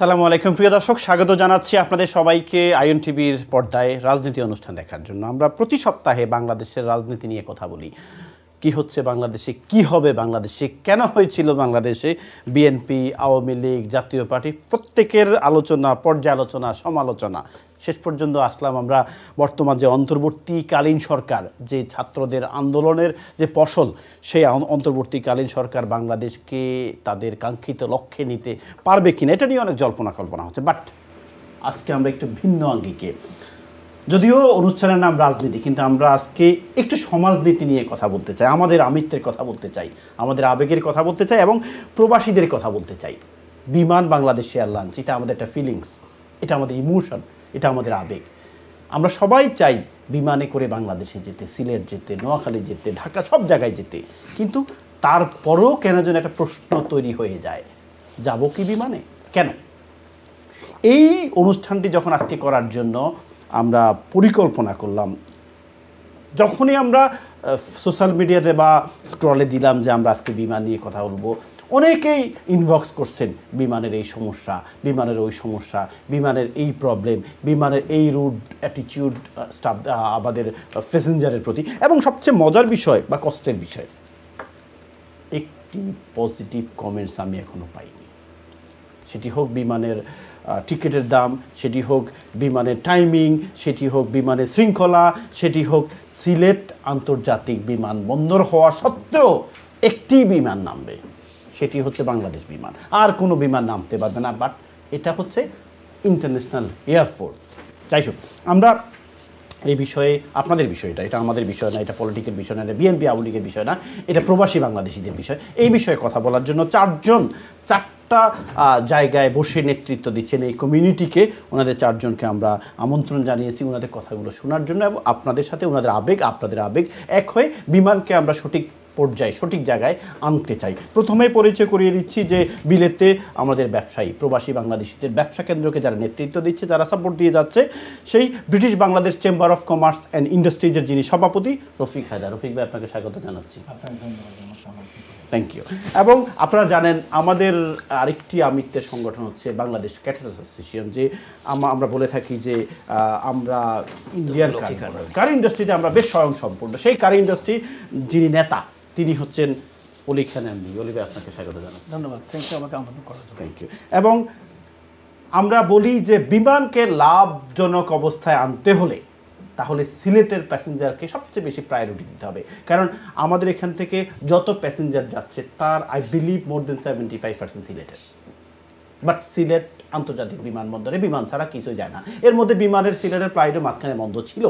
সালামু আলাইকুম প্রিয় দর্শক স্বাগত জানাচ্ছি আপনাদের সবাইকে আইএন টিভির পর্দায় রাজনীতি অনুষ্ঠান দেখার জন্য আমরা প্রতি সপ্তাহে বাংলাদেশের রাজনীতি নিয়ে কথা বলি কি হচ্ছে বাংলাদেশে কি হবে বাংলাদেশে কেন হয়েছিল বাংলাদেশে বিএনপি আওয়ামী লীগ জাতীয় পার্টি প্রত্যেকের আলোচনা পর্যালোচনা সমালোচনা শেষ পর্যন্ত আসলাম আমরা বর্তমান যে অন্তর্বর্তীকালীন সরকার যে ছাত্রদের আন্দোলনের যে ফসল সেই অন্তর্বর্তীকালীন সরকার বাংলাদেশকে তাদের কাঙ্ক্ষিত লক্ষ্যে নিতে পারবে কিনা এটা নিয়ে অনেক জল্পনা কল্পনা হচ্ছে বাট আজকে আমরা একটু ভিন্ন আঙ্গিকে যদিও অনুষ্ঠানের নাম রাজনীতি কিন্তু আমরা আজকে একটু সমাজনীতি নিয়ে কথা বলতে চাই আমাদের আমিত্বের কথা বলতে চাই আমাদের আবেগের কথা বলতে চাই এবং প্রবাসীদের কথা বলতে চাই বিমান বাংলাদেশ লাঞ্চ এটা আমাদের একটা ফিলিংস এটা আমাদের ইমোশন এটা আমাদের আবেগ আমরা সবাই চাই বিমানে করে বাংলাদেশে যেতে সিলেট যেতে নোয়াখালী যেতে ঢাকা সব জায়গায় যেতে কিন্তু তারপরেও কেন যেন একটা প্রশ্ন তৈরি হয়ে যায় যাব কি বিমানে কেন এই অনুষ্ঠানটি যখন আজকে করার জন্য আমরা পরিকল্পনা করলাম যখনই আমরা সোশ্যাল মিডিয়াতে বা স্ক্রলে দিলাম যে আমরা আজকে বিমান নিয়ে কথা বলবো অনেকেই ইনবক্স করছেন বিমানের এই সমস্যা বিমানের ওই সমস্যা বিমানের এই প্রবলেম বিমানের এই রুড অ্যাটিটিউড স্টাফ আমাদের প্যাসেঞ্জারের প্রতি এবং সবচেয়ে মজার বিষয় বা কষ্টের বিষয় একটি পজিটিভ কমেন্টস আমি এখনও পাইনি সেটি হোক বিমানের টিকিটের দাম সেটি হোক বিমানের টাইমিং সেটি হোক বিমানের শৃঙ্খলা সেটি হোক সিলেট আন্তর্জাতিক বিমানবন্দর হওয়া সত্ত্বেও একটি বিমান নামবে সেটি হচ্ছে বাংলাদেশ বিমান আর কোনো বিমান নামতে পারবে না বাট এটা হচ্ছে ইন্টারন্যাশনাল এয়ারপোর্ট যাই হোক আমরা এই বিষয়ে আপনাদের বিষয় এটা এটা আমাদের বিষয় না এটা পলিটিক্যাল বিষয় না এটা বিএনপি আওয়ামী লীগের বিষয় না এটা প্রবাসী বাংলাদেশিদের বিষয় এই বিষয়ে কথা বলার জন্য চারজন চারটা জায়গায় বসে নেতৃত্ব দিচ্ছেন এই কমিউনিটিকে ওনাদের চারজনকে আমরা আমন্ত্রণ জানিয়েছি ওনাদের কথাগুলো শোনার জন্য এবং আপনাদের সাথে ওনাদের আবেগ আপনাদের আবেগ এক হয়ে বিমানকে আমরা সঠিক পর্যায়ে সঠিক জায়গায় আনতে চাই প্রথমে পরিচয় করিয়ে দিচ্ছি যে বিলেতে আমাদের ব্যবসায়ী প্রবাসী বাংলাদেশিদের ব্যবসা কেন্দ্রকে যারা নেতৃত্ব দিচ্ছে যারা সাপোর্ট দিয়ে যাচ্ছে সেই British Bangladesh chamber of commerce and ইন্ডাস্ট্রিজের যিনি সভাপতি রফিক হায়দার রফিক ভাই আপনাকে স্বাগত জানাচ্ছি থ্যাংক ইউ এবং আপনারা জানেন আমাদের আরেকটি আমিত্বের সংগঠন হচ্ছে বাংলাদেশ ক্যাটার অ্যাসোসিয়েশন যে আমরা বলে থাকি যে আমরা ইন্ডিয়ান কারি ইন্ডাস্ট্রিতে আমরা বেশ স্বয়ং সম্পূর্ণ সেই কারি ইন্ডাস্ট্রি যিনি নেতা তিনি হচ্ছেন অলি খান এমডি অলি ভাই আপনাকে স্বাগত জানাই ধন্যবাদ থ্যাংক ইউ আমাকে আমন্ত্রণ করার জন্য থ্যাংক ইউ এবং আমরা বলি যে বিমানকে লাভজনক অবস্থায় আনতে হলে তাহলে সিলেটের প্যাসেঞ্জারকে সবচেয়ে বেশি প্রায়োরিটি দিতে হবে কারণ আমাদের এখান থেকে যত প্যাসেঞ্জার যাচ্ছে তার I believe more than seventy five percent সিলেটের বাট সিলেট আন্তর্জাতিক বিমানবন্দরে বিমান ছাড়া কিছুই যায় না এর মধ্যে বিমানের সিলেটের প্রায়োরিটি মাঝখানে বন্ধ ছিল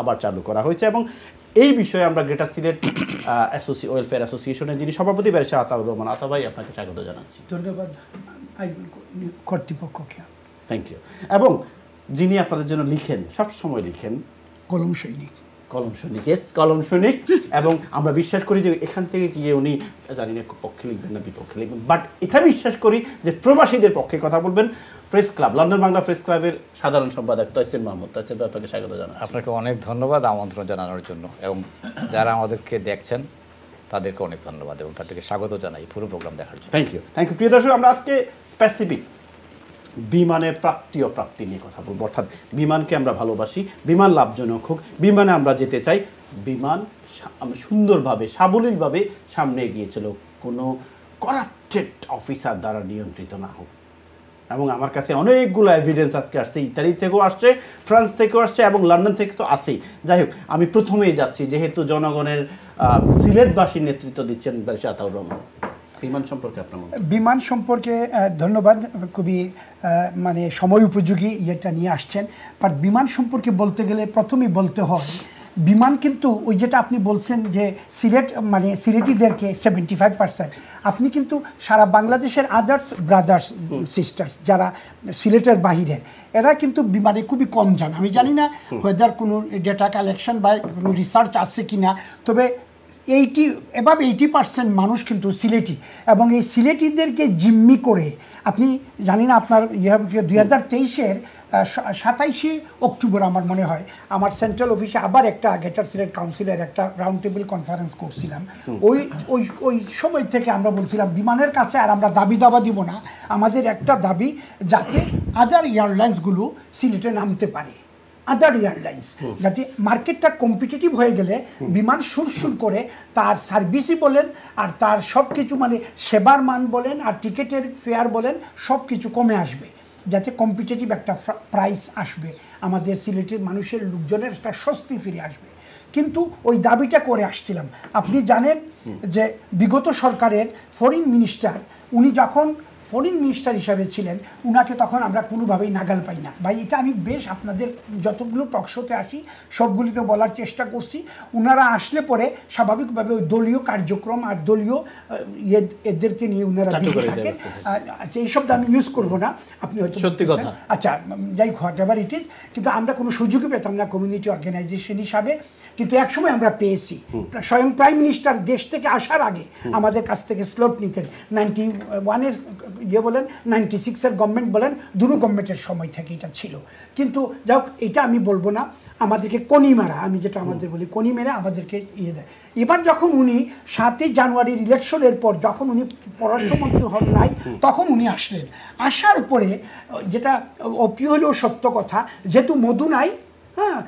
আবার চালু করা হয়েছে এবং এই বিষয়ে আমরা গ্রেটার সিলেট অ্যাসোসি ওয়েলফেয়ার অ্যাসোসিয়েশনের যিনি সভাপতি ব্যারিসা আতাউর রহমান আতা ভাই আপনাকে স্বাগত জানাচ্ছি ধন্যবাদ কর্তৃপক্ষকে থ্যাংক ইউ এবং যিনি আপনাদের জন্য লিখেন সবসময় লিখেন কলম সৈনিক কলম সৈনিক এস কলম সৈনিক এবং আমরা বিশ্বাস করি যে এখান থেকে গিয়ে উনি জানি না পক্ষে লিখবেন না বিপক্ষে লিখবেন বাট এটা বিশ্বাস করি যে প্রবাসীদের পক্ষে কথা বলবেন press club London Bangla press ক্লাবের সাধারণ সম্পাদক তহসিন মাহমুদ তহসিন আপনাকে স্বাগত জানান আপনাকে অনেক ধন্যবাদ আমন্ত্রণ জানানোর জন্য এবং যারা আমাদেরকে দেখছেন তাদেরকে অনেক ধন্যবাদ এবং তাদেরকে স্বাগত জানাই পুরো প্রোগ্রাম দেখার জন্য থ্যাংক ইউ থ্যাংক ইউ প্রিয় দর্শক আমরা আজকে স্পেসিফিক বিমানের প্রাপ্তি অপ্রাপ্তি নিয়ে কথা বলবো অর্থাৎ বিমানকে আমরা ভালোবাসি বিমান লাভজনক হোক বিমানে আমরা যেতে চাই বিমান সুন্দরভাবে সাবলীলভাবে সামনে এগিয়ে চলো কোনো করাপ্টেড অফিসার দ্বারা নিয়ন্ত্রিত না হোক এবং আমার কাছে অনেকগুলো এভিডেন্স আজকে আসছে ইতালি থেকেও আসছে ফ্রান্স থেকেও আসছে এবং লন্ডন থেকে তো আসেই যাই হোক আমি প্রথমেই যাচ্ছি যেহেতু জনগণের সিলেটবাসী নেতৃত্ব দিচ্ছেন বারিশা আতাউর রহমান বিমান সম্পর্কে আপনার বিমান সম্পর্কে ধন্যবাদ খুবই মানে সময় উপযোগী ইয়েটা নিয়ে আসছেন বাট বিমান সম্পর্কে বলতে গেলে প্রথমেই বলতে হয় বিমান কিন্তু ওই যেটা আপনি বলছেন যে সিলেট মানে সিলেটিদেরকে সেভেন্টি ফাইভ পার্সেন্ট আপনি কিন্তু সারা বাংলাদেশের আদার্স ব্রাদার্স সিস্টার্স যারা সিলেটের বাহিরের এরা কিন্তু বিমানে খুবই কম যান আমি জানি না ওয়েদার কোনো ডেটা কালেকশন বা কোনো রিসার্চ আছে কি না তবে এইটি অ্যাবাভ এইটি পার্সেন্ট মানুষ কিন্তু সিলেটি এবং এই সিলেটিদেরকে জিম্মি করে আপনি জানি না আপনার ইয়ে দুই হাজার তেইশের সাতাইশে অক্টোবর আমার মনে হয় আমার সেন্ট্রাল অফিসে আবার একটা গেটার সিলেট কাউন্সিলের একটা রাউন্ড টেবিল কনফারেন্স করছিলাম ওই ওই ওই সময় থেকে আমরা বলছিলাম বিমানের কাছে আর আমরা দাবি দাবা দিব না আমাদের একটা দাবি যাতে আদার এয়ারলাইন্সগুলো সিলেটে নামতে পারে আদার এয়ারলাইন্স যাতে মার্কেটটা কম্পিটিটিভ হয়ে গেলে বিমান সুরসুর করে তার সার্ভিসই বলেন আর তার সব কিছু মানে সেবার মান বলেন আর টিকেটের ফেয়ার বলেন সব কিছু কমে আসবে যাতে কম্পিটেটিভ একটা প্রাইস আসবে আমাদের সিলেটের মানুষের লোকজনের একটা স্বস্তি ফিরে আসবে কিন্তু ওই দাবিটা করে আসছিলাম আপনি জানেন যে বিগত সরকারের ফরেন মিনিস্টার উনি যখন ফরেন মিনিস্টার হিসাবে ছিলেন উনাকে তখন আমরা কোনোভাবেই নাগাল পাই না ভাই এটা আমি বেশ আপনাদের যতগুলো টকশোতে আসি সবগুলিতে বলার চেষ্টা করছি উনারা আসলে পরে স্বাভাবিকভাবে ওই দলীয় কার্যক্রম আর দলীয় ইয়ে, এদেরকে নিয়ে উনারা থাকেন আচ্ছা এই শব্দ আমি ইউজ করবো না আপনি হয়তো সত্যি কথা আচ্ছা যাই হোয়াট এভার ইট ইজ কিন্তু আমরা কোনো সুযোগই পেতাম না কমিউনিটি অর্গানাইজেশন হিসাবে কিন্তু একসময় আমরা পেয়েছি স্বয়ং প্রাইম মিনিস্টার দেশ থেকে আসার আগে আমাদের কাছ থেকে স্লোট নিতেন নাইনটি ওয়ানের ইয়ে বলেন নাইনটি সিক্সের গভর্নমেন্ট বলেন দুনো গভর্নমেন্টের সময় থেকে এটা ছিল কিন্তু যাই এটা আমি বলবো না আমাদেরকে কনি মারা আমি যেটা আমাদের বলি কনি মেরে আমাদেরকে ইয়ে দেয় এবার যখন উনি সাতই জানুয়ারির ইলেকশনের পর যখন উনি পররাষ্ট্রমন্ত্রী হন নাই তখন উনি আসলেন আসার পরে যেটা অপ্রিয় হলেও সত্য কথা যেহেতু মধু নাই হ্যাঁ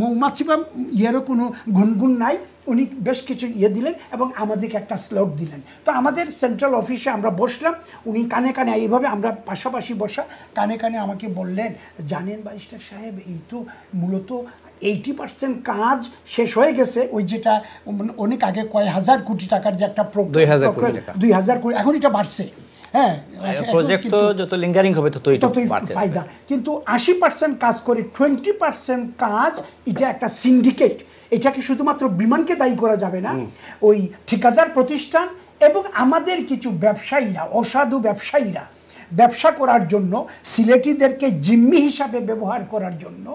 মৌমাছি বা ইয়েরও কোনো গুনগুন নাই উনি বেশ কিছু ইয়ে দিলেন এবং আমাদেরকে একটা স্লট দিলেন তো আমাদের সেন্ট্রাল অফিসে আমরা বসলাম উনি কানে কানে এইভাবে আমরা পাশাপাশি বসা কানে কানে আমাকে বললেন জানেন বাইস্টার সাহেব এই তো মূলত এইটি পার্সেন্ট কাজ শেষ হয়ে গেছে ওই যেটা অনেক আগে কয় হাজার কোটি টাকার যে একটা দুই হাজার কোটি এখন এটা বাড়ছে প্রজেক্ট হ্যাঁ, হ্যাঁ, তো যত লিঙ্গারিং হবে ততই ফায়দা কিন্তু আশি পার্সেন্ট কাজ করে টোয়েন্টি পার্সেন্ট কাজ এটা একটা সিন্ডিকেট এটাকে শুধুমাত্র বিমানকে দায়ী করা যাবে না ওই ঠিকাদার প্রতিষ্ঠান এবং আমাদের কিছু ব্যবসায়ীরা অসাধু ব্যবসায়ীরা ব্যবসা করার জন্য সিলেটিদেরকে জিম্মি হিসাবে ব্যবহার করার জন্য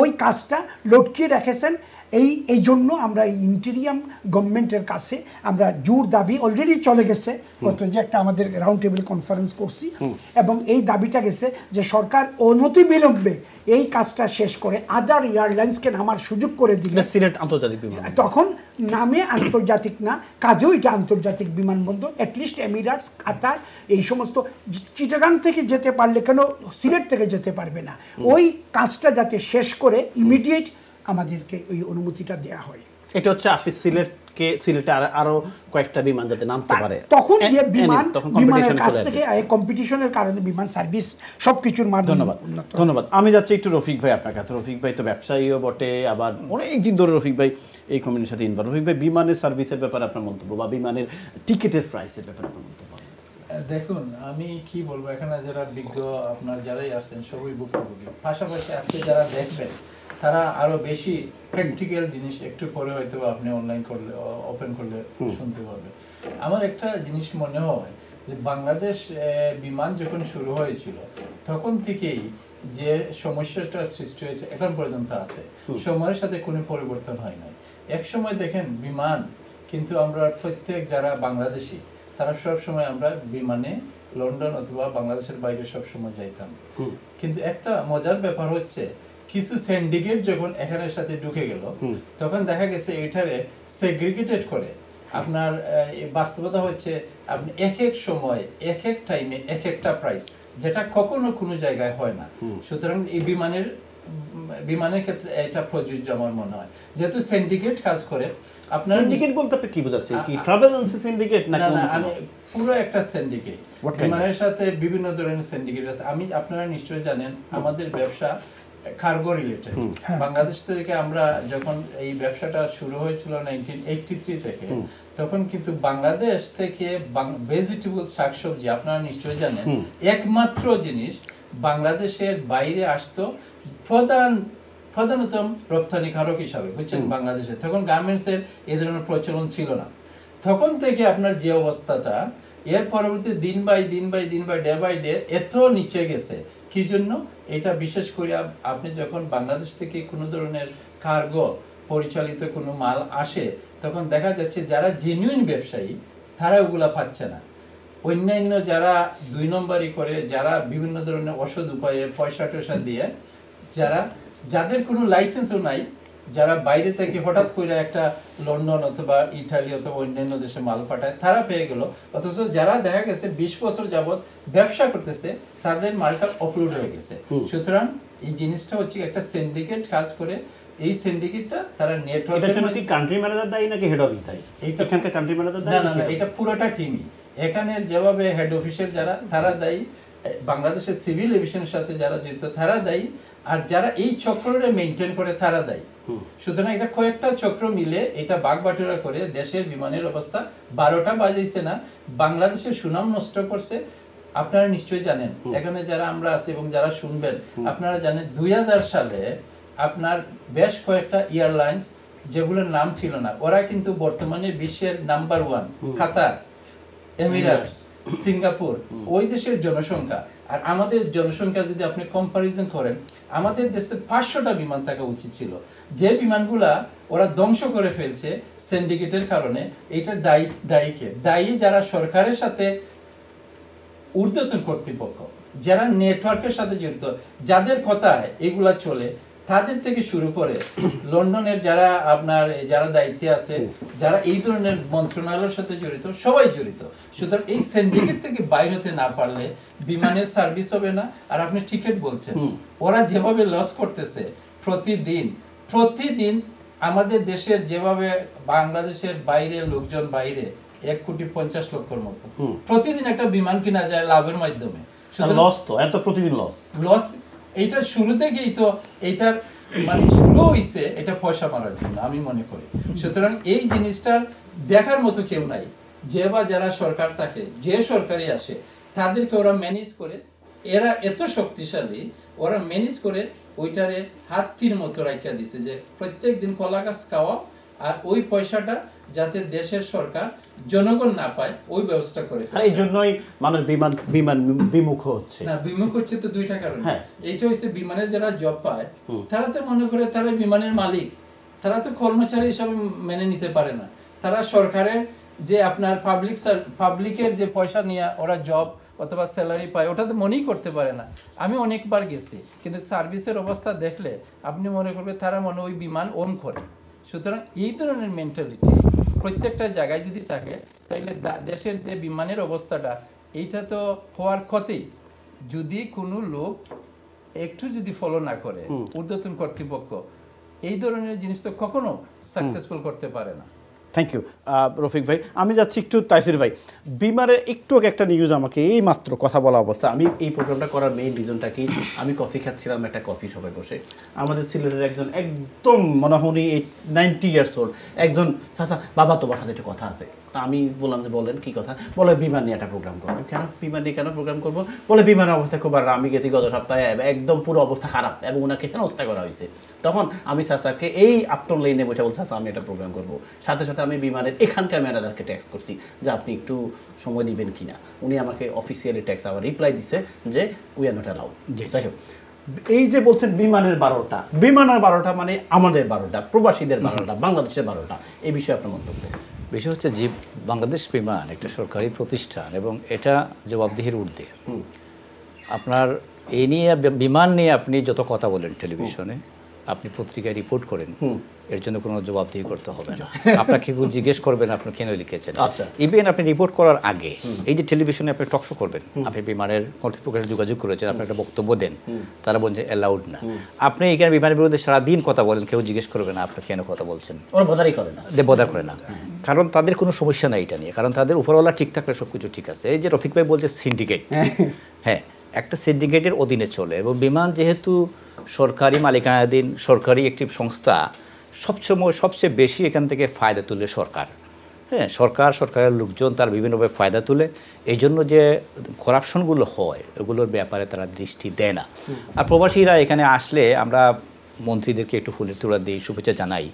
ওই কাজটা লটকিয়ে রেখেছেন এই এই জন্য আমরা এই ইন্টেরিয়াম গভর্নমেন্টের কাছে আমরা জোর দাবি অলরেডি চলে গেছে গত যে একটা আমাদের রাউন্ড টেবিল কনফারেন্স করছি এবং এই দাবিটা গেছে যে সরকার অনতি বিলম্বে এই কাজটা শেষ করে আদার এয়ারলাইন্সকে নামার সুযোগ করে দিলে সিলেট আন্তর্জাতিক তখন নামে আন্তর্জাতিক না কাজেও এটা আন্তর্জাতিক বিমানবন্দর অ্যাটলিস্ট এমিরাটস কাতার এই সমস্ত চিটাগান থেকে যেতে পারলে কেন সিলেট থেকে যেতে পারবে না ওই কাজটা যাতে শেষ করে ইমিডিয়েট আমাদেরকে ওই অনুমতিটা দেয়া হয় এটা হচ্ছে আফিস সিলেটকে সিলেটে কয়েকটা বিমান যাতে নামতে পারে তখন যে বিমান বিমানের কাছ থেকে কম্পিটিশনের কারণে বিমান সার্ভিস মাধ্যমে ধন্যবাদ ধন্যবাদ আমি যাচ্ছি একটু রফিক ভাই আপনার কাছে রফিক ভাই তো ব্যবসায়ীও বটে আবার অনেক দিন ধরে রফিক ভাই এই কোম্পানির সাথে ইনভলভ রফিক ভাই বিমানের সার্ভিসের ব্যাপারে আপনার মন্তব্য বা বিমানের টিকিটের প্রাইসের ব্যাপারে আপনার মন্তব্য দেখুন আমি কি বলবো এখানে যারা বিজ্ঞ আপনার যারাই আসছেন সবই ভুক্তভোগী পাশাপাশি আজকে যারা দেখবেন তারা আরো বেশি প্র্যাকটিক্যাল জিনিস একটু পরে হয়তো আপনি অনলাইন করলে ওপেন করলে শুনতে পারবে আমার একটা জিনিস মনে হয় যে বাংলাদেশ বিমান যখন শুরু হয়েছিল তখন থেকেই যে সমস্যাটা সৃষ্টি হয়েছে এখন পর্যন্ত আছে সময়ের সাথে কোনো পরিবর্তন হয় নাই এক সময় দেখেন বিমান কিন্তু আমরা প্রত্যেক যারা বাংলাদেশি তারা সব সময় আমরা বিমানে লন্ডন অথবা বাংলাদেশের বাইরে সব সময় যাইতাম কিন্তু একটা মজার ব্যাপার হচ্ছে কিছু সেন্ডিকেট যখন এখানের সাথে ঢুকে গেল তখন দেখা গেছে এটারে সেগ্রিগেটেড করে আপনার বাস্তবতা হচ্ছে আপনি এক এক সময় এক এক টাইমে এক একটা প্রাইস যেটা কখনো কোনো জায়গায় হয় না সুতরাং এই বিমানের বিমানের ক্ষেত্রে এটা প্রযোজ্য আমার মনে হয় যেহেতু সেন্ডিকেট কাজ করে আপনার সিন্ডিকেট বলতে আপনি কি বোঝাচ্ছেন কি ট্রাভেল এজেন্সি সিন্ডিকেট না আমি পুরো একটা সিন্ডিকেট বিমানের সাথে বিভিন্ন ধরনের সিন্ডিকেট আছে আমি আপনারা নিশ্চয়ই জানেন আমাদের ব্যবসা কার্গো হ্যাঁ। রিলেটেড বাংলাদেশ থেকে আমরা যখন এই ব্যবসাটা শুরু হয়েছিল নাইনটিন থেকে তখন কিন্তু বাংলাদেশ থেকে ভেজিটেবল শাকসবজি আপনারা নিশ্চয়ই জানেন একমাত্র জিনিস বাংলাদেশের বাইরে আসতো প্রধান রপ্তানি কারক হিসাবে বুঝছেন বাংলাদেশে তখন গার্মেন্টস এর ধরনের প্রচলন ছিল না তখন থেকে আপনার যে অবস্থাটা এর পরবর্তী দিন বাই দিন বাই দিন বাই ডে বাই ডে এত নিচে গেছে কি জন্য এটা বিশেষ করে আপনি যখন বাংলাদেশ থেকে কোনো ধরনের কার্গো পরিচালিত কোনো মাল আসে তখন দেখা যাচ্ছে যারা জেনুইন ব্যবসায়ী তারা ওগুলা পাচ্ছে না অন্যান্য যারা দুই নম্বরই করে যারা বিভিন্ন ধরনের ওষুধ উপায়ে পয়সা টয়সা দিয়ে যারা যাদের কোনো লাইসেন্সও নাই যারা বাইরে থেকে হঠাৎ করে একটা লন্ডন অথবা ইটালি অথবা অন্যান্য দেশে মাল পাঠায় তারা পেয়ে গেল অথচ যারা দেখা গেছে বিশ বছর যাবৎ ব্যবসা করতেছে তাদের মালটা অফলোড হয়ে গেছে সুতরাং এই জিনিসটা হচ্ছে একটা সিন্ডিকেট কাজ করে এই সিন্ডিকেটটা তারা কি কান্ট্রি ম্যানেজার দায়ী নাকি হেড অফিস দায়ী কান্ট্রি ম্যানেজার দায়ী না না এটা পুরোটা টিমই এখানে যেভাবে হেড অফিসের যারা তারা দায়ী বাংলাদেশের সিভিল এভিশনের সাথে যারা জড়িত তারা দায়ী আর যারা এই চক্রে মেনটেন করে তারা দেয় সুতরাং এটা কয়েকটা চক্র মিলে এটা বাগবাটুরা করে দেশের বিমানের অবস্থা বারোটা বাজাইছে না বাংলাদেশের সুনাম নষ্ট করছে আপনারা নিশ্চয়ই জানেন এখানে যারা আমরা আছি এবং যারা শুনবেন আপনারা জানেন দুই সালে আপনার বেশ কয়েকটা এয়ারলাইন্স যেগুলোর নাম ছিল না ওরা কিন্তু বর্তমানে বিশ্বের number one Qatar Emirates Singapore ওই দেশের জনসংখ্যা আর আমাদের জনসংখ্যা যদি আপনি কম্পারিজন করেন আমাদের দেশে পাঁচশোটা বিমান থাকা উচিত ছিল যে বিমানগুলা ওরা ধ্বংস করে ফেলছে সিন্ডিকেটের কারণে এটা দায়ী দায়ীকে দায়ী যারা সরকারের সাথে ঊর্ধ্বতন কর্তৃপক্ষ যারা নেটওয়ার্কের সাথে জড়িত যাদের কথায় এগুলা চলে তাদের থেকে শুরু করে লন্ডনের যারা আপনার যারা দায়িত্বে আছে যারা এই ধরনের মন্ত্রণালয়ের সাথে জড়িত সবাই জড়িত সুতরাং এই সেন্ডিকেট থেকে বাইর হতে না পারলে বিমানের সার্ভিস হবে না আর আপনি টিকিট বলছেন ওরা যেভাবে লস করতেছে প্রতিদিন প্রতিদিন আমাদের দেশের যেভাবে বাংলাদেশের বাইরে লোকজন বাইরে এক কোটি পঞ্চাশ লক্ষর মতো প্রতিদিন একটা বিমান কিনা যায় লাভের মাধ্যমে লস তো এত প্রতিদিন লস লস এইটা শুরু থেকেই তো এইটার মানে শুরু হইছে এটা পয়সা মারার জন্য আমি মনে করি সুতরাং এই জিনিসটার দেখার মতো কেউ নাই যে বা যারা সরকার থাকে যে সরকারি আসে তাদেরকে ওরা ম্যানেজ করে এরা এত শক্তিশালী ওরা ম্যানেজ করে ওইটারে হাতির মতো রাখিয়া দিছে যে প্রত্যেক দিন কলা গাছ খাওয়া আর ওই পয়সাটা যাতে দেশের সরকার জনগণ না পায় ওই ব্যবস্থা করে আর এই জন্যই মানুষ বিমান বিমান বিমুখ হচ্ছে না বিমুখ হচ্ছে তো দুইটা কারণ হ্যাঁ। এইটা হচ্ছে বিমানের যারা জব পায় তারা তো মনে করে তারা বিমানের মালিক তারা তো কর্মচারী হিসাবে মেনে নিতে পারে না তারা সরকারের যে আপনার পাবলিক পাবলিকের যে পয়সা নিয়ে ওরা জব অথবা স্যালারি পায় ওটা তো মনেই করতে পারে না আমি অনেকবার গেছি কিন্তু সার্ভিসের অবস্থা দেখলে আপনি মনে করবে তারা মনে ওই বিমান অন করে সুতরাং এই ধরনের মেন্টালিটি প্রত্যেকটা জায়গায় যদি থাকে তাহলে দেশের যে বিমানের অবস্থাটা এইটা তো হওয়ার ক্ষতি যদি কোনো লোক একটু যদি ফলো না করে ঊর্ধ্বতন কর্তৃপক্ষ এই ধরনের জিনিস তো কখনো সাকসেসফুল করতে পারে না থ্যাংক ইউ রফিক ভাই আমি যাচ্ছি একটু তাইসির ভাই বিমারে একটু আগে একটা নিউজ আমাকে এই মাত্র কথা বলা অবস্থা আমি এই প্রোগ্রামটা করার মেইন রিজনটা কি আমি কফি খাচ্ছিলাম একটা কফি সবাই বসে আমাদের সিলেটের একজন একদম মনে হয় নাইনটি ইয়ার্স ওল্ড একজন চাচা বাবা তোমার সাথে একটু কথা আছে তা আমি বললাম যে বলেন কি কথা বলে বিমান নিয়ে একটা প্রোগ্রাম করবো কেন বিমান নিয়ে কেন প্রোগ্রাম করবো বলে বিমানের অবস্থা খুব আর আমি গেছি গত সপ্তাহে একদম পুরো অবস্থা খারাপ এবং ওনাকে কেন অবস্থা করা হয়েছে তখন আমি চাচাকে এই আপটন লাইনে বসে বলছি আমি একটা প্রোগ্রাম করবো সাথে সাথে আমি বিমানের এখানকার ম্যানেজারকে ট্যাক্স করছি যে আপনি একটু সময় দিবেন কি না উনি আমাকে অফিসিয়ালি ট্যাক্স আবার রিপ্লাই দিছে যে উই আর নট অ্যালাউ যাই হোক এই যে বলছেন বিমানের বারোটা বিমানের বারোটা মানে আমাদের বারোটা প্রবাসীদের বারোটা বাংলাদেশের বারোটা এই বিষয়ে আপনার মন্তব্য বিষয় হচ্ছে জীব বাংলাদেশ বিমান একটা সরকারি প্রতিষ্ঠান এবং এটা জবাবদিহির ঊর্ধ্বে আপনার এ নিয়ে বিমান নিয়ে আপনি যত কথা বলেন টেলিভিশনে আপনি পত্রিকায় রিপোর্ট করেন এর জন্য কোনো জবাব দিয়ে করতে হবে না আপনাকে কেউ জিজ্ঞেস করবেন আপনি কেন লিখেছেন ইভেন আচ্ছা। আপনি রিপোর্ট করার আগে এই যে টেলিভিশনে আপনি টক শো করবেন আপনি বিমানের কর্তৃপক্ষের যোগাযোগ করেছেন আপনি একটা বক্তব্য দেন তারা বলছেন অ্যালাউড না আপনি এখানে বিমানের বিরুদ্ধে সারাদিন কথা বলেন কেউ জিজ্ঞেস করবে না আপনি কেন কথা বলছেন ওরা বদারই করে না বদার করে না কারণ তাদের কোনো সমস্যা নাই এটা নিয়ে কারণ তাদের উপরওয়ালা ঠিক থাকলে সব কিছু ঠিক আছে এই যে রফিক ভাই বলছে সিন্ডিকেট হ্যাঁ।, হ্যাঁ একটা সিন্ডিকেটের অধীনে চলে এবং বিমান যেহেতু সরকারি মালিকানাধীন সরকারি একটি সংস্থা সবসময় সবচেয়ে বেশি এখান থেকে ফায়দা তুলে সরকার হ্যাঁ সরকার সরকারের লোকজন তার বিভিন্নভাবে ফায়দা তুলে এই জন্য যে করাপশনগুলো হয় ওগুলোর ব্যাপারে তারা দৃষ্টি দেয় না আর প্রবাসীরা এখানে আসলে আমরা মন্ত্রীদেরকে একটু ফুলের তোলা দিই শুভেচ্ছা জানাই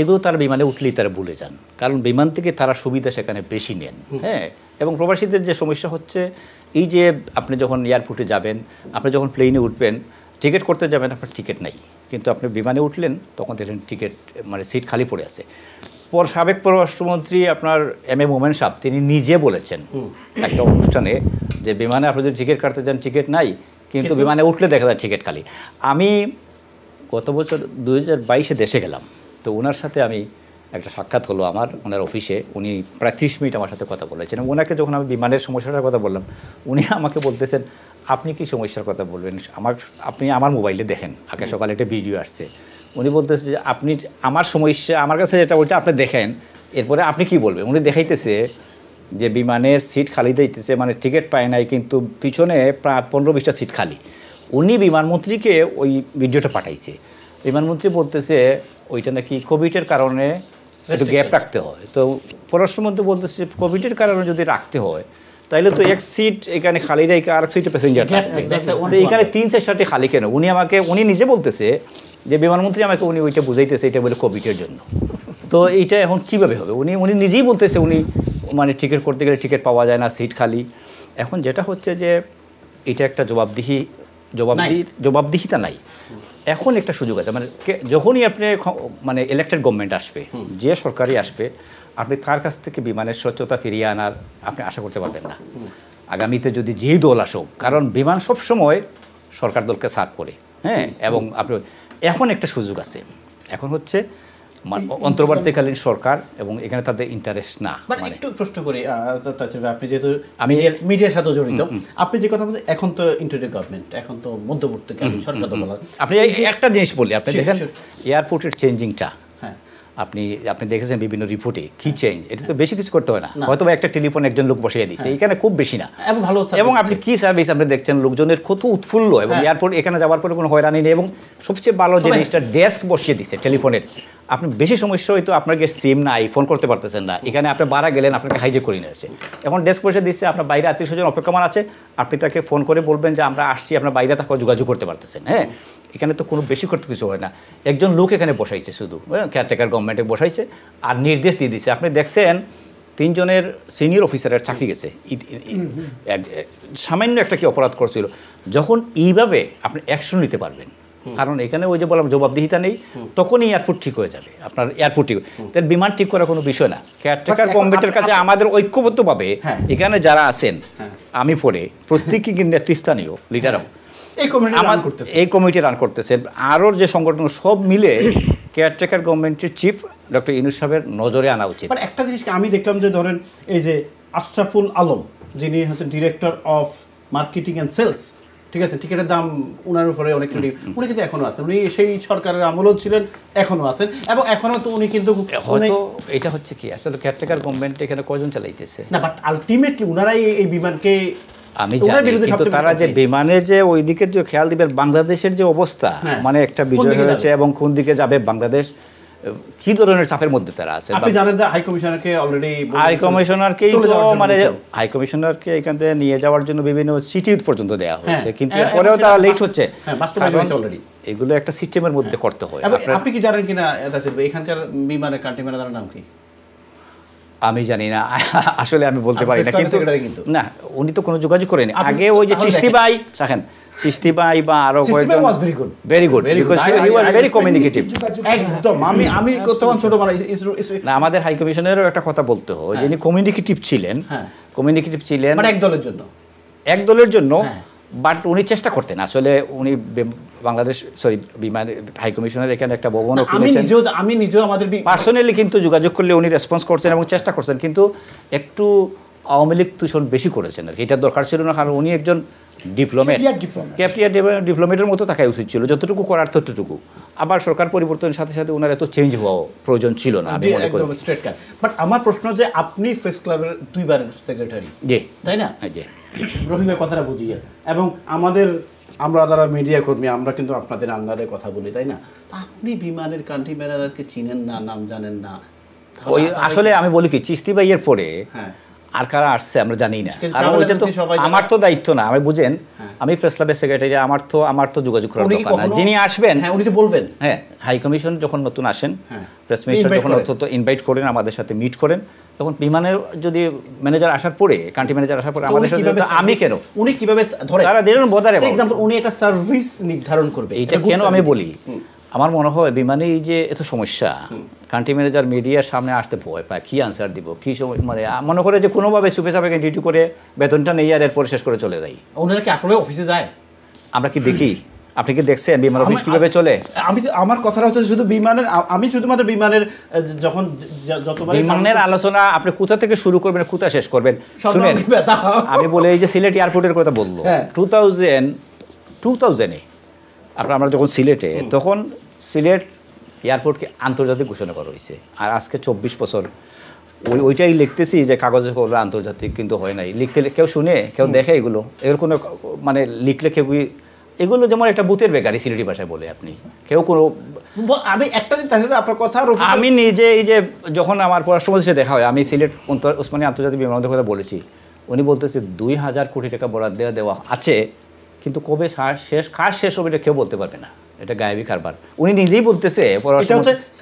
এগুলো তারা বিমানে উঠলেই তারা ভুলে যান কারণ বিমান থেকে তারা সুবিধা সেখানে বেশি নেন হ্যাঁ এবং প্রবাসীদের যে সমস্যা হচ্ছে এই যে আপনি যখন এয়ারপোর্টে যাবেন আপনি যখন প্লেনে উঠবেন টিকিট করতে যাবেন আপনার টিকিট নাই কিন্তু আপনি বিমানে উঠলেন তখন দেখলেন টিকিট মানে সিট খালি পড়ে আছে পর সাবেক পররাষ্ট্রমন্ত্রী আপনার এম এ মোমেন সাহ তিনি নিজে বলেছেন একটা অনুষ্ঠানে যে বিমানে আপনি যদি টিকিট কাটতে চান টিকিট নাই কিন্তু বিমানে উঠলে দেখা যায় টিকিট খালি আমি গত বছর দু হাজার বাইশে দেশে গেলাম তো ওনার সাথে আমি একটা সাক্ষাৎ হলো আমার ওনার অফিসে উনি প্রায় ত্রিশ মিনিট আমার সাথে কথা বলেছেন ওনাকে যখন আমি বিমানের সমস্যাটার কথা বললাম উনি আমাকে বলতেছেন আপনি কি সমস্যার কথা বলবেন আমার আপনি আমার মোবাইলে দেখেন আগে সকালে একটা ভিডিও আসছে উনি বলতেছে যে আপনি আমার সমস্যা আমার কাছে যেটা ওইটা আপনি দেখেন এরপরে আপনি কি বলবেন উনি দেখাইতেছে যে বিমানের সিট খালি দিতেছে মানে টিকিট পায় নাই কিন্তু পিছনে প্রায় পনেরো বিশটা সিট খালি উনি বিমানমন্ত্রীকে ওই ভিডিওটা পাঠাইছে বিমানমন্ত্রী বলতেছে ওইটা নাকি কোভিডের কারণে একটু গ্যাপ রাখতে হয় তো পররাষ্ট্রমন্ত্রী বলতেছে কোভিডের কারণে যদি রাখতে হয় তাইলে তো এক সিট এখানে খালি রেখে আর এক সিটে প্যাসেঞ্জার এখানে তিন চার সাথে খালি কেন উনি আমাকে উনি নিজে বলতেছে যে বিমানমন্ত্রী আমাকে উনি ওইটা বুঝাইতেছে এটা বলে কোভিডের জন্য তো এইটা এখন কিভাবে হবে উনি উনি নিজেই বলতেছে উনি মানে টিকিট করতে গেলে টিকিট পাওয়া যায় না সিট খালি এখন যেটা হচ্ছে যে এটা একটা জবাবদিহি জবাবদিহি জবাবদিহিতা নাই এখন একটা সুযোগ আছে মানে যখনই আপনি মানে ইলেকটেড গভর্নমেন্ট আসবে যে সরকারই আসবে আপনি তার কাছ থেকে বিমানের স্বচ্ছতা ফিরিয়ে আনার আপনি আশা করতে পারবেন না আগামীতে যদি যে দল আসুক কারণ বিমান সবসময় সরকার দলকে সাথ করে হ্যাঁ এবং আপনি এখন একটা সুযোগ আছে এখন হচ্ছে অন্তর্বর্তীকালীন সরকার এবং এখানে তাদের ইন্টারেস্ট না মানে মানে একটু প্রশ্ন করি আপনি যেহেতু আমি মিডিয়ার সাথে জড়িত আপনি যে কথা বলছেন এখন তো ইন্টারিয়ার গভর্নমেন্ট এখন তো মধ্যবর্তীকালীন সরকার তো বলা আপনি একটা জিনিস বলি আপনি দেখেন এয়ারপোর্টের চেঞ্জিংটা আপনি আপনি দেখেছেন বিভিন্ন রিপোর্টে কি চেঞ্জ এটা তো বেশি কিছু করতে হয় না হয়তো একটা টেলিফোন একজন লোক বসিয়ে দিচ্ছে হ্যাঁ। এখানে খুব বেশি না হ্যাঁ, এবং ভালো এবং আপনি কি সার্ভিস আপনি দেখছেন লোকজনের কত উৎফুল্ল এবং হ্যাঁ। এয়ারপোর্ট এখানে যাওয়ার পরে কোনো হয়রানি নেই এবং সবচেয়ে ভালো জিনিসটা ডেস্ক বসিয়ে দিচ্ছে টেলিফোনের আপনি বেশি সমস্যা হয়তো আপনাকে সিম নাই ফোন করতে পারতেছেন না এখানে আপনি বাড়া গেলেন আপনাকে হাইজেক করে নিয়েছে এখন ডেস্ক বসে দিচ্ছে আপনার বাইরে আত্মীয় স্বজন অপেক্ষমান আছে আপনি তাকে ফোন করে বলবেন যে আমরা আসছি আপনার বাইরে তাকে যোগাযোগ করতে পারতেছেন হ্যাঁ এখানে তো কোনো বেশি করতে কিছু হয় না একজন লোক এখানে বসাইছে শুধু কেয়ারটেকার হ্যাঁ, গভর্নমেন্টে বসাইছে আর নির্দেশ দিয়ে দিচ্ছে আপনি দেখছেন তিনজনের সিনিয়র অফিসারের চাকরি গেছে সামান্য একটা কি অপরাধ করছিল যখন এইভাবে আপনি অ্যাকশন নিতে পারবেন কারণ এখানে ওই যে বললাম জবাবদিহিতা নেই তখনই এয়ারপোর্ট ঠিক হয়ে যাবে আপনার এয়ারপোর্ট ঠিক তার বিমান ঠিক করার কোনো বিষয় না কেয়ারটেকার গভর্নমেন্টের কাছে আমাদের ঐক্যবদ্ধভাবে হ্যাঁ। এখানে যারা আছেন হ্যাঁ। আমি পরে প্রত্যেকে কিন্তু স্থানীয় লিডারও এই কমিটি রান করতেছে আরও যে সংগঠন সব মিলে কেয়ারটেকার গভর্নমেন্টের চিফ ডক্টর ইনুস সাহেবের নজরে আনা উচিত মানে একটা জিনিসকে আমি দেখলাম যে ধরেন এই যে আশরাফুল আলম যিনি হচ্ছে director of marketing and sales ঠিক আছে টিকিটের দাম ওনার উপরে অনেক উনি কিন্তু এখনও আছেন উনি সেই সরকারের আমলও ছিলেন এখনও আছেন এবং এখনও তো উনি কিন্তু এটা হচ্ছে কি আসলে কেয়ারটেকার গভর্নমেন্ট এখানে কজন চালাইতেছে না বাট আলটিমেটলি ওনারাই এই বিমানকে আমি জানি কিন্তু তারা যে বিমানে যে ওই দিকে যে খেয়াল দিবেন বাংলাদেশের যে অবস্থা হ্যাঁ, মানে একটা বিজয় হয়েছে এবং কোন দিকে যাবে বাংলাদেশ কি ধরনের চাপের মধ্যে তারা আছে আপনি জানেন যে হাই কমিশনারকে অলরেডি হাই কমিশনারকে তো মানে হাই কমিশনারকে এখান থেকে নিয়ে যাওয়ার জন্য বিভিন্ন সিটি পর্যন্ত দেওয়া হ্যাঁ, হয়েছে কিন্তু হ্যাঁ, পরেও তারা লেট হচ্ছে এগুলো একটা সিস্টেমের মধ্যে করতে হয় আপনি কি জানেন কিনা এখানকার বিমানের কান্ট্রি ম্যানেজারের নাম কি আমি জানি না আসলে আমি বলতে পারি না কিন্তু না উনি তো কোনো যোগাযোগ করেনি আগে ওই যে চিস্তি ভাই দেখেন চিস্তি ভাই বা আরো ভেরি গুড ভেরি কমিউনিকেটিভ একদম আমি আমি তখন ছোট না আমাদের হাই কমিশনেরও একটা কথা বলতে হয় যিনি হ্যাঁ। কমিউনিকেটিভ ছিলেন কমিউনিকেটিভ হ্যাঁ। ছিলেন মানে এক দলের জন্য এক দলের জন্য হ্যাঁ। বাট উনি চেষ্টা করতেন আসলে উনি বাংলাদেশ সরি বিমান হাই কমিশনের এখানে একটা ভবন আমি নিজেও আমাদের পার্সোনালি কিন্তু যোগাযোগ করলে উনি রেসপন্স করছেন এবং চেষ্টা করছেন কিন্তু একটু আওয়ামী লীগ দূষণ বেশি করেছেন আর কি এটা দরকার ছিল না কারণ উনি একজন ডিপ্লোমেটের মতো থাকাই উচিত ছিল যতটুকু করার ততটুকু আবার সরকার পরিবর্তনের সাথে সাথে ওনার এত চেঞ্জ হওয়া প্রয়োজন ছিল না আমি মনে করি স্ট্রেট কাট বাট আমার প্রশ্ন যে আপনি প্রেস ক্লাবের দুইবার সেক্রেটারি জি তাই না হ্যাঁ, জি রহিমের কথাটা বুঝিয়ে এবং আমাদের আমরা যারা মিডিয়া কর্মী আমরা কিন্তু আপনাদের আন্ডারে কথা বলি তাই না আপনি বিমানের কান্ট্রি ম্যানেজারকে চিনেন না নাম জানেন না ওই আসলে আমি বলি কি চিস্তি ভাইয়ের পরে হ্যাঁ আর কারা আসছে আমরা জানি না আর ওইটা তো আমার তো দায়িত্ব না আমি বুঝেন হ্যাঁ। আমি প্রেস ক্লাবের সেক্রেটারি আমার তো আমার তো যোগাযোগ করার দরকার না যিনি আসবেন হ্যাঁ উনি তো বলবেন হ্যাঁ হাই কমিশন যখন নতুন আসেন প্রেস হ্যাঁ। মিনিস্টার যখন অন্তত ইনভাইট করেন আমাদের সাথে মিট করেন তখন বিমানের যদি ম্যানেজার আসার পরে কান্ট্রি ম্যানেজার আসার পরে আমাদের সাথে আমি কেন উনি কিভাবে ধরে তারা দেন বদারে এক্সাম্পল উনি একটা সার্ভিস নির্ধারণ করবে এটা কেন আমি বলি আমার মনে হয় বিমানে এই যে এত সমস্যা কান্ট্রি ম্যানেজার মিডিয়ার সামনে আসতে ভয় পায় কী আনসার দিব কী মানে মনে করে যে কোনোভাবে চুপে চাপে ডিউটি করে বেতনটা নেই আর এরপর শেষ করে চলে যাই ওনারা কি আসলে অফিসে যায় আমরা কি দেখি আপনি কি দেখছেন বিমান অফিস কীভাবে চলে আমি আমার কথাটা হচ্ছে শুধু বিমানের আমি শুধুমাত্র বিমানের যখন যতবার বিমানের আলোচনা আপনি কোথা থেকে শুরু করবেন কোথায় শেষ করবেন শুনেন আমি বলে এই যে সিলেট এয়ারপোর্টের কথা বললো টু থাউজেন্ড টু থাউজেন্ডে আপনার আমরা যখন সিলেটে তখন সিলেট এয়ারপোর্টকে আন্তর্জাতিক ঘোষণা করা হয়েছে আর আজকে চব্বিশ বছর ওই ওইটাই লিখতেছি যে কাগজে করলে আন্তর্জাতিক কিন্তু হয় নাই লিখতে কেউ শুনে কেউ দেখে এগুলো এর কোনো মানে লিখলে কেউ এগুলো যেমন একটা বুথের বেকারি সিলেটি ভাষায় বলে আপনি কেউ কোনো আমি একটা দিন আপনার কথা আমি নিজে এই যে যখন আমার পররাষ্ট্রমন্ত্রীর সাথে দেখা হয় আমি সিলেট উসমানী আন্তর্জাতিক বিমানবন্দরের কথা বলেছি উনি বলতেছে দুই হাজার কোটি টাকা বরাদ্দ দেওয়া আছে কিন্তু কবে শেষ কার শেষ হবে এটা কেউ বলতে পারবে না এটা গায়েবী কারবার উনি নিজেই বলতেছে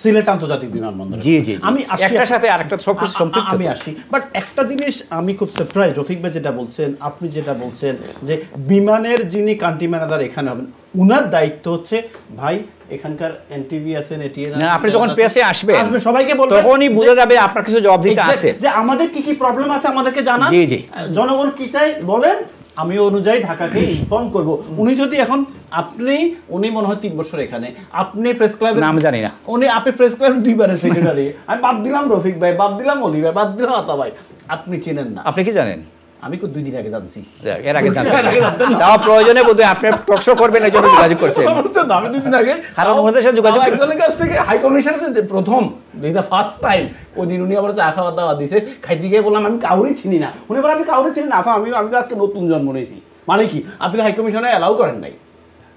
সিলেট আন্তর্জাতিক বিমানবন্দর জি জি আমি একটার সাথে আরেকটা সব কিছু সম্পৃক্ত আমি আসি বাট একটা জিনিস আমি খুব সারপ্রাইজ রফিক ভাই যেটা বলছেন আপনি যেটা বলছেন যে বিমানের যিনি কান্ট্রি ম্যানেজার এখানে হবেন উনার দায়িত্ব হচ্ছে ভাই এখানকার এনটিভি আছেন এটিএন আপনি যখন প্রেসে আসবে আসবে সবাইকে বলবেন তখনই বোঝা যাবে আপনার কিছু জবাবদিহিতা আছে যে আমাদের কি কি প্রবলেম আছে আমাদেরকে জানান জি জি জনগণ কি চাই বলেন আমি অনুযায়ী ঢাকাকে ইনফর্ম করব উনি যদি এখন আপনি উনি মনে হয় তিন বছর এখানে আপনি প্রেস ক্লাবের নাম জানি না উনি আপনি প্রেস ক্লাবের দুইবার সেক্রেটারি আমি বাদ দিলাম রফিক ভাই বাদ দিলাম অলি ভাই বাদ দিলাম আতা ভাই আপনি চেনেন না আপনি কি জানেন আমি খুব দুই দিন আগে জানছি এর আগে তাও প্রয়োজনে বোধ বোধহয় আপনি টকশো করবেন এই জন্য যোগাযোগ করছেন আমি দুই দিন আগে হারান মোহাম্মদের সাথে যোগাযোগ একজনের কাছ থেকে হাই কমিশনের যে প্রথম যেটা ফার্স্ট টাইম ওই দিন উনি আবার চা খাওয়া দাওয়া দিছে খাইতে গিয়ে বললাম আমি কাউরি চিনি না উনি বলে আমি কাউরি চিনি না আমি আমি আজকে নতুন জন্ম নিয়েছি মানে কি আপনি হাই কমিশনে অ্যালাউ করেন নাই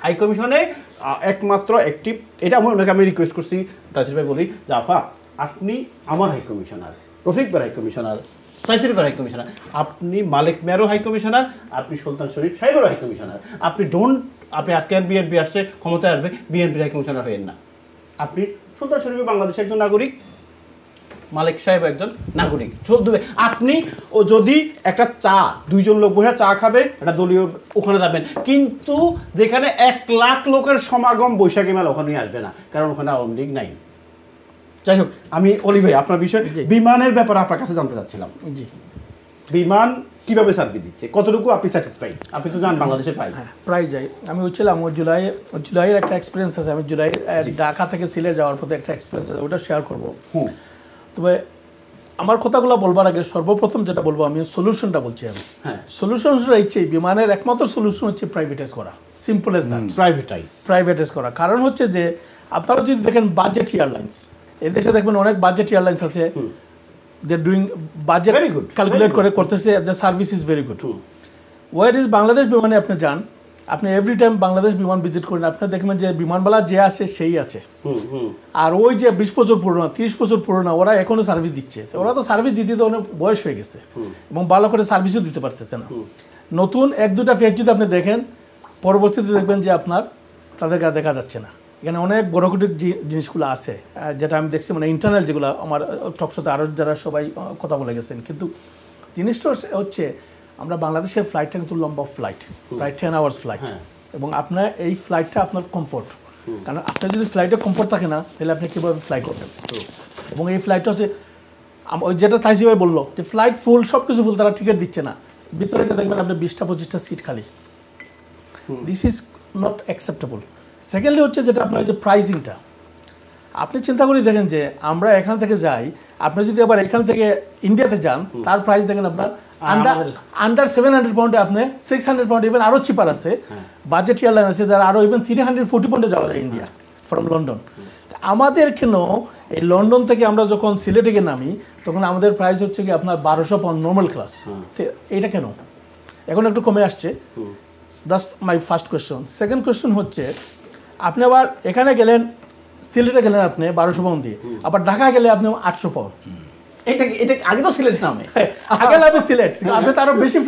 হাই কমিশনে একমাত্র একটি এটা আমি ওনাকে আমি রিকোয়েস্ট করছি তাসির ভাই বলি যে আফা আপনি আমার হাই কমিশনার রফিক ভাই হাই কমিশনার সাইসিরিফের হাই কমিশনার আপনি মালিক মেয়ারও হাই কমিশনার আপনি সুলতান শরীফ সাহেবেরও হাই কমিশনার আপনি ডোন্ট আপনি আজকে বিএনপি আসছে ক্ষমতায় আসবে বিএনপির হাই কমিশনার হয়েন না আপনি সুলতান শরীফ বাংলাদেশের একজন নাগরিক মালিক সাহেব একজন নাগরিক চলবে আপনি ও যদি একটা চা দুইজন লোক বসে চা খাবে একটা দলীয় ওখানে যাবেন কিন্তু যেখানে এক লাখ লোকের সমাগম বৈশাখী মেলা ওখানেই আসবে না কারণ ওখানে আওয়ামী লীগ নাই যাই হোক আমি অলি ভাই আপনার বিষয়ে বিমানের ব্যাপারে আপনার কাছে জানতে চাচ্ছিলাম জি বিমান কিভাবে সার্ভিস দিচ্ছে কতটুকু আপনি স্যাটিসফাইড আপনি তো জান বাংলাদেশে পাই হ্যাঁ, প্রায় যাই আমি বলছিলাম ওই জুলাই জুলাইয়ের একটা এক্সপিরিয়েন্স আছে আমি জুলাই ঢাকা থেকে সিলেট যাওয়ার পথে একটা এক্সপিরিয়েন্স আছে ওটা শেয়ার করবো তবে আমার কথাগুলো বলবার আগে সর্বপ্রথম যেটা বলবো আমি সলিউশনটা বলছি আমি সলিউশনটা হ্যাঁ। হচ্ছে বিমানের একমাত্র সলিউশন হচ্ছে প্রাইভেটাইজ করা simple as that privatise privatise করা কারণ হচ্ছে যে আপনারা যদি দেখেন বাজেট এয়ারলাইন্স এদেশে দেখবেন অনেক বাজেট এয়ারলাইন্স আছে দে ডুইং বাজেট ক্যালকুলেট করে করতেছে the service is very good where is Bangladesh বিমানে আপনি যান আপনি এভরি টাইম বাংলাদেশ বিমান ভিজিট করেন আপনি দেখবেন যে বিমানবালা যে আছে সেই আছে আর ওই যে বিশ বছর পুরোনো তিরিশ বছর পুরোনো ওরা এখনও সার্ভিস দিচ্ছে ওরা তো সার্ভিস দিতে তো অনেক বয়স হয়ে গেছে এবং ভালো করে সার্ভিসও দিতে পারতেছে না নতুন এক দুটা ফেজ যদি আপনি দেখেন পরবর্তীতে দেখবেন যে আপনার তাদেরকে দেখা যাচ্ছে না এখানে অনেক কঠিন জিনিসগুলো আছে যেটা আমি দেখছি মানে ইন্টারনাল যেগুলো আমার টকশোতে আরও যারা সবাই কথা বলে গেছেন কিন্তু জিনিসটা হচ্ছে আমরা বাংলাদেশের ফ্লাইটটা কিন্তু লম্বা ফ্লাইট প্রায় টেন আওয়ার্স ফ্লাইট এবং আপনার এই ফ্লাইটটা আপনার কমফোর্ট কারণ আপনার যদি ফ্লাইটে কমফোর্ট থাকে না তাহলে আপনি কীভাবে ফ্লাই করবেন এবং এই ফ্লাইটটা হচ্ছে ওই যেটা তাইজি ভাই বললো যে ফ্লাইট ফুল সব কিছু ফুল তারা টিকিট দিচ্ছে না ভিতরে দেখবেন আপনি বিশটা পঁচিশটা সিট খালি this is not acceptable secondly হচ্ছে যেটা আপনার যে প্রাইসিংটা আপনি চিন্তা করে দেখেন যে আমরা এখান থেকে যাই আপনি যদি আবার এখান থেকে ইন্ডিয়াতে যান তার প্রাইস দেখেন আপনার আন্ডার আন্ডার সেভেন হান্ড্রেড পাউন্ডে আপনি সিক্স হান্ড্রেড পাউন্ড ইভেন আরও চিপার আছে বাজেট হ্যাঁ। এয়ারলাইন আছে যারা আরও ইভেন থ্রি হান্ড্রেড ফোর্টি পাউন্ডে যাওয়া যায় ইন্ডিয়া ফ্রম লন্ডন আমাদের কেন এই লন্ডন থেকে আমরা যখন সিলেটে গিয়ে নামি তখন আমাদের প্রাইস হচ্ছে কি আপনার বারোশো পাউন্ড নর্মাল ক্লাস এটা কেন এখন একটু কমে আসছে that's my first question second question হচ্ছে আপনি আবার এখানে গেলেন সিলেটে গেলেন আপনি বারোশো পাউন্ড দিয়ে আবার ঢাকা গেলে আপনি আটশো পাউন্ড এটা এটা সিলেট নামে হ্যাঁ, সিলেট আপনি আরো হ্যাঁ,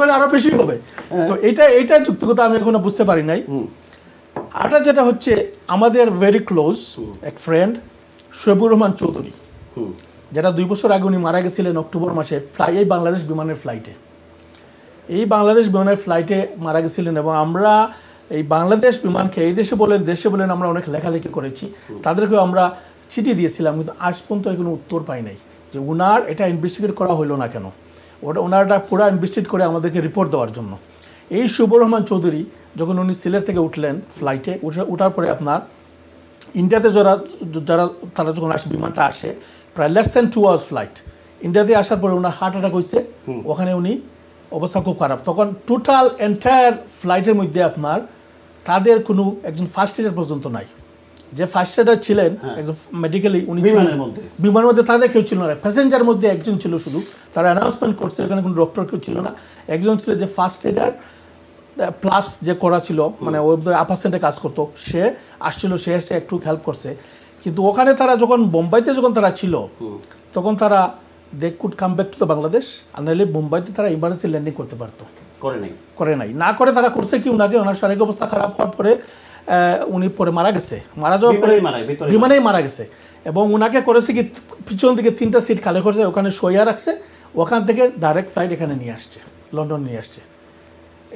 মানে আরো বেশি হবে হ্যাঁ। তো এটা আমি এখনো বুঝতে যেটা হচ্ছে আমাদের ক্লোজ এক ফ্রেন্ড রহমান চৌধুরী যেটা দুই বছর আগে উনি মারা গেছিলেন অক্টোবর মাসে ফ্লাই এই বাংলাদেশ বিমানের ফ্লাইটে এই বাংলাদেশ বিমানের ফ্লাইটে মারা গেছিলেন এবং আমরা এই বাংলাদেশ বিমানকে এই দেশে বলেন দেশে বলেন আমরা অনেক লেখালেখি করেছি তাদেরকেও আমরা চিঠি দিয়েছিলাম কিন্তু আজ পর্যন্ত কোনো উত্তর পাই নাই যে ওনার এটা ইনভেস্টিগেট করা হলো না কেন ওটা ওনারটা পুরো ইনভেস্টিগেট করে আমাদেরকে রিপোর্ট দেওয়ার জন্য এই শুভ রহমান চৌধুরী যখন উনি সিলেট থেকে উঠলেন ফ্লাইটে উঠে ওঠার পরে আপনার ইন্ডিয়াতে যারা যারা তারা যখন আসে বিমানটা আসে প্রায় less than two hours flight ইন্ডিয়াতে আসার পরে ওনার হার্ট অ্যাটাক হয়েছে ওখানে উনি অবস্থা খুব খারাপ তখন টোটাল এন্টায়ার ফ্লাইটের মধ্যে আপনার তাদের কোনো একজন ফার্স্ট এডার পর্যন্ত নাই যে ফার্স্ট এডার ছিলেন হ্যাঁ। একজন মেডিকেলি উনি বিমানের মধ্যে তাদের কেউ ছিল না প্যাসেঞ্জার মধ্যে একজন ছিল শুধু তারা অ্যানাউন্সমেন্ট করছে এখানে কোনো ডক্টর কেউ ছিল না একজন ছিল যে ফার্স্ট এডার প্লাস যে করা ছিল মানে ওই আপার সেন্টে কাজ করতো সে আসছিল সে এসে একটু হেল্প করছে কিন্তু ওখানে তারা যখন বোম্বাইতে যখন তারা ছিল তখন তারা they could come back to the Bangladesh আর নাহলে মুম্বাইতে তারা ইমার্জেন্সি ল্যান্ডিং করতে পারতো করে নাই করে নাই না করে তারা করছে কি উনাকে ওনার শারীরিক অবস্থা খারাপ হওয়ার পরে উনি পরে মারা গেছে মারা যাওয়ার পরে বিমানেই মারা গেছে এবং ওনাকে করেছে কি পিছন দিকে তিনটা সিট খালি করছে ওখানে শোয়া রাখছে ওখান থেকে ডাইরেক্ট ফ্লাইট এখানে নিয়ে আসছে লন্ডন নিয়ে আসছে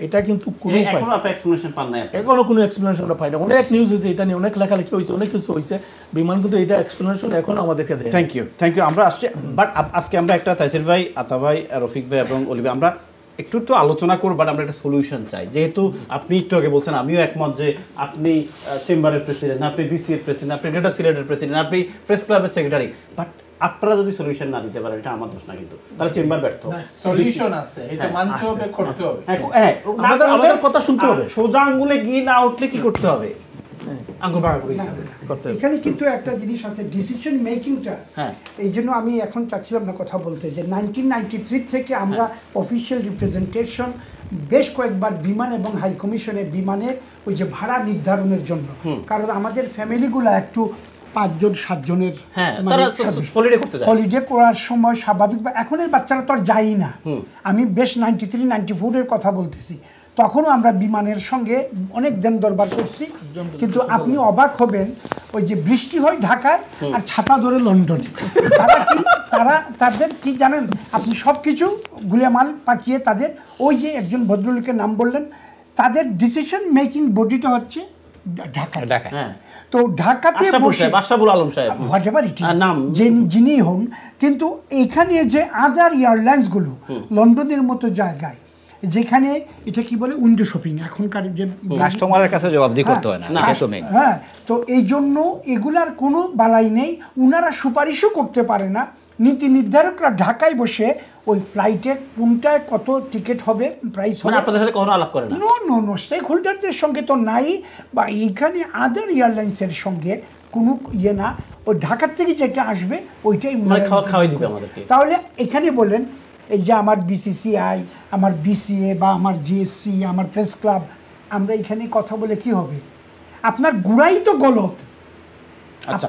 এটা কিন্তু কোনো এখনো কোনো এক্সপ্লেনেশন পাই না অনেক নিউজ হয়েছে এটা নিয়ে অনেক লেখালেখি হয়েছে অনেক কিছু হয়েছে বিমান কিন্তু এটা এক্সপ্লেনেশন এখন আমাদেরকে দেয় থ্যাংক ইউ থ্যাংক ইউ আমরা আসছি বাট আজকে আমরা একটা তাইসির ভাই আতা ভাই রফিক ভাই এবং অলিভা আমরা একটু তো আলোচনা করব বাট আমরা একটা সলিউশন চাই যেহেতু আপনি একটু আগে বলছেন আমিও একমত যে আপনি চেম্বারের প্রেসিডেন্ট আপনি বিসিএর প্রেসিডেন্ট আপনি গ্রেটার সিলেটের প্রেসিডেন্ট আপনি প্রেস ক্লাবের সেক্রেটারি বাট আপনারা যদি সলিউশন না দিতে পারেন এটা আমার দোষ না কিন্তু তাহলে চেম্বার ব্যর্থ সলিউশন আছে এটা হ্যাঁ, মানতে হবে করতে হ্যাঁ। হবে হ্যাঁ, হ্যাঁ আমাদের আমাদের কথা শুনতে হবে সোজা আঙ্গুলে গিয়ে না উঠলে কি করতে হবে আঙ্গুল বাঁকা করে করতে হবে এখানে কিন্তু একটা জিনিস আছে ডিসিশন মেকিংটা হ্যাঁ এই জন্য আমি এখন চাচ্ছিলাম না কথা বলতে যে নাইনটিন নাইনটি থ্রি থেকে আমরা অফিসিয়াল রিপ্রেজেন্টেশন বেশ কয়েকবার বিমান এবং হাই কমিশনে বিমানের ওই যে ভাড়া নির্ধারণের জন্য কারণ আমাদের ফ্যামিলিগুলো একটু পাঁচজন সাতজনের হলিডে হ্যাঁ, মানে করার সময় স্বাভাবিক এখন এই বাচ্চারা তো আর যাই না আমি বেশ নাইনটি থ্রি নাইনটি ফোরের কথা বলতেছি তখনও আমরা বিমানের সঙ্গে অনেক দেন দরবার করছি কিন্তু আপনি অবাক হবেন ওই যে বৃষ্টি হয় ঢাকায় আর ছাতা ধরে লন্ডনে তারা কি তারা তাদের কি জানেন আপনি সব কিছু গুলিয়ামাল পাকিয়ে তাদের ওই যে একজন ভদ্রলোকের নাম বললেন তাদের ডিসিশন মেকিং বডিটা হচ্ছে হ্যাঁ। হ্যাঁ, এখানে যে আদার লন্ডনের মতো জায়গায় যেখানে এটা কি বলে উইন্ডো শপিং এখনকার যে কাস্টমারের কাছে জবাবদি করতে হয় না হ্যাঁ, হ্যাঁ তো এই জন্য এগুলার কোনো বালাই নেই উনারা সুপারিশও করতে পারে না নীতি নির্ধারকরা ঢাকায় বসে ওই ফ্লাইটে কোনটায় কত টিকিট হবে প্রাইস মানে হবে আপনাদের সাথে কখনো আলাপ করে না নো নো নো স্টেক হোল্ডারদের সঙ্গে তো নাই বা এইখানে আদার এয়ারলাইন্সের সঙ্গে কোনো ইয়ে না ওই ঢাকার থেকে যেটা আসবে ওইটাই মানে খাওয়া খাওয়াই দিবে আমাদেরকে তাহলে এখানে বলেন এই যে আমার বিসিসিআই আমার বিসিএ বা আমার জিএসসি আমার প্রেস ক্লাব আমরা এখানে কথা বলে কি হবে আপনার গুড়াই তো গলত আচ্ছা,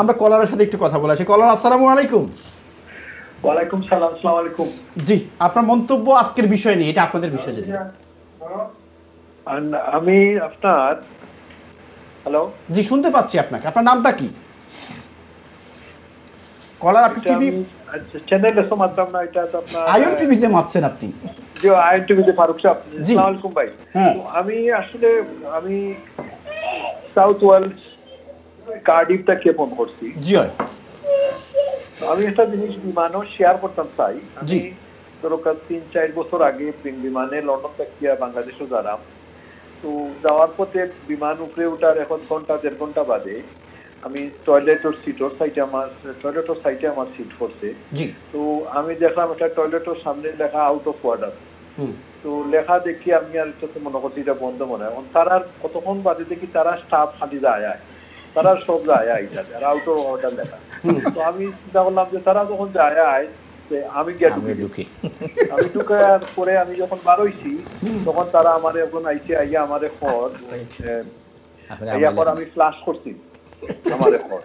আমরা কলারের সাথে একটু কথা কলার আলাইকুম ওয়ালাইকুম সালাম আলাইকুম জি আপনার মন্তব্য আজকের বিষয় নিয়ে এটা আপনাদের বিষয় যদি আমি আপনার হ্যালো জি শুনতে পাচ্ছি আপনাকে আপনার নামটা কি কলার আপনি টিভি চ্যানেলে না এটা তো আপনার টিভিতে মাতছেন আপনি জি আয়ন টিভিতে ফারুক সাহেব আসসালামু আলাইকুম ভাই হ্যাঁ। আমি আসলে আমি সাউথ ওয়েলস কার্ডিফটা কেপন করছি আমি একটা জিনিস বিমানও শেয়ার করতাম চাই ধরো তিন চার বছর আগে বিমানে লন্ডন থেকে বাংলাদেশও যারাম তো যাওয়ার পথে বিমান উপরে ওঠার এখন ঘন্টা দেড় ঘন্টা বাদে আমি সিটর আমার টয়লেটের সাইটে আমার সিট পড়ছে তো আমি দেখলাম একটা টয়লেটের সামনে লেখা আউট অফ অর্ডার তো লেখা দেখি আমি আর মনে করছি এটা বন্ধ মনে হয় তারা কতক্ষণ বাদে দেখি তারা স্টাফ খালি যায় তারা সব যায় তারা আউট অফ অর্ডার লেখা তো আমি চিন্তা করলাম যে তারা যখন যায় আয় যে আমি আমি ঢুকার পরে আমি যখন তখন তারা আমার এখন আইছে আইয়া আমার আচ্ছা। আইয়া পর আমি ফ্লাশ করছি আমার ফর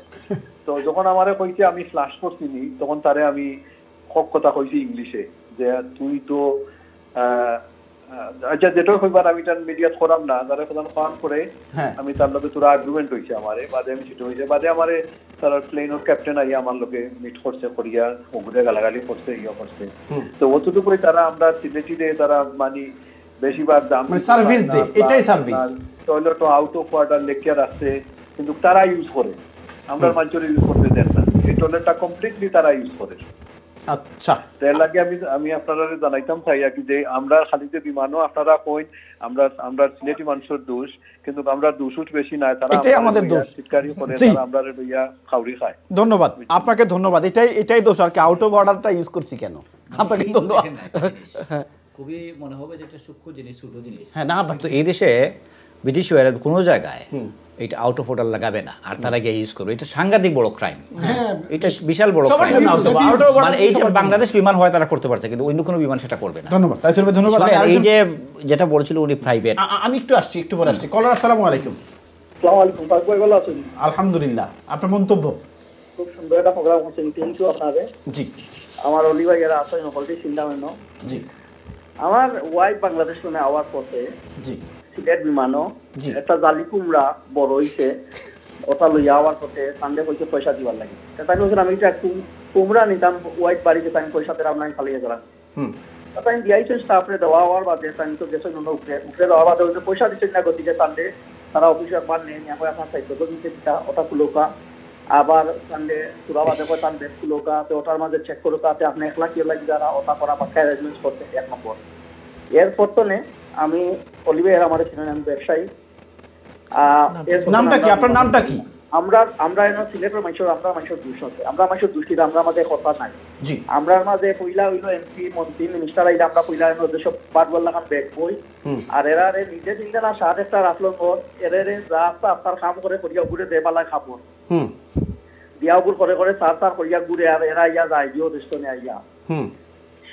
তো যখন আমার কইছে আমি ফ্লাশ করছি নি তখন তারে আমি হক কথা কইছি ইংলিশে যে তুই তো আহ আচ্ছা যেটা হইবার আমি তার করাম না তারা ফান করে হ্যাঁ। আমি তার লগে তোরা আর্গুমেন্ট আমারে বাদে আমি সেটা বাদে আমারে তার প্লেনের ক্যাপ্টেন আইয়া আমার লোকে মিট করছে করিয়া গালাগালি করছে ইয়া করছে তো অতটুকু তারা আমরা সিলেটি দিয়ে তারা মানে বেশিরভাগ দাম সার্ভিস মানে এটাই service toilet out of water lecture আছে কিন্তু তারা ইউজ করে আমরা মাঞ্চলে ইউজ করতে দেন না এই টয়লেটটা কমপ্লিটলি তারা ইউজ করে আচ্ছা এর লাগে আমি আমি আপনারা জানাইতাম চাই কি যে আমরা খালি যে বিমানও আপনারা কইন আমরা আমরা সিলেটি মানুষের দোষ কিন্তু আমরা দোষুট বেশি নাই তারা এটাই আমাদের দোষ চিৎকারি করে আমরা লইয়া খাউরি খায় ধন্যবাদ আপনাকে ধন্যবাদ এটাই এটাই দোষ আর কি আউট অফ অর্ডারটা ইউজ করছি কেন আপনাকে ধন্যবাদ হ্যাঁ। খুবই মনে হবে যে একটা সূক্ষ্ম জিনিস ছোট জিনিস হ্যাঁ না বাট এই দেশে ব্রিটিশরা কোনো জায়গায় এটা আউট অফ অর্ডার লাগাবে না আর তারা গিয়ে ইউজ করবে এটা সাংঘাতিক বড় ক্রাইম হ্যাঁ। এটা বিশাল বড় ক্রাইম মানে এই যে বাংলাদেশ বিমান হয় তারা করতে পারছে কিন্তু অন্য কোনো বিমান সেটা করবে না ধন্যবাদ ধন্যবাদ এই যে যেটা বলছিল উনি প্রাইভেট আমি একটু আসছি একটু পরে আসছি কলার আসসালামু আলাইকুম আলহামদুলিল্লাহ আপনার মন্তব্য খুব সুন্দর একটা প্রোগ্রাম হচ্ছে জি আমার এরা আছেন জি আমার ওয়াইফ বাংলাদেশ মানে আওয়াজ করতে জি সিলেট বিমানও একটা জালি কুমড়া বড় হয়েছে ওটা লইয়া আওয়ার পথে সানডে কইছে পয়সা দিবার লাগে তাকে কইছে আমি একটু কুমড়া নিতাম হোয়াইট বাড়িতে তাই পয়সা না খালিয়ে গেলাম তাই স্টাফরে দেওয়া হওয়ার বাদে তো বাদে ওই পয়সা না গতিকে সানডে তারা অফিসে একবার আপনার সাইকেল তো দিতে দিতা ওটা আবার সানডে সুরাবাদে কয় তান বেশ তো ওটার মাঝে চেক করো তাতে আপনি একলা কেউ লাগি যারা ওটা করা পাক্কা অ্যারেঞ্জমেন্ট করতে এক নম্বর এরপর তো আমি অলিভের আমার ছিলেন আমি ব্যবসায়ী নামটা কি আপনার নামটা কি আমরা আমরা এনে সিলেটের মানুষের আমরা মানুষের দুষ্টি আমরা মানুষের দুষ্টি আমরা মাঝে কথা নাই আমরা মাঝে পইলা হইলো এমপি মন্ত্রী মিনিস্টার আইলে আমরা পইলা এনে দেশ বাদ বললাম ব্যাগ বই আর এরা রে নিজে দিলে না সাত একটা রাখলো মোর এরে রে যা আপনার কাম করে করিয়া ঘুরে দেবালা খাবো দিয়াগুর করে করে সার সার করিয়া ঘুরে আর এরা ইয়া যায় জিও দেশ নিয়ে আইয়া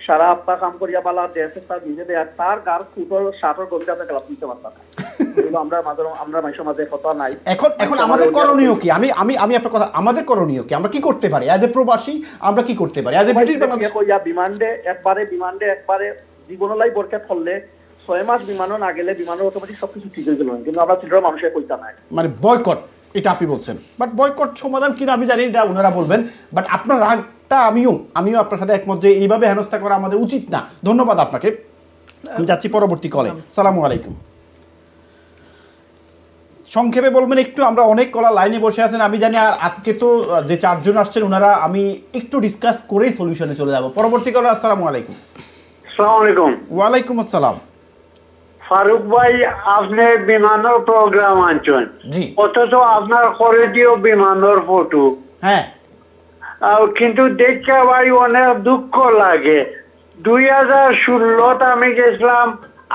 सारा आपका কাম করিয়া পালা पाला তার सर নিজে দেয়া তার গার কুপর সাপর গলিটা আপনি ক্লাব নিতে পারতাম আমরা মাঝে আমরা মাঝে মাঝে কথা নাই এখন এখন আমাদের করণীয় কি আমি আমি আমি আপনার কথা আমাদের করণীয় কি আমরা কি করতে পারি অ্যাজ এ প্রবাসী আমরা কি করতে পারি অ্যাজ এ ব্রিটিশ বাংলাদেশ ইয়া বিমানে একবারে বিমানে একবারে জীবনলাই বরকে ফললে ছয় মাস বিমানও না গেলে বিমানের অটোমেটিক সবকিছু ঠিক হয়ে গেল কিন্তু আমরা সিডর মানুষের কইতা নাই মানে বয়কট এটা আপনি বলছেন বাট বয়কট সমাধান কিনা আমি জানি এটা ওনারা বলবেন বাট আপনার রাগটা আমিও আমিও আপনার সাথে একমত যে এইভাবে হেনস্থা করা আমাদের উচিত না ধন্যবাদ আপনাকে আমি যাচ্ছি পরবর্তী কলে আচ্ছা। সালাম আলাইকুম সংক্ষেপে বলবেন একটু আমরা অনেক কলা লাইনে বসে আছেন আমি জানি আর আজকে তো যে চারজন আসছেন ওনারা আমি একটু ডিসকাস করেই সলিউশনে চলে যাব পরবর্তী কলে আসসালামু আলাইকুম আসসালামু আলাইকুম ওয়ালাইকুম আসসালাম ফারুক ভাই আপনি বিমানের প্রোগ্রাম আনছেন অথচ আপনার করে দিও বিমানের ফটো হ্যাঁ কিন্তু দেখতে ভাই অনেক দুঃখ লাগে দুই হাজার ষোলোত আমি গেছিলাম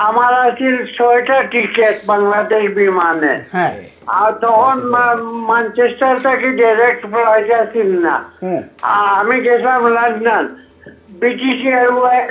আমার আছিল ছয়টা টিকিট বাংলাদেশ বিমানে হ্যাঁ। আর তখন ম্যানচেস্টার থেকে ডাইরেক্ট ফ্লাইট আসিল না আমি গেছিলাম লন্ডন ব্রিটিশ এয়ারওয়েজ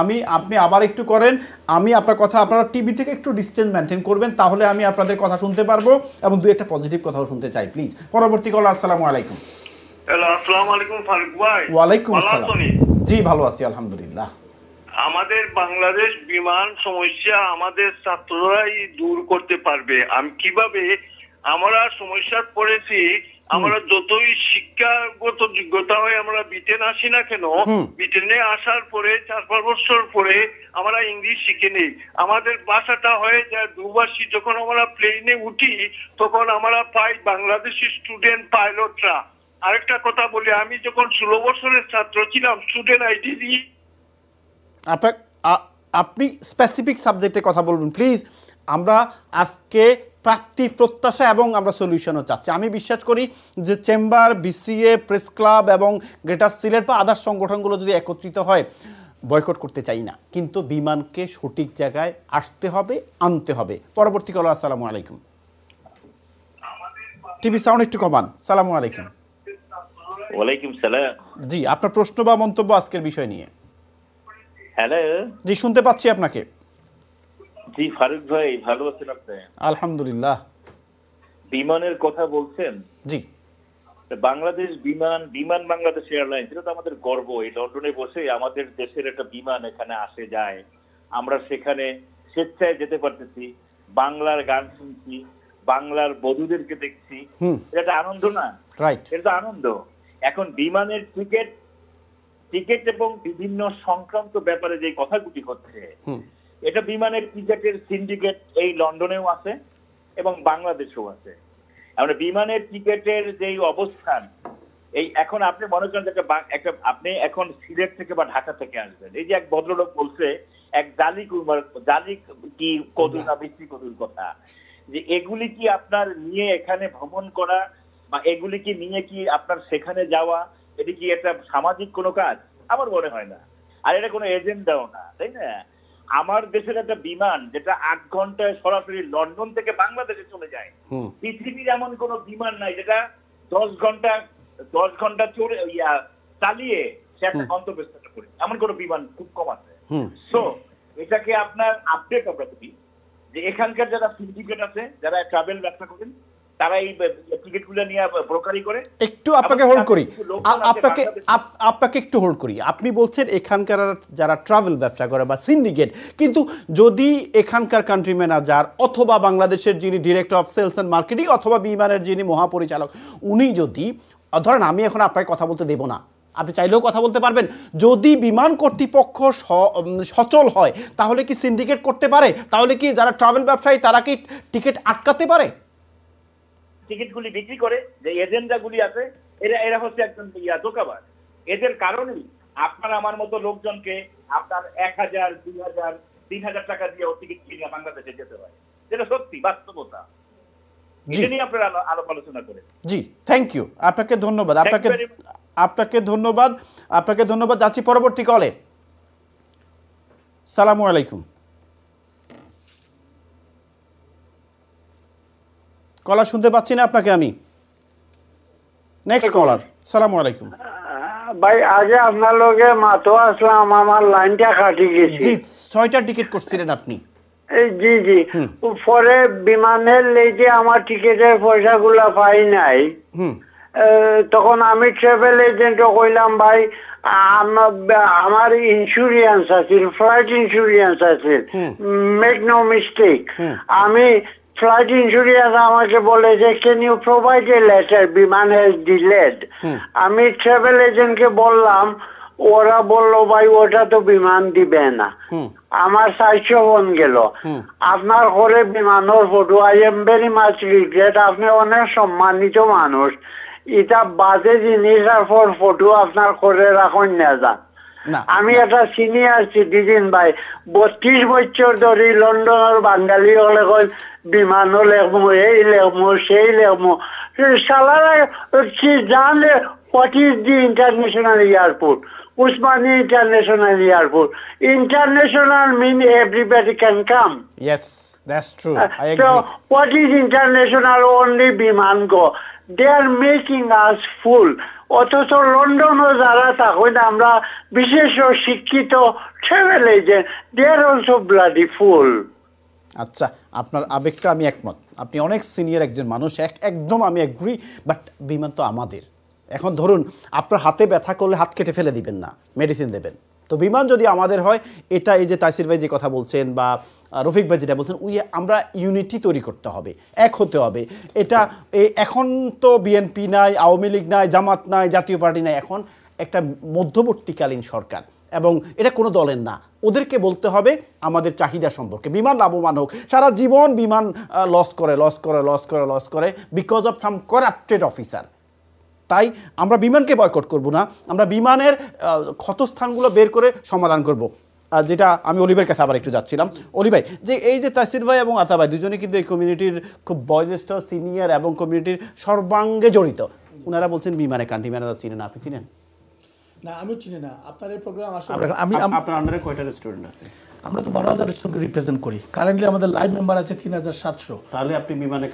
আমি আপনি আবার একটু করেন আমি আপনার কথা আপনারা টিভি থেকে একটু ডিস্টেন্স মেনটেন করবেন তাহলে আমি আপনাদের কথা শুনতে পারবো এবং দু একটা পজিটিভ কথাও শুনতে চাই প্লিজ পরবর্তী কল আসসালামু আলাইকুম হ্যালো আসসালাম আলাইকুম ফারুক ভাই ওয়ালাইকুম আসসালাম জি ভালো আছি আলহামদুলিল্লাহ আমাদের বাংলাদেশ বিমান সমস্যা আমাদের ছাত্ররাই দূর করতে পারবে আমি কিভাবে আমরা সমস্যায় পড়েছি আমরা যতই শিক্ষাগত যোগ্যতা হয় আমরা ব্রিটেন আসি না কেন ব্রিটেনে আসার পরে চার পাঁচ বছর পরে আমরা ইংলিশ শিখে নেই আমাদের ভাষাটা হয়ে যায় দুভাষী যখন আমরা প্লেনে উঠি তখন আমরা পাই বাংলাদেশি স্টুডেন্ট পাইলটরা আরেকটা কথা বলি আমি যখন ষোলো বছরের ছাত্র ছিলাম স্টুডেন্ট আইডি দিয়ে আপনি স্পেসিফিক সাবজেক্টে কথা বলবেন প্লিজ আমরা আজকে প্রাপ্তি প্রত্যাশা এবং আমরা সলিউশনও চাচ্ছি আমি বিশ্বাস করি যে চেম্বার বিসিএ প্রেস ক্লাব এবং গ্রেটার সিলেট বা আদার্স সংগঠনগুলো যদি একত্রিত হয় বয়কট করতে চাই না কিন্তু বিমানকে সঠিক জায়গায় আসতে হবে আনতে হবে পরবর্তী কল আসসালামু আলাইকুম টিভি সাউন্ড একটু কমান সালামু আলাইকুম ওয়ালাইকুম সালাম জি আপনার প্রশ্ন বা মন্তব্য আজকের বিষয় নিয়ে হ্যালো জি শুনতে পাচ্ছি আপনাকে জি ফারুক ভাই ভালো আছেন আপনি আলহামদুলিল্লাহ বিমানের কথা বলছেন জি বাংলাদেশ বিমান বিমান বাংলাদেশ তো আমাদের গর্ব এই লন্ডনে বসে আমাদের দেশের একটা বিমান এখানে আসে যায় আমরা সেখানে স্বেচ্ছায় যেতে পারতেছি বাংলার গান শুনছি বাংলার বধুদেরকে দেখছি এটা আনন্দ না এটা আনন্দ এখন বিমানের টিকিট টিকিট এবং বিভিন্ন সংক্রান্ত ব্যাপারে যে কথাগুলি হচ্ছে এটা বিমানের টিকেটের সিন্ডিকেট এই লন্ডনেও আছে এবং বাংলাদেশেও আছে আমরা বিমানের টিকেটের যেই অবস্থান এই এখন আপনি মনে করেন একটা একটা আপনি এখন সিলেট থেকে বা ঢাকা থেকে আসবেন এই যে এক ভদ্রলোক বলছে এক জালি কুমার জালি কি কদুর না বিশ্রী কদুর কথা যে এগুলি কি আপনার নিয়ে এখানে ভ্রমণ করা বা এগুলি কি নিয়ে কি আপনার সেখানে যাওয়া এটি কি একটা সামাজিক কোনো কাজ আমার মনে হয় না আর এটা কোনো এজেন্ডাও না তাই না আমার দেশের একটা বিমান যেটা আট ঘন্টায় সরাসরি লন্ডন থেকে বাংলাদেশে চলে যায় পৃথিবীর এমন কোন বিমান নাই যেটা দশ ঘন্টা দশ ঘন্টা চড়ে ইয়া চালিয়ে সে একটা গন্তব্যস্থানে করে এমন কোন বিমান খুব কম আছে সো এটাকে আপনার আপডেট আমরা যে এখানকার যারা সিন্ডিকেট আছে যারা ট্রাভেল ব্যবসা করেন একটু আপনাকে হোল্ড করি আপনাকে আপনাকে একটু হোল্ড করি আপনি বলছেন এখানকার যারা ট্রাভেল ব্যবসা করে বা সিন্ডিকেট কিন্তু যদি এখানকার কান্ট্রি অথবা বাংলাদেশের যিনি অফ মার্কেটিং অথবা বিমানের যিনি মহাপরিচালক উনি যদি ধরেন আমি এখন আপনাকে কথা বলতে দেব না আপনি চাইলেও কথা বলতে পারবেন যদি বিমান কর্তৃপক্ষ সচল হয় তাহলে কি সিন্ডিকেট করতে পারে তাহলে কি যারা ট্রাভেল ব্যবসায়ী তারা কি টিকিট আটকাতে পারে টিকিটগুলি বিক্রি করে যে এজেন্ডাগুলি আছে এরা এরা হচ্ছে একজন ইয়া দোকাবার এদের কারণেই আপনার আমার মতো লোকজনকে আপনার এক হাজার দুই হাজার তিন হাজার টাকা দিয়ে টিকিট কিনে বাংলাদেশে যেতে হয় যেটা সত্যি বাস্তবতা জি থ্যাংক ইউ আপনাকে ধন্যবাদ আপনাকে আপনাকে ধন্যবাদ আপনাকে ধন্যবাদ যাচ্ছি পরবর্তী কলে সালামু আলাইকুম কলার শুনতে পাচ্ছি না আপনাকে আমি নেক্সট কলার সালাম আলাইকুম ভাই আগে আপনার লগে মাতো আসলাম আমার লাইনটা কাটি গেছে জি ছয়টা টিকিট করছিলেন আপনি জি জি পরে বিমানের লেগে আমার টিকিটের পয়সাগুলা পাই নাই তখন আমি ট্রাভেল এজেন্ট কইলাম ভাই আমার ইন্স্যুরেন্স আছে ফ্লাইট ইন্স্যুরেন্স আছে মেক নো মিস্টেক আমি ফ্লাইট insurers আমাকে বলে যে can you provide a letter Biman has delayed আমি ট্রাভেল এজেন্টকে বললাম ওরা বললো ভাই ওটা তো বিমান দিবে না আমার সাহায্য বন গেল আপনার ঘরে বিমানের photo I am very much regret আপনি অনেক সম্মানিত মানুষ এটা বাজে জিনিস আর ফটো আপনার করে রাখুন না যান আমি এটা চিনি আসছি দিদিন ভাই বত্রিশ বছর ধরে লন্ডনের বাঙালি হলে কই বিমানও লেখমু এই লেখমু সেই লেখমু সালারা কি জানে what is the international airport Osmani international airport international mean everybody can come yes that's true I agree what is international only Biman go they are making আস ফুল অথচ লন্ডনও যারা তখন আমরা বিশেষ শিক্ষিত travel agent there also bloody fool আচ্ছা আপনার আবেগটা আমি একমত আপনি অনেক সিনিয়র একজন মানুষ একদম আমি অ্যাগ্রি বাট বিমান তো আমাদের এখন ধরুন আপনার হাতে ব্যথা করলে হাত কেটে ফেলে দিবেন না মেডিসিন দেবেন তো বিমান যদি আমাদের হয় এটা এই যে তাসির ভাই যে কথা বলছেন বা রফিক ভাই যেটা বলছেন উই আমরা ইউনিটি তৈরি করতে হবে এক হতে হবে এটা এখন তো বিএনপি নাই আওয়ামী লীগ নাই জামাত নাই জাতীয় পার্টি নাই এখন একটা মধ্যবর্তীকালীন সরকার এবং এটা কোনো দলের না ওদেরকে বলতে হবে আমাদের চাহিদা সম্পর্কে বিমান লাভবান হোক সারা জীবন বিমান লস করে লস করে লস করে লস করে because of some corrupted officer তাই আমরা বিমানকে বয়কট করব না আমরা বিমানের ক্ষতস্থানগুলো বের করে সমাধান করব। যেটা আমি অলিভের কাছে আবার একটু যাচ্ছিলাম অলিভাই যে এই যে তাসির ভাই এবং আতা ভাই দুজনে কিন্তু এই কমিউনিটির খুব বয়োজ্যেষ্ঠ সিনিয়র এবং কমিউনিটির সর্বাঙ্গে জড়িত ওনারা বলছেন বিমানে কান্টি ম্যানেজার চিনেন আপনি চিনেন না আমি চিনি না আপনার এই প্রোগ্রাম আসলে আমি আপনার আন্ডারে কয়টা রেস্টুরেন্ট আছে আমরা তো বারো হাজারের সঙ্গে রিপ্রেজেন্ট করি কারেন্টলি আমাদের লাইভ মেম্বার আছে তিন হাজার সাতশো তাহলে আপনি বিমানের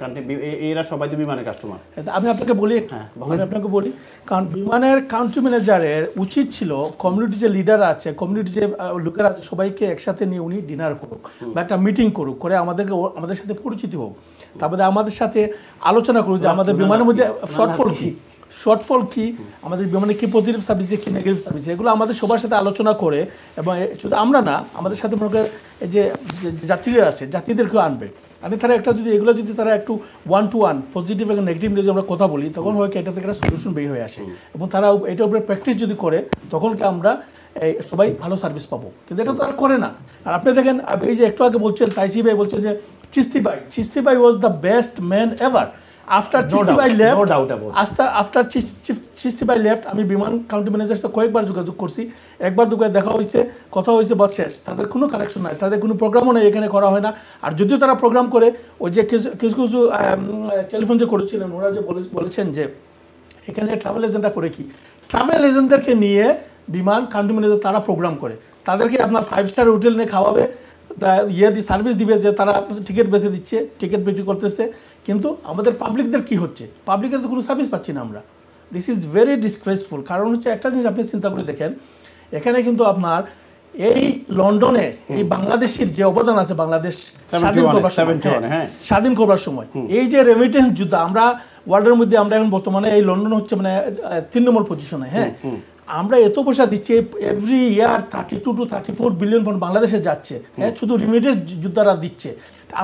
এরা সবাই তো বিমানের কাস্টমার আচ্ছা, আমি আপনাকে বলি হ্যাঁ আমি আপনাকে বলি কারণ বিমানের কাউন্ট্রি ম্যানেজারের উচিত ছিল কমিউনিটি যে লিডার আছে কমিউনিটি যে লোকেরা আছে সবাইকে একসাথে নিয়ে উনি ডিনার করুক বা একটা মিটিং করুক করে আমাদেরকে আমাদের সাথে পরিচিত হোক তারপরে আমাদের সাথে আলোচনা করুক যে আমাদের বিমানের মধ্যে শর্টফল কী শর্টফল কি আমাদের বিমানে কি পজিটিভ সার্ভিস কি নেগেটিভ সার্ভিস এগুলো আমাদের সবার সাথে আলোচনা করে এবং শুধু আমরা না আমাদের সাথে মনে করেন যে যাত্রীরা আছে যাত্রীদেরকেও আনবে আমি তারা একটা যদি এগুলো যদি তারা একটু ওয়ান টু ওয়ান পজিটিভ এবং নেগেটিভ যদি আমরা কথা বলি তখন হয় কি এটা থেকে একটা সলিউশন বের হয়ে আসে এবং তারা এটার উপরে প্র্যাকটিস যদি করে তখন কি আমরা এই সবাই ভালো সার্ভিস পাবো কিন্তু এটা তো আর করে না আর আপনি দেখেন এই যে একটু আগে বলছেন তাইসি ভাই বলছেন যে চিস্তি ভাই চিস্তি ভাই was the best man ever after চিস্তিবাই লেফট আস্তা আফটার চিস্তিবাই লেফট আমি বিমান কাউন্টি ম্যানেজার সাথে কয়েকবার যোগাযোগ করছি একবার দুবার দেখা হয়েছে কথা হয়েছে বস শেষ তাদের কোনো কানেকশন নাই তাদের কোনো প্রোগ্রামও নেই এখানে করা হয় না আর যদিও তারা প্রোগ্রাম করে ওই যে কিছু কিছু টেলিফোন যে করেছিলেন ওরা যে বলেছেন যে এখানে ট্রাভেল এজেন্টরা করে কি ট্রাভেল এজেন্টদেরকে নিয়ে বিমান কান্ট্রি ম্যানেজার তারা প্রোগ্রাম করে তাদেরকে আপনার ফাইভ স্টার হোটেল নিয়ে খাওয়াবে ইয়ে দিয়ে সার্ভিস দিবে যে তারা টিকিট বেছে দিচ্ছে টিকিট বিক্রি করতেছে কিন্তু আমাদের পাবলিকদের কি হচ্ছে পাবলিকের তো কোনো সার্ভিস পাচ্ছি না আমরা দিস ইজ ভেরি ডিসগ্রেসফুল কারণ হচ্ছে একটা জিনিস আপনি চিন্তা করে দেখেন এখানে কিন্তু আপনার এই লন্ডনে এই বাংলাদেশের যে অবদান আছে বাংলাদেশ হ্যাঁ, হ্যাঁ। স্বাধীন করবার সময় স্বাধীন করবার সময় এই যে রেমিটেন্স যুদ্ধ আমরা ওয়ার্ল্ডের মধ্যে আমরা এখন বর্তমানে এই লন্ডন হচ্ছে মানে তিন নম্বর পজিশনে হ্যাঁ আমরা এত পয়সা দিচ্ছি every year thirty two two thirty four billion point বাংলাদেশে যাচ্ছে হ্যাঁ শুধু রেমিটেন্স যোদ্ধারা দিচ্ছে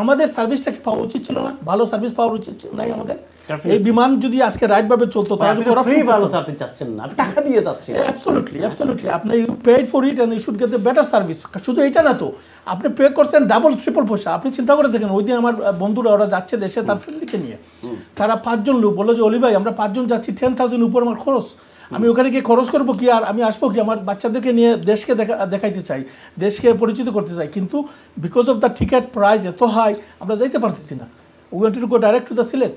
আমাদের সার্ভিসটা কি পাওয়া উচিত ছিল না ভালো সার্ভিস পাওয়া উচিত ছিল নাই আমাদের এই বিমান যদি আজকে রাইট ভাবে চলতো তারা যদি ফ্রি ভালো আপনি চাচ্ছেন না টাকা দিয়ে যাচ্ছেন অ্যাবসলিউটলি অ্যাবসলিউটলি আপনি you paid for it and you should get the better service শুধু এটা না তো আপনি পে করছেন ডাবল ট্রিপল পয়সা আপনি চিন্তা করে দেখেন ওই দিন আমার বন্ধুরা ওরা যাচ্ছে দেশে তার ফ্যামিলিকে নিয়ে তারা পাঁচজন লোক বললো যে অলি ভাই আমরা পাঁচজন যাচ্ছি টেন থাউজেন্ড উপর আমার খরচ আমি ওখানে গিয়ে খরচ করবো কি আর আমি আসবো কি আমার বাচ্চাদেরকে নিয়ে দেশকে দেখা দেখাইতে চাই দেশকে পরিচিত করতে চাই কিন্তু because of the ticket price এত হাই আমরা যাইতে পারতেছি না we want to go direct to the Sylhet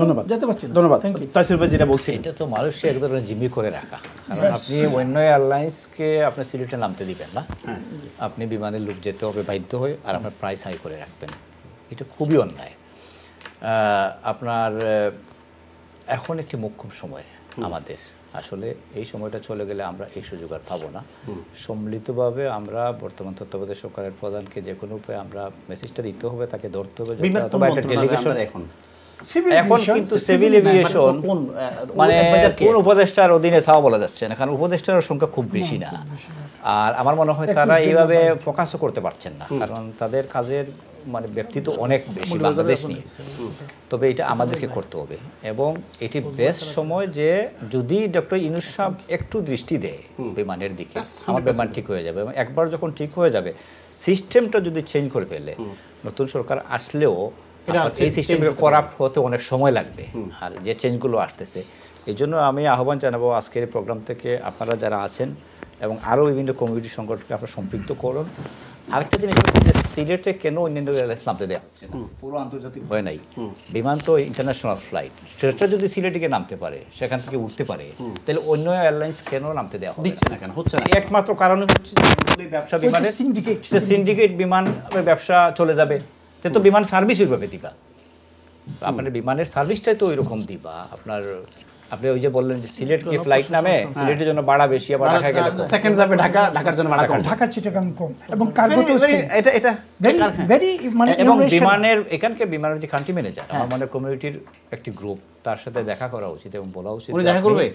ধন্যবাদ পারছি ধন্যবাদ যেটা বলছি এটা তো মানুষকে এক ধরনের করে রাখা কারণ আপনি অন্য এয়ারলাইন্সকে সিলেটে নামতে দিবেন না হ্যাঁ। আপনি বিমানের লোক যেতে হবে বাধ্য হয়ে আর আপনার প্রাইস হাই করে রাখবেন এটা খুবই অন্যায় আপনার এখন একটি মুখ্য সময় আমাদের আসলে এই সময়টা চলে গেলে আমরা এই সুযোগ আর পাবো না সম্মিলিতভাবে আমরা বর্তমান তত্ত্বাবধায়ক সরকারের প্রধানকে যে কোনো উপায়ে আমরা মেসেজটা দিতে হবে তাকে ধরতে হবে এখন এখন কিন্তু সিভিল এভিয়েশন মানে কোন উপদেষ্টার অধীনে তাও বলা যাচ্ছে না কারণ উপদেষ্টার সংখ্যা খুব বেশি না আর আমার মনে হয় তারা এইভাবে ফোকাসও করতে পারছেন না কারণ তাদের কাজের মানে ব্যক্তিত্ব অনেক বেশি বাংলাদেশ নিয়ে তবে এটা আমাদেরকে করতে হবে এবং এটি বেস্ট সময় যে যদি ডক্টর ইনুস সাহ একটু দৃষ্টি দেয় বিমানের দিকে আচ্ছা, আমার বিমান ঠিক হয়ে যাবে এবং একবার যখন ঠিক হয়ে যাবে সিস্টেমটা যদি চেঞ্জ করে ফেলে নতুন সরকার আসলেও এই সিস্টেমটা করাপ্ট হতে অনেক সময় লাগবে আর যে চেঞ্জগুলো আসতেছে এই জন্য আমি আহ্বান জানাবো আজকের প্রোগ্রাম থেকে আপনারা যারা আছেন এবং আরও বিভিন্ন কমিউনিটি সংগঠনকে আপনারা সম্পৃক্ত করুন আরেকটা জিনিস হচ্ছে যে সিলেটে কেন অন্যান্য এয়ারলাইন্স নামতে দেওয়া হচ্ছে পুরো আন্তর্জাতিক হয় নাই বিমান তো ইন্টারন্যাশনাল ফ্লাইট সেটা যদি সিলেটে নামতে পারে সেখান থেকে উঠতে পারে তাহলে অন্য এয়ারলাইন্স কেন নামতে দেওয়া দিচ্ছে না কেন হচ্ছে না একমাত্র কারণ হচ্ছে ব্যবসা বিমানের সিন্ডিকেট সিন্ডিকেট বিমান ব্যবসা চলে যাবে তে তো বিমান সার্ভিস ওইভাবে দিবা আপনার বিমানের সার্ভিসটাই তো ওইরকম দিবা আপনার আপনি ওই যে বললেন যে সিলেট কি ফ্লাইট নামে সিলেটের জন্য ভাড়া বেশি আবার ঢাকা গেলে সেকেন্ড যাবে ঢাকা ঢাকার জন্য ভাড়া কম ঢাকা চিটাগাং কম এবং কার্গো তো এটা এটা ভেরি মানে এবং বিমানের এখানকার বিমানের যে কান্ট্রি ম্যানেজার আমার মানে কমিউনিটির একটি গ্রুপ তার সাথে দেখা করা উচিত এবং বলা উচিত উনি দেখা করবে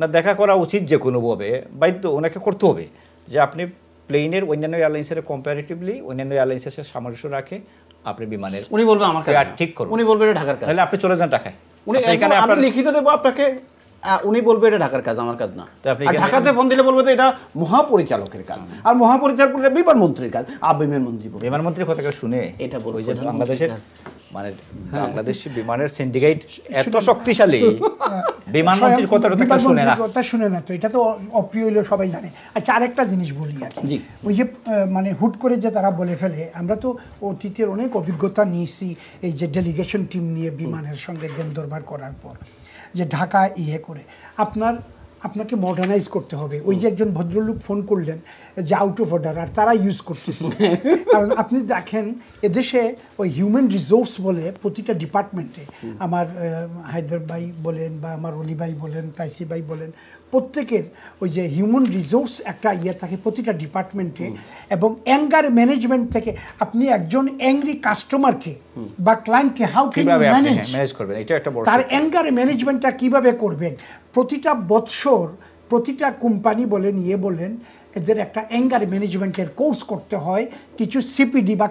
না দেখা করা উচিত যে ভাবে বাধ্য ওনাকে করতে হবে যে আপনি প্লেনের অন্যান্য এয়ারলাইন্সের কম্পারেটিভলি অন্যান্য এয়ারলাইন্সের সামঞ্জস্য রাখে আপনি বিমানের উনি বলবে আমার ঠিক করুন উনি বলবে ঢাকার তাহলে আপনি চলে যান ঢাকায় উনি এখানে লিখিত দেবো আপনাকে উনি বলবে এটা ঢাকার কাজ আমার কাজ না ঢাকাতে ফোন দিলে বলবে এটা মহাপরিচালকের কাজ আর মহাপরিচালক বিমান মন্ত্রীর কাজ আর মন্ত্রী বিমান মন্ত্রীর কথা শুনে এটা বলবো বাংলাদেশের মানে হ্যাঁ। বাংলাদেশি বিমানের সিন্ডিকেট এত শক্তিশালী হ্যাঁ। বিমান কথাটা তো শুনে না কথা শুনে না তো এটা তো অপ্রিয় হলো সবাই জানে আচ্ছা আরেকটা জিনিস বলি আর কি ওই যে মানে হুট করে যে তারা বলে ফেলে আমরা তো অতীতের অনেক অভিজ্ঞতা নিয়েছি এই যে ডেলিগেশন টিম নিয়ে বিমানের সঙ্গে দেন দরবার করার পর যে ঢাকা ইয়ে করে আপনার আপনাকে মডার্নাইজ করতে হবে ওই যে একজন ভদ্রলোক ফোন করলেন যে আউট অফ অর্ডার আর তারা ইউজ করতেছে কারণ আপনি দেখেন এদেশে ওই হিউম্যান রিসোর্স বলে প্রতিটা ডিপার্টমেন্টে আমার হায়দার ভাই বলেন বা আমার অলি ভাই বলেন তাইসি ভাই বলেন প্রত্যেকের ওই যে হিউম্যান রিসোর্স একটা ইয়ে থাকে প্রতিটা ডিপার্টমেন্টে এবং অ্যাঙ্গার ম্যানেজমেন্ট থেকে আপনি একজন অ্যাংরি কাস্টমারকে বা ক্লায়েন্টকে হাউ ম্যানেজ করবেন তার অ্যাঙ্গার ম্যানেজমেন্টটা কিভাবে করবেন প্রতিটা বৎসর প্রতিটা কোম্পানি বলেন ইয়ে বলেন এদের একটা অ্যাঙ্গার ম্যানেজমেন্টের কোর্স করতে হয় কিছু সিপিডি বা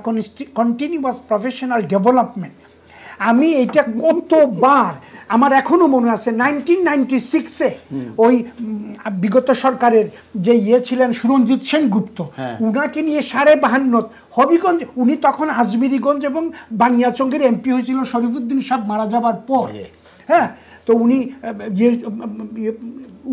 কন্টিনিউয়াস প্রফেশনাল ডেভেলপমেন্ট আমি এটা কতবার আমার এখনো মনে আছে নাইনটিন নাইনটি সিক্সে ওই বিগত সরকারের যে ইয়ে ছিলেন সুরঞ্জিৎ সেনগুপ্ত হ্যাঁ। উনাকে নিয়ে সাড়ে বাহান্ন হবিগঞ্জ উনি তখন আজমিরিগঞ্জ এবং বানিয়াচঙ্গের এমপি হয়েছিল শরীফুদ্দিন সাহেব মারা যাবার পর হ্যাঁ, হ্যাঁ তো উনি ইয়ে, ইয়ে,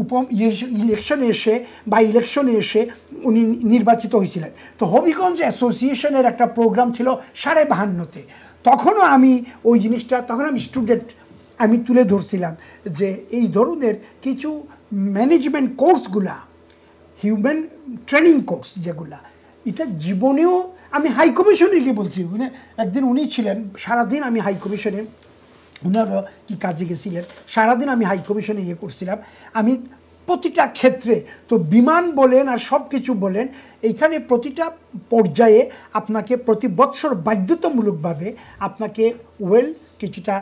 উপ ইয়ে, ইলেকশনে এসে বা ইলেকশনে এসে উনি নির্বাচিত হয়েছিলেন তো হবিগঞ্জ অ্যাসোসিয়েশনের একটা প্রোগ্রাম ছিল সাড়ে বাহান্নতে তখনও আমি ওই জিনিসটা তখন আমি স্টুডেন্ট আমি তুলে ধরছিলাম যে এই ধরনের কিছু ম্যানেজমেন্ট কোর্সগুলা হিউম্যান ট্রেনিং কোর্স যেগুলা এটা জীবনেও আমি হাই কমিশনে গিয়ে বলছি মানে একদিন উনি ছিলেন সারাদিন আমি হাই কমিশনে ওনারা কি কাজে গেছিলেন সারাদিন আমি হাই কমিশনে ইয়ে করছিলাম আমি প্রতিটা ক্ষেত্রে তো বিমান বলেন আর সব কিছু বলেন এইখানে প্রতিটা পর্যায়ে আপনাকে প্রতি বৎসর বাধ্যতামূলকভাবে আপনাকে ওয়েল কিছুটা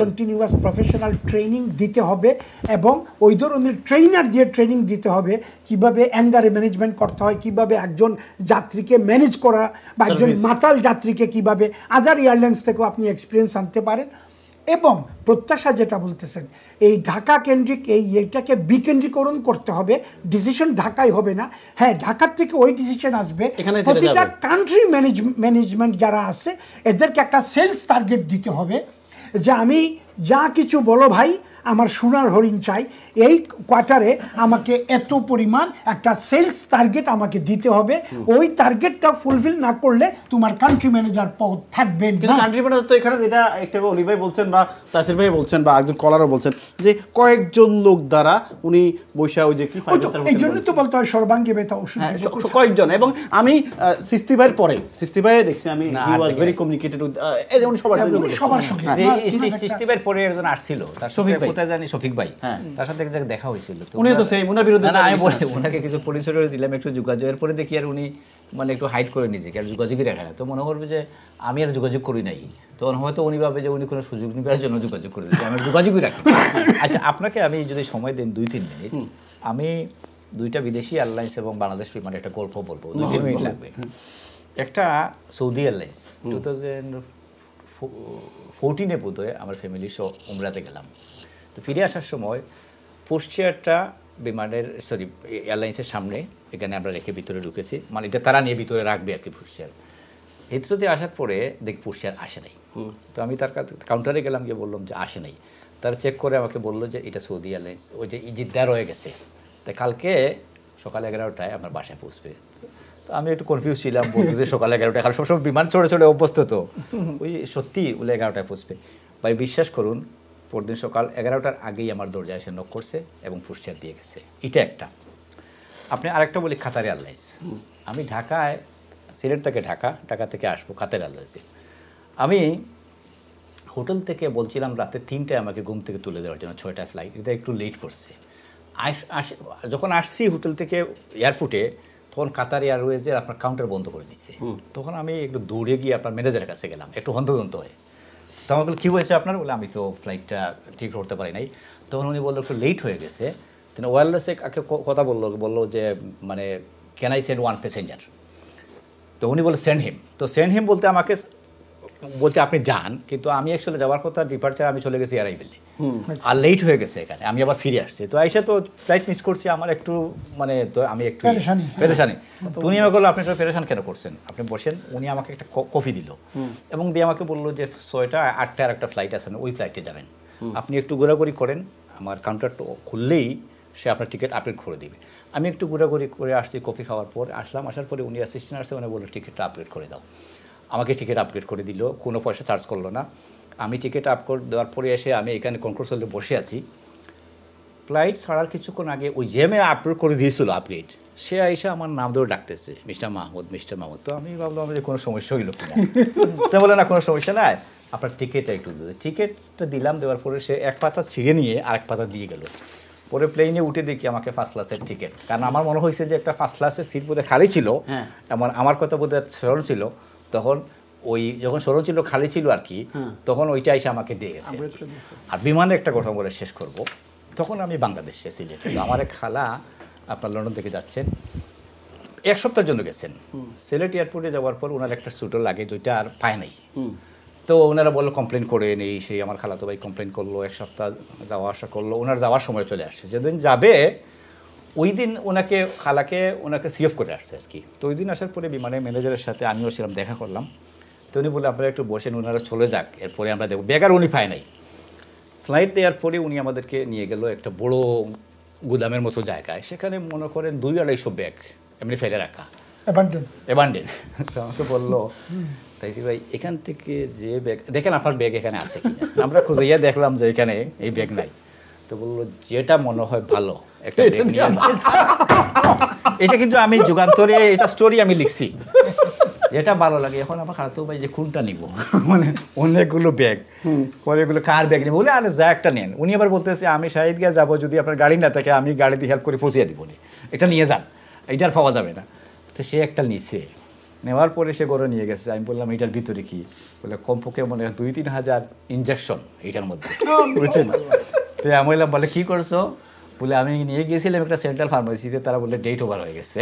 কন্টিনিউয়াস প্রফেশনাল ট্রেনিং দিতে হবে এবং ওই ধরনের ট্রেনার দিয়ে ট্রেনিং দিতে হবে কিভাবে অ্যাঙ্গারে ম্যানেজমেন্ট করতে হয় কিভাবে একজন যাত্রীকে ম্যানেজ করা বা একজন মাতাল যাত্রীকে কিভাবে আদার এয়ারলাইন্স থেকেও আপনি এক্সপিরিয়েন্স আনতে পারেন এবং প্রত্যাশা যেটা বলতেছেন এই ঢাকা কেন্দ্রিক এই এটাকে বিকেন্দ্রীকরণ করতে হবে ডিসিশন ঢাকায় হবে না হ্যাঁ ঢাকার থেকে ওই ডিসিশন আসবে প্রতিটা কান্ট্রি ম্যানেজ ম্যানেজমেন্ট যারা আছে এদেরকে একটা সেলস টার্গেট দিতে হবে যে আমি যা কিছু বলো ভাই আমার সোনার হরিণ চাই এই কোয়ার্টারে আমাকে এত পরিমাণ একটা সেলস টার্গেট আমাকে দিতে হবে ওই টার্গেটটা ফুলফিল না করলে তোমার কান্ট্রি ম্যানেজার পদ থাকবেন কান্ট্রি ম্যানেজার তো এখানে এটা একটা অলি ভাই বলছেন বা তাসির ভাই বলছেন বা একজন কলারও বলছেন যে কয়েকজন লোক দ্বারা উনি বৈশা ওই যে কি এই জন্য তো বলতে হয় সর্বাঙ্গে ব্যথা হ্যাঁ, ওষুধ কয়েকজন এবং আমি সিস্তি ভাইয়ের পরে সিস্তি ভাইয়ে দেখছি আমি he was very communicated with এই সবার হ্যাঁ, সবার সঙ্গে হ্যাঁ, সিস্তি ভাইয়ের পরে একজন আসছিল তার শফিক ভাই কোথায় জানি শফিক ভাই হ্যাঁ। তার সাথে এক জায়গায় দেখা হয়েছিল উনি তো সেই উনার বিরুদ্ধে না আমি বলে ওনাকে কিছু পরিচয় দিলাম একটু যোগাযোগের পরে দেখি আর উনি মানে একটু হাইট করে নিজেকে আর যোগাযোগই রাখে না তো মনে করবে যে আমি আর যোগাযোগ করি নাই তখন হয়তো উনি ভাবে যে উনি কোনো সুযোগ নেবার জন্য যোগাযোগ করে দিচ্ছে আমি যোগাযোগই রাখি আচ্ছা আপনাকে আমি যদি সময় দিন দুই তিন মিনিট আমি দুইটা বিদেশি এয়ারলাইন্স এবং বাংলাদেশ বিমানে একটা গল্প বলবো দুই তিন মিনিট লাগবে একটা সৌদি এয়ারলাইন্স টু থাউজেন্ড ফোরটিনে বোধ হয় আমার ফ্যামিলি সহ উমরাতে গেলাম ফিরে আসার সময় পোস্টচেয়ারটা বিমানের সরি এয়ারলাইন্সের সামনে এখানে আমরা রেখে ভিতরে ঢুকেছি মানে এটা তারা নিয়ে ভিতরে রাখবে আর কি পোস্টচেয়ার ভিতরতে আসার পরে দেখি পোস্টচেয়ার আসে নাই তো আমি তার কাউন্টারে গেলাম গিয়ে বললাম যে আসে নাই তারা চেক করে আমাকে বললো যে এটা সৌদি এয়ারলাইন্স ওই যে ইজিদ্দা রয়ে গেছে তা কালকে সকাল এগারোটায় আমার বাসায় পৌঁছবে তো আমি একটু কনফিউজ ছিলাম বলতে যে সকাল এগারোটায় কারণ সবসময় বিমান ছোটো চড়ে অভ্যস্ত তো ওই সত্যি ওলে এগারোটায় পৌঁছবে ভাই বিশ্বাস করুন পরদিন সকাল এগারোটার আগেই আমার দরজা এসে নক করছে এবং পুরস্কার দিয়ে গেছে এটা একটা আপনি আরেকটা বলি খাতারে আল্লাহ আমি ঢাকায় সিলেট থেকে ঢাকা ঢাকা থেকে আসবো খাতারে আল্লাহ আমি হোটেল থেকে বলছিলাম রাতে তিনটায় আমাকে ঘুম থেকে তুলে দেওয়ার জন্য ছয়টা ফ্লাইট এটা একটু লেট করছে যখন আসছি হোটেল থেকে এয়ারপোর্টে তখন কাতার এয়ারওয়েজের আপনার কাউন্টার বন্ধ করে দিচ্ছে তখন আমি একটু দৌড়ে গিয়ে আপনার ম্যানেজারের কাছে গেলাম একটু হন্তদন্ত হয়ে তো আমার বলে কী হয়েছে আপনার বলে আমি তো ফ্লাইটটা ঠিক করতে পারি নাই তখন উনি বললো একটু লেট হয়ে গেছে তিনি ওয়্যারলেসে কাকে কথা বললো বললো যে মানে can I send one passenger তো উনি বলে সেন্ড হিম তো সেন্ড হিম বলতে আমাকে বলছে আপনি যান কিন্তু আমি অ্যাকচুয়ালি যাওয়ার কথা ডিপার্চার আমি চলে গেছি এয়ারাইভেলে আচ্ছা। আর লেট হয়ে গেছে এখানে আমি আবার ফিরে আসছি তো আইসা তো ফ্লাইট মিস করছি আমার একটু মানে তো আমি একটু পেরেশানি হ্যাঁ। তো উনি আমাকে বললো আপনি পেরেশান কেন করছেন আপনি বসেন উনি আমাকে একটা কফি দিল এবং দিয়ে আমাকে বললো যে ছয়টা আটটার একটা ফ্লাইট আছে ওই ফ্লাইটে যাবেন আপনি একটু ঘোরাঘুরি করেন আমার কাউন্টারটা খুললেই সে আপনার টিকিট আপডেট করে দিবে আমি একটু ঘোরাঘুরি করে আসছি কফি খাওয়ার পর আসলাম আসার পরে উনি অ্যাসিস্ট্যান্ট আসছে উনি বললো টিকিটটা আপডেট করে দাও আমাকে টিকিট আপডেট করে দিল কোনো পয়সা চার্জ করলো না আমি টিকিট আপ করে দেওয়ার পরে এসে আমি এখানে কনকোর্স হলে বসে আছি ফ্লাইট ছাড়ার কিছুক্ষণ আগে ওই জেমে আপলোড করে দিয়েছিল আপডেট সে এসে আমার নাম ধরে ডাকতেছে মিস্টার মাহমুদ মিস্টার মাহমুদ তো আমি ভাবলাম যে কোনো সমস্যা হইল কিনা বলে না কোনো সমস্যা নাই আপনার টিকিটটা একটু দিতে টিকিটটা দিলাম দেওয়ার পরে সে এক পাতা ছিঁড়ে নিয়ে আরেক পাতা দিয়ে গেল পরে প্লেনে উঠে দেখি আমাকে ফার্স্ট ক্লাসের টিকিট কারণ আমার মনে হয়েছে যে একটা ফার্স্ট ক্লাসের সিট বোধহয় খালি ছিল হ্যাঁ। এমন আমার কথা বোধহয় স্মরণ ছিল তখন ওই যখন সরল ছিল খালি ছিল আর কি হ্যাঁ। তখন ওইটা এসে আমাকে দিয়ে গেছে আর বিমানে একটা কথা বলে শেষ করব তখন আমি বাংলাদেশে সিলেটে আমার এক খালা আপনার লন্ডন থেকে যাচ্ছেন এক সপ্তাহের জন্য গেছেন সিলেট এয়ারপোর্টে যাওয়ার পর ওনার একটা সুটো লাগে যেটা আর পায় নাই তো ওনারা বললো কমপ্লেন করে নেই সেই আমার খালাতো ভাই কমপ্লেন করলো এক সপ্তাহ যাওয়া আসা করলো ওনার যাওয়ার সময় চলে আসছে যেদিন যাবে ওই দিন ওনাকে খালাকে ওনাকে সিএফ করে আসছে আর কি তো ওই দিন আসার পরে বিমানের ম্যানেজারের সাথে আমিও সেরকম দেখা করলাম তো উনি বললেন আপনারা একটু বসেন ওনারা চলে যাক এরপরে আমরা দেখব বেকার উনি পায় নাই ফ্লাইট দেওয়ার পরে উনি আমাদেরকে নিয়ে গেল একটা বড় গুদামের মতো জায়গায় সেখানে মনে করেন দুই আড়াইশো ব্যাগ এমনি ফেলে রাখা অ্যাবান্ডেন আমাকে বললো তাইসি ভাই এখান থেকে যে ব্যাগ দেখেন আপনার ব্যাগ এখানে আছে আমরা ইয়ে দেখলাম যে এখানে এই ব্যাগ নাই তো বললো যেটা মনে হয় ভালো একটা এটা কিন্তু আমি যুগান্তরে এটা স্টোরি আমি লিখছি যেটা ভালো লাগে এখন আমার খারাপ ভাই যে কোনটা নিব মানে অনেকগুলো ব্যাগ অনেকগুলো কার ব্যাগ নিব বলে আরে যা একটা নেন উনি আবার বলতেছে আমি শাহিদ গিয়ে যাবো যদি আপনার গাড়ি না থাকে আমি গাড়ি দিয়ে হেল্প করে পৌঁছিয়ে দিব এটা নিয়ে যান এটার পাওয়া যাবে না তো সে একটা নিচে নেওয়ার পরে সে গরু নিয়ে গেছে আমি বললাম এটার ভিতরে কি বলে কমপক্ষে মনে হয় দুই তিন হাজার ইঞ্জেকশন এটার মধ্যে বুঝছেন তো আমি বললাম বলে কী করছো বলে আমি নিয়ে গিয়েছিলাম একটা সেন্ট্রাল ফার্মেসিতে তারা বলে ডেট ওভার হয়ে গেছে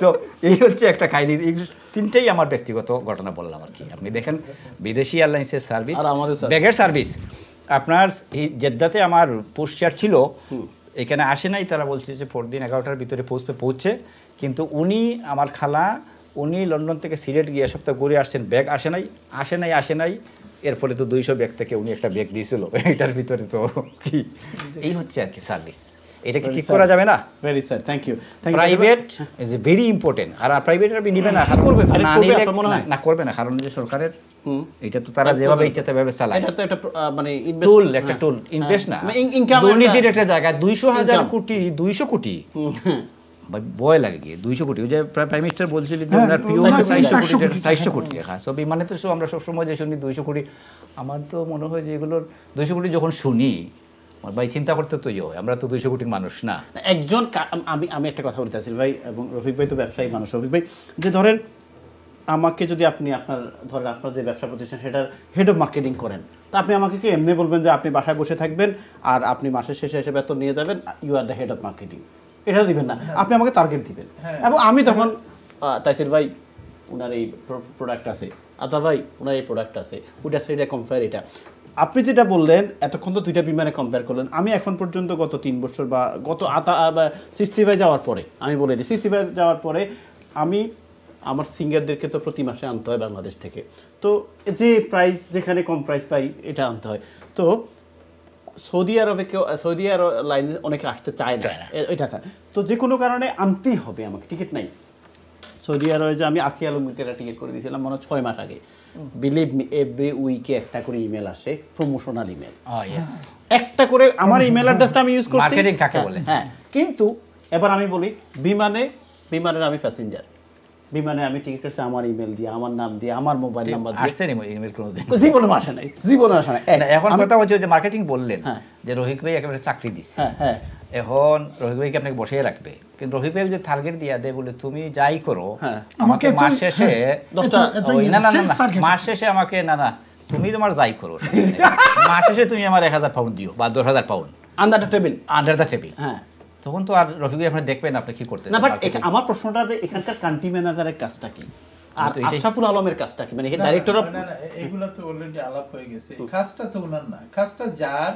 সো এই হচ্ছে একটা কাহিনী তিনটাই আমার ব্যক্তিগত ঘটনা বললাম আর কি আপনি দেখেন বিদেশি এয়ারলাইন্সের সার্ভিস ব্যাগের সার্ভিস আপনার এই জেদ্দাতে আমার পোস্টার ছিল এখানে আসে নাই তারা বলছে যে দিন এগারোটার ভিতরে পৌঁছতে পৌঁছে কিন্তু উনি আমার খালা উনি লন্ডন থেকে সিলেট গিয়ে সপ্তাহ ঘুরে আসছেন ব্যাগ আসে নাই আসে নাই আসে নাই এর ফলে তো দুইশো ব্যাগ থেকে উনি একটা ব্যাগ দিয়েছিল এটার ভিতরে তো কি এই হচ্ছে আর কি সার্ভিস ঠিক করা যাবে না very sir thank you private is very important আর প্রাইভেট আপনি নেবেন না করবে না নিলে না করবে না কারণ যে সরকারের এটা তো তারা যেভাবে ইচ্ছা তেভাবে চালায় এটা তো একটা মানে টুল একটা টুল হ্যাঁ। ইনভেস্ট না হ্যাঁ। মানে দুর্নীতির একটা জায়গা দুইশো হাজার কোটি দুইশো কোটি ভয় লাগে গিয়ে দুইশো কোটি যে প্রাইম মিনিস্টার বলছিল যে হ্যাঁ, ওনার পিও চারশো কোটি চারশো কোটি লেখা হ্যাঁ। সব মানে তো আমরা সবসময় যে শুনি দুইশো কোটি আমার তো মনে হয় যে এগুলোর দুইশো কোটি যখন শুনি ভাই চিন্তা করতে তো ইয়ে আমরা তো দুইশো কোটির মানুষ না একজন আমি আমি একটা কথা বলতে আসি ভাই এবং রফিক ভাই তো ব্যবসায়ী মানুষ রফিক ভাই যে ধরেন আমাকে যদি আপনি আপনার ধরেন আপনার যে ব্যবসা প্রতিষ্ঠান সেটার হেড অফ মার্কেটিং করেন তা আপনি আমাকে কি এমনি বলবেন যে আপনি বাসায় বসে থাকবেন আর আপনি মাসের শেষে এসে বেতন নিয়ে যাবেন you are the head of marketing এটা দিবেন না হ্যাঁ। আপনি আমাকে টার্গেট দিবেন হ্যাঁ। এবং আমি তখন তাইসির ভাই ওনার এই প্রোডাক্ট আছে আদা ভাই ওনার এই প্রোডাক্ট আছে ওটা এটা কম্পেয়ার এটা আপনি যেটা বললেন এতক্ষণ তো দুইটা বিমানে কম্পেয়ার করলেন আমি এখন পর্যন্ত গত তিন বছর বা গত আতা সিস্তি ভাই যাওয়ার পরে আমি বলে দিই সিস্তি ভাই যাওয়ার পরে আমি আমার সিঙ্গারদেরকে তো প্রতি মাসে আনতে হয় বাংলাদেশ থেকে তো যে প্রাইস যেখানে কম প্রাইস পাই এটা আনতে হয় তো সৌদি আরবে কেউ সৌদি আরব লাইনে অনেকে আসতে চায় না এটা তো যে কোনো কারণে আনতেই হবে আমাকে টিকিট নাই সৌদি আরবে যে আমি আখি আলমগীরকে একটা টিকিট করে দিয়েছিলাম মনে ছয় মাস আগে বিলিভ মি এভরি উইকে একটা করে ইমেল আসে প্রমোশনাল ইমেল ah, একটা করে আমার ইমেল অ্যাড্রেসটা আমি ইউজ করছি হ্যাঁ, হ্যাঁ কিন্তু এবার আমি বলি বিমানে বিমানের আমি প্যাসেঞ্জার বিমানে আমি টিকিট করছি আমার ইমেল দিয়ে আমার নাম দিয়ে আমার মোবাইল নাম্বার দিয়ে আসছে ইমেল কোনো দিন জীবনে আসে নাই জীবনে আসে নাই এখন কথা হচ্ছে যে মার্কেটিং বললেন হ্যাঁ। যে রোহিত ভাই একেবারে চাকরি দিচ্ছে হ্যাঁ, হ্যাঁ এখন রোহিত ভাইকে আপনাকে বসিয়ে রাখবে কিন্তু রোহিত ভাই যদি টার্গেট দিয়া দেয় বলে তুমি যাই করো হ্যাঁ। আমাকে মাস শেষে না না না মাস শেষে আমাকে না না তুমি তোমার যাই করো মাস শেষে তুমি আমার এক হাজার পাউন্ড দিও বা দশ হাজার pound under the table under the table হ্যাঁ তখন তো আর রফিক ভাই আপনারা দেখবেন আপনি কি করতে না বাট আমার প্রশ্নটা এখানকার কান্ট্রি ম্যানেজারের কাজটা কি আর আশরাফুল আলমের কাজটা কি মানে ডাইরেক্টর অফ না এগুলা তো অলরেডি আলাপ হয়ে গেছে কাজটা তো ওনার না কাজটা যার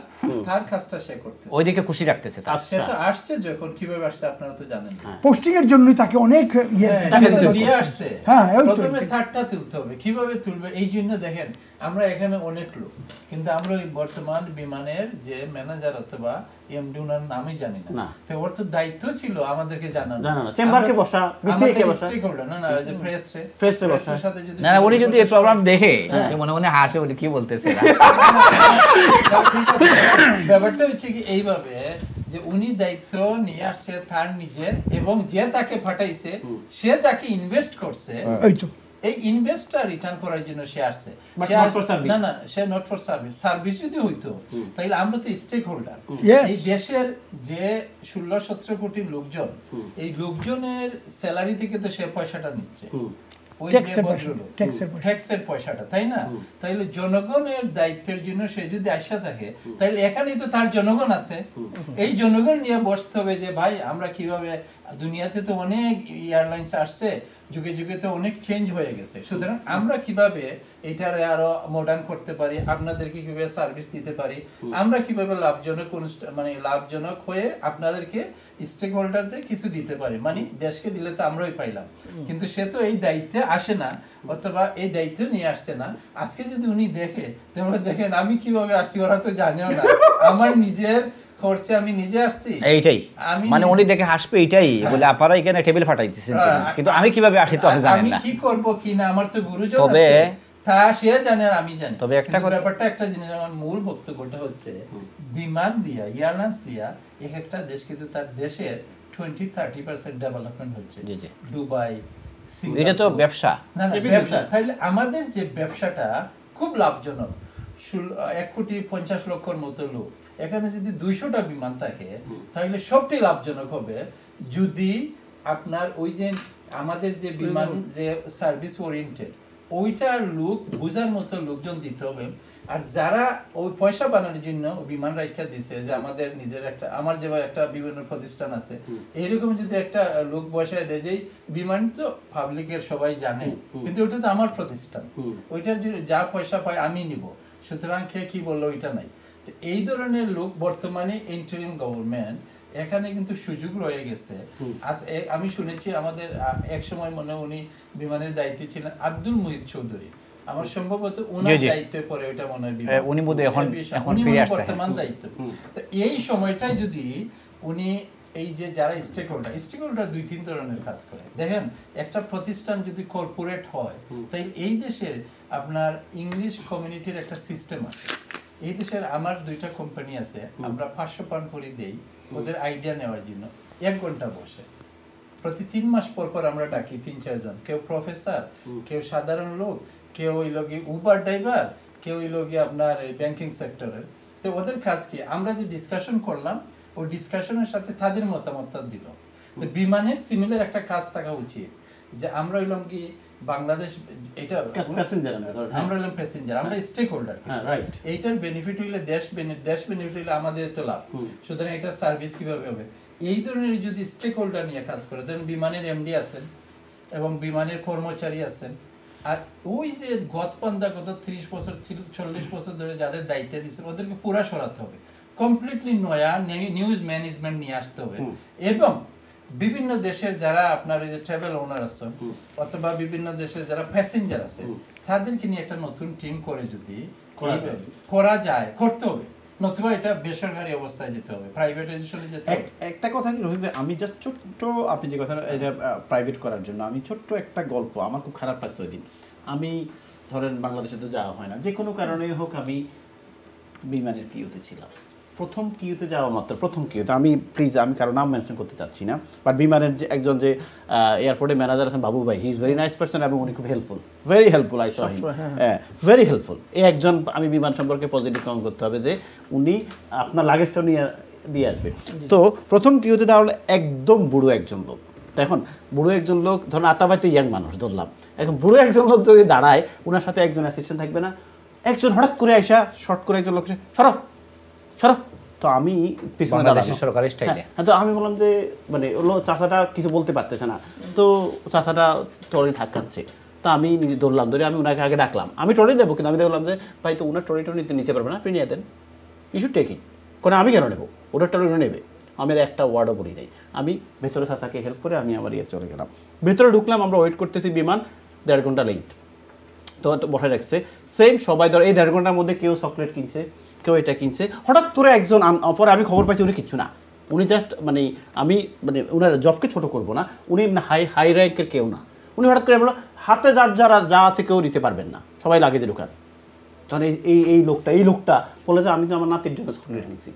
তার কাজটা সে করতেছে ওইদিকে খুশি রাখতেছে তার সে তো আচ্ছা। আসছে যখন কিভাবে আসছে আপনারা তো জানেন পোস্টিং হ্যাঁ। এর জন্যই তাকে অনেক ইয়ে হ্যাঁ, দিয়ে আসছে হ্যাঁ প্রথমে থার্ডটা তুলতে হবে কিভাবে তুলবে এই জন্য দেখেন আমরা এখানে অনেক লোক কিন্তু আমরা ওই বর্তমান বিমানের যে ম্যানেজার অথবা এমডি ওনার নামই জানি না তো ওর তো দায়িত্ব ছিল আমাদেরকে জানানো চেম্বারকে বসা বিসিএ বসা না না যে প্রেসে প্রেসে বসা সাথে না উনি যদি এই প্রবলেম দেখে হ্যাঁ। মনে মনে হাসে উনি কি বলতেছে ব্যাপারটা হচ্ছে কি এইভাবে যে উনি দায়িত্ব নিয়ে আসছে তার নিজের এবং যে তাকে ফাটাইছে সে যাকে ইনভেস্ট করছে এই রিটার্ন করার জন্য সে আসছে না না সে নট ফর সার্ভিস সার্ভিস যদি হইতো তাহলে আমরা তো স্টেক হোল্ডার এই দেশের যে ষোলো সতেরো কোটি লোকজন এই লোকজনের স্যালারি থেকে তো সে পয়সাটা নিচ্ছে ট্যাক্সের পয়সাটা তাই না জনগণের দায়িত্বের জন্য সে যদি আসা থাকে তাহলে এখানেই তো তার জনগণ আছে এই জনগণ নিয়ে বসতে হবে যে ভাই আমরা কিভাবে দুনিয়াতে তো অনেক এয়ারলাইন্স আসছে যুগে যুগে তো অনেক চেঞ্জ হয়ে গেছে সুতরাং আমরা কিভাবে এটার আরো মডার্ন করতে পারি আপনাদেরকে কিভাবে সার্ভিস দিতে পারি আমরা কিভাবে লাভজনক মানে লাভজনক হয়ে আপনাদেরকে স্টেক হোল্ডারদের কিছু দিতে পারি মানে দেশকে দিলে তো আমরাই পাইলাম কিন্তু সে তো এই দায়িত্বে আসে না অথবা এই দায়িত্ব নিয়ে আসছে না আজকে যদি উনি দেখে তাহলে দেখেন আমি কিভাবে আসছি ওরা তো জানেও না আমার নিজের খরচে আমি নিজে আসছি এইটাই মানে উনি দেখে হাসবে এইটাই হ্যাঁ। বলে আপনারা এখানে টেবিল কিন্তু আমি কিভাবে আসি তো আমি জানি না কি করব কি না আমার তো তবে তা সে জানে আর আমি জানি তবে একটা ব্যাপারটা একটা জিনিস আমার মূল বক্তব্যটা হচ্ছে বিমান দিয়া এয়ারলাইন্স দিয়া এক একটা দেশ কিন্তু তার দেশের টোয়েন্টি থার্টি পার্সেন্ট ডেভেলপমেন্ট হচ্ছে দুবাই এটা তো ব্যবসা না না ব্যবসা তাহলে আমাদের যে ব্যবসাটা খুব লাভজনক এক কোটি পঞ্চাশ লক্ষর মতো লোক এখানে যদি দুইশোটা বিমান থাকে তাহলে সবটাই লাভজনক হবে যদি আপনার ওই যে আমাদের যে বিমান যে সার্ভিস ওরিয়েন্টেড ওইটার লোক বোঝার মতো লোকজন দিতে হবে আর যারা ওই পয়সা বানানোর জন্য বিমান রাখা দিছে যে আমাদের নিজের একটা আমার যে একটা বিভিন্ন প্রতিষ্ঠান আছে এইরকম যদি একটা লোক বসায় দেয় যে বিমান তো পাবলিকের সবাই জানে কিন্তু ওটা তো আমার প্রতিষ্ঠান ওইটার যা পয়সা পায় আমি নিব সুতরাং কে কি বললো ওইটা নাই এই ধরনের লোক বর্তমানে ইন্টারিম গভর্নমেন্ট এখানে কিন্তু সুযোগ রয়ে গেছে আজ আমি শুনেছি আমাদের এক সময় মনে উনি বিমানের দায়িত্বে ছিলেন আব্দুল মুহিদ চৌধুরী আমার সম্ভবত ওনার দায়িত্বে পরে ওটা মনে হয় উনি এখন এখন ফিরে আসছে বর্তমান দায়িত্ব এই সময়টাই যদি উনি এই যে যারা স্টেক হোল্ডার স্টেক হোল্ডার দুই তিন ধরনের কাজ করে দেখেন একটা প্রতিষ্ঠান যদি কর্পোরেট হয় তাই এই দেশের আপনার ইংলিশ কমিউনিটির একটা সিস্টেম আছে এই দেশের আমার দুইটা কোম্পানি আছে আমরা পাঁচশো পাউন্ড করে দেই ওদের আইডিয়া নেওয়ার জন্য এক ঘন্টা বসে প্রতি তিন মাস পর পর আমরা ডাকি তিন চারজন কেউ প্রফেসর কেউ সাধারণ লোক কেউ ওই লোকে উবার ড্রাইভার কেউ ওই লোকে আপনার ব্যাংকিং সেক্টরের তো ওদের কাজ কি আমরা যে ডিসকাশন করলাম ও ডিসকাশনের সাথে তাদের মতামতটা দিল বিমানের সিমিলার একটা কাজ থাকা উচিত যে আমরা ওইলাম কি বাংলাদেশ এটা হ্যাঁ। আমরা হলাম প্যাসেঞ্জার আমরা স্টেক হ্যাঁ। হোল্ডার এইটার বেনিফিট হইলে দেশ দেশ বেনিফিট হইলে আমাদের তো লাভ সুতরাং সার্ভিস কিভাবে হবে এই ধরনের যদি স্টেক হোল্ডার নিয়ে কাজ করে ধরেন বিমানের এমডি আছেন এবং বিমানের কর্মচারী আছেন আর ওই যে গতপান্দা গত ত্রিশ বছর চল্লিশ বছর ধরে যাদের দায়িত্ব দিচ্ছে ওদেরকে পুরা সরাতে হবে কমপ্লিটলি নয়া নিউজ ম্যানেজমেন্ট নিয়ে আসতে হবে এবং বিভিন্ন দেশের যারা আপনার এই যে ট্রাভেল ওনার আছে অথবা বিভিন্ন দেশের যারা প্যাসেঞ্জার আছে তাদেরকে নিয়ে একটা নতুন টিম করে যদি করা যায় করতে হবে নতুবা এটা বেসরকারি অবস্থায় যেতে হবে প্রাইভেটাইজেশনে যেতে হবে একটা কথা কি রহিবে আমি যা ছোট্ট আপনি যে কথা এটা প্রাইভেট করার জন্য আমি ছোট্ট একটা গল্প আমার খুব খারাপ লাগছে ওই দিন আমি ধরেন বাংলাদেশে তো যাওয়া হয় না যে কোনো কারণেই হোক আমি বিমানের হতে ছিলাম প্রথম কিউতে যাওয়া মাত্র প্রথম কিউতে আমি প্লিজ আমি কারো নাম মেনশন করতে চাচ্ছি না বাট বিমানের যে একজন যে এয়ারপোর্টে ম্যানেজার আছেন বাবু ভাই he is very nice person এবং উনি খুব হেল্পফুল ভেরি হেল্পফুল আই হ্যাঁ ভেরি হেল্পফুল এই একজন আমি বিমান সম্পর্কে পজিটিভ কম করতে হবে যে উনি আপনার লাগেজটা নিয়ে দিয়ে আসবে তো প্রথম কিউতে দেওয়া একদম বুড়ো একজন লোক এখন বুড়ো একজন লোক ধরুন তো ইয়াং মানুষ ধরলাম এখন বুড়ো একজন লোক যদি দাঁড়ায় ওনার সাথে একজন অ্যাসিস্ট্যান্ট থাকবে না একজন হঠাৎ করে আইসা শর্ট করে একজন লোক সরো সরো তো আমি পিছনে সরকারের স্টাইলে হ্যাঁ, হ্যাঁ তো আমি বললাম যে মানে ওলো চাচাটা কিছু বলতে পারতেছে না তো চাচাটা আমি নিজে ধরলাম ধরে আমি ওনাকে আগে ডাকলাম আমি ট্রলি নেবো কিন্তু আমি দেখলাম যে ভাই তো ওনার টলি টলি নিতে পারবে না নিয়ে দেন ইস্যু টেক ইট আমি কেন নেবো ওটার ট্রলি নেবে আমি আর একটা ওয়ার্ডও বলি নাই আমি ভেতরে চাচাকে হেল্প করে আমি আমার ইয়ে চলে গেলাম ভেতরে ঢুকলাম আমরা ওয়েট করতেছি বিমান দেড় ঘন্টা লেট তো বসে রাখছে সেম সবাই ধর এই দেড় ঘন্টার মধ্যে কেউ চকলেট কিনছে কেউ এটা কিনছে হঠাৎ করে একজন পরে আমি খবর পাইছি উনি কিচ্ছু না উনি জাস্ট মানে আমি মানে উনার জবকে ছোট করব না উনি হাই হাই র্যাঙ্কের কেউ না উনি হঠাৎ করে বললো হাতে যার যারা যা আছে কেউ নিতে পারবেন না সবাই লাগে যে ঢুকান তাহলে এই এই লোকটা এই লোকটা বলে যে আমি তো আমার নাতির জন্য স্কুল নিয়েছি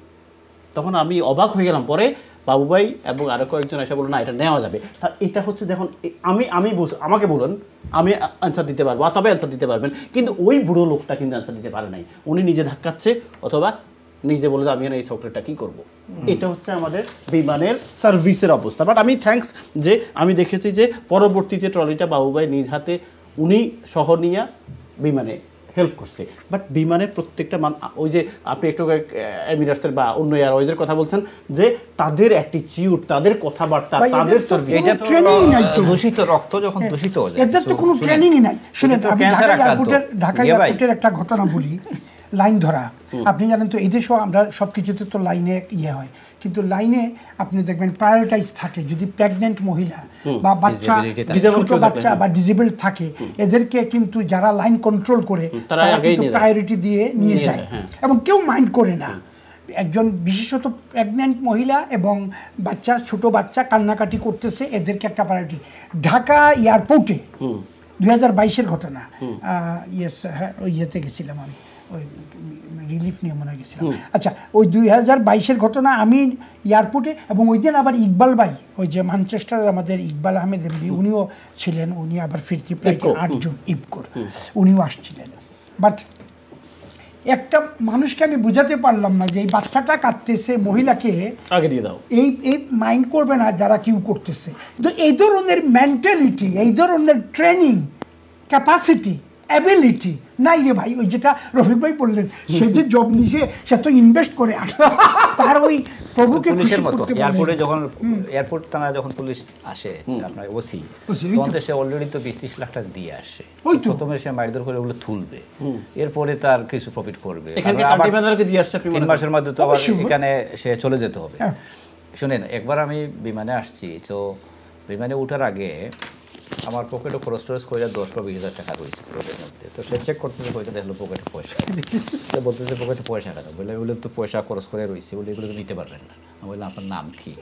তখন আমি অবাক হয়ে গেলাম পরে বাবুবাই এবং আরও কয়েকজন এসে বললো না এটা নেওয়া যাবে তা এটা হচ্ছে যখন আমি আমি আমাকে বলুন আমি অ্যান্সার দিতে পারবো আর সবাই অ্যান্সার দিতে পারবেন কিন্তু ওই বুড়ো লোকটা কিন্তু অ্যান্সার দিতে পারে নাই উনি নিজে ধাক্কাচ্ছে অথবা নিজে বলে আমি এই চকলেটটা কী করবো এটা হচ্ছে আমাদের বিমানের সার্ভিসের অবস্থা বাট আমি থ্যাংকস যে আমি দেখেছি যে পরবর্তীতে ট্রলিটা বাবুভাই নিজ হাতে উনি শহর নিয়ে বিমানে হেল্প করছে বাট বিমানে প্রত্যেকটা মান ওই যে আপনি একটু এমিরাটসের বা অন্য এয়ারওয়েজের কথা বলছেন যে তাদের অ্যাটিচিউড তাদের কথাবার্তা তাদের সার্ভিস এটা তো ট্রেনিং নাই তো দূষিত রক্ত যখন হ্যাঁ, দূষিত হয়ে যায় এটা তো কোনো ট্রেনিংই নাই শুনে ক্যান্সার আক্রান্ত ইয়ে ঢাকা এয়ারপোর্টের একটা ঘটনা বলি লাইন ধরা আপনি জানেন তো এই দেশেও আমরা সব কিছুতে তো লাইনে ইয়ে হয় কিন্তু লাইনে আপনি দেখবেন প্রায়োরিটাইজ থাকে যদি প্রেগনেন্ট মহিলা বা বাচ্চা ছোট বাচ্চা বা ডিজেবল থাকে এদেরকে কিন্তু যারা লাইন কন্ট্রোল করে তারা কিন্তু প্রায়োরিটি দিয়ে নিয়ে যায় হ্যাঁ। এবং কেউ মাইন্ড করে না একজন বিশেষত প্রেগনেন্ট মহিলা এবং বাচ্চা ছোট বাচ্চা কান্নাকাটি করতেছে এদেরকে একটা প্রায়োরিটি ঢাকা এয়ারপোর্টে দুই হাজার বাইশের ঘটনা ইয়েস হ্যাঁ ওই ইয়েতে গেছিলাম আমি ওই রিলিফ নিয়ে মনে গেছিলাম আচ্ছা ওই দুই হাজার বাইশের ঘটনা আমি এয়ারপোর্টে এবং ওই দিন আবার ইকবাল ভাই ওই যে মানচেস্টার আমাদের ইকবাল আহমেদ এমনি উনিও ছিলেন উনি আবার ফিরতে প্রায় আটজন ইবকোর উনিও আসছিলেন বাট একটা মানুষকে আমি বুঝাতে পারলাম না যে এই বাচ্চাটা কাটতেছে মহিলাকে আগে দিয়ে দাও এই এই মাইন্ড করবে না যারা কিউ করতেছে কিন্তু এই ধরনের মেন্টালিটি এই ধরনের ট্রেনিং ক্যাপাসিটি অ্যাবিলিটি নাই রে ভাই ওই যেটা রফিক ভাই বললেন সে যে জব নিছে সে তো ইনভেস্ট করে আসলো তার ওই প্রভুকে পুলিশের মতো এয়ারপোর্টে যখন এয়ারপোর্ট থানা যখন পুলিশ আসে আপনার ওসি তখন সে অলরেডি তো বিশ ত্রিশ লাখ টাকা দিয়ে আসে ওই তো প্রথমে সে মারধর করে ওগুলো তুলবে এরপরে তার কিছু প্রফিট করবে তিন মাসের মধ্যে তো আবার এখানে সে চলে যেতে হবে হ্যাঁ। শুনেন একবার আমি বিমানে আসছি তো বিমানে ওঠার আগে আমার পকেটও খরচ টরচ করে যায় দশ বা বিশ হাজার টাকা রয়েছে পকেটের মধ্যে তো সে চেক করতেছে পয়সা দেখলো পকেটে পয়সা সে বলতেছে পকেটে পয়সা কেন বললে ওগুলো তো পয়সা খরচ করে রয়েছে বলে এগুলো তো নিতে পারবেন না আমি বললাম আপনার নাম কী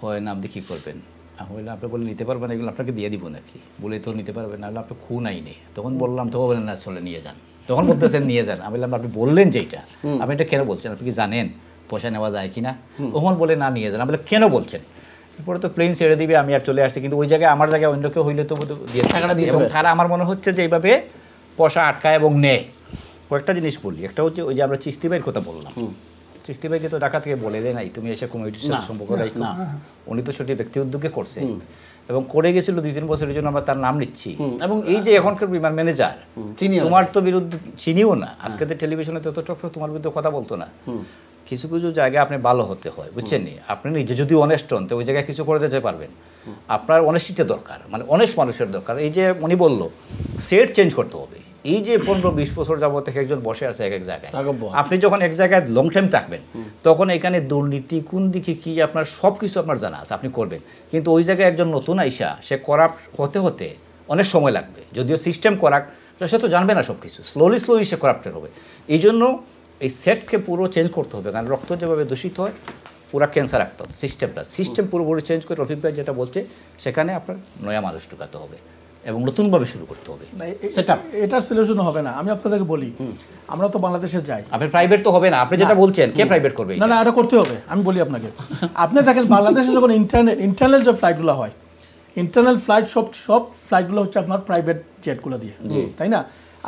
হয় নাম দিয়ে কী করবেন আমি বললাম আপনি বলে নিতে পারবেন এগুলো আপনাকে দিয়ে দিব নাকি বলে তো নিতে পারবেন না আপনি খুন আইনে তখন বললাম তখন বলেন না চলে নিয়ে যান তখন বলতেছেন নিয়ে যান আমি বললাম আপনি বললেন যে এটা আপনি এটা কেন বলছেন আপনি কি জানেন পয়সা নেওয়া যায় কি না তখন বলে না নিয়ে যান আমি বলে কেন বলছেন এরপরে তো প্লেন ছেড়ে দিবে আমি আর চলে আসছি কিন্তু ওই জায়গায় আমার জায়গায় অন্য কেউ হইলে তো দিয়ে টাকাটা দিয়ে তারা আমার মনে হচ্ছে যে এইভাবে পয়সা আটকায় এবং নেয় কয়েকটা জিনিস বললি একটা হচ্ছে ওই যে আমরা চিস্তি ভাইয়ের কথা বললাম চিস্তি ভাইকে তো ঢাকা থেকে বলে দেয় নাই তুমি এসে কমিটির সাথে সম্পর্ক না উনি তো সেটি ব্যক্তি উদ্যোগে করছে এবং করে গেছিল দুই তিন বছরের জন্য আমরা তার নাম নিচ্ছি এবং এই যে এখনকার বিমান ম্যানেজার তোমার তো বিরুদ্ধে চিনিও না আজকে হ্যাঁ। তো টেলিভিশনে তো টক তোমার বিরুদ্ধে কথা বলতো না কিছু কিছু জায়গায় আপনি ভালো হতে হয় বুঝছেন নি আপনি নিজে যদি অনেস্ট হন তো ওই জায়গায় কিছু করে দিতে পারবেন আপনার অনেস্টিতে দরকার মানে অনেস্ট মানুষের দরকার এই যে উনি বলল সেট চেঞ্জ করতে হবে এই যে পনেরো বিশ বছর যাবত থেকে একজন বসে আছে এক এক জায়গায় আপনি যখন এক জায়গায় লং টাইম থাকবেন তখন এখানে দুর্নীতি কোন দিকে কি আপনার সব কিছু আপনার জানা আছে আপনি করবেন কিন্তু ওই জায়গায় একজন নতুন আইসা সে করাপ্ট হতে হতে অনেক সময় লাগবে যদিও সিস্টেম করাক সে তো জানবে না সব কিছু স্লোলি স্লোলি সে করাপ্টেড হবে এই জন্য এই সেটকে পুরো চেঞ্জ করতে হবে কারণ রক্ত যেভাবে দূষিত হয় পুরা ক্যান্সার রাখতে হবে সিস্টেমটা সিস্টেম পুরোপুরি চেঞ্জ করে রফিক ভাই যেটা বলছে সেখানে আপনার নয়া মানুষ ঢুকাতে হবে এবং নতুনভাবে শুরু করতে হবে সেটা এটা সলিউশন হবে না আমি আপনাদেরকে বলি আমরা তো বাংলাদেশে যাই আপনি প্রাইভেট তো হবে না আপনি যেটা বলছেন কে প্রাইভেট করবে না না এটা করতে হবে আমি বলি আপনাকে আপনি দেখেন বাংলাদেশে যখন ইন্টারনেট ইন্টারনাল যে ফ্লাইটগুলো হয় ইন্টারনাল ফ্লাইট সব সব ফ্লাইটগুলো হচ্ছে আপনার প্রাইভেট জেটগুলো দিয়ে তাই না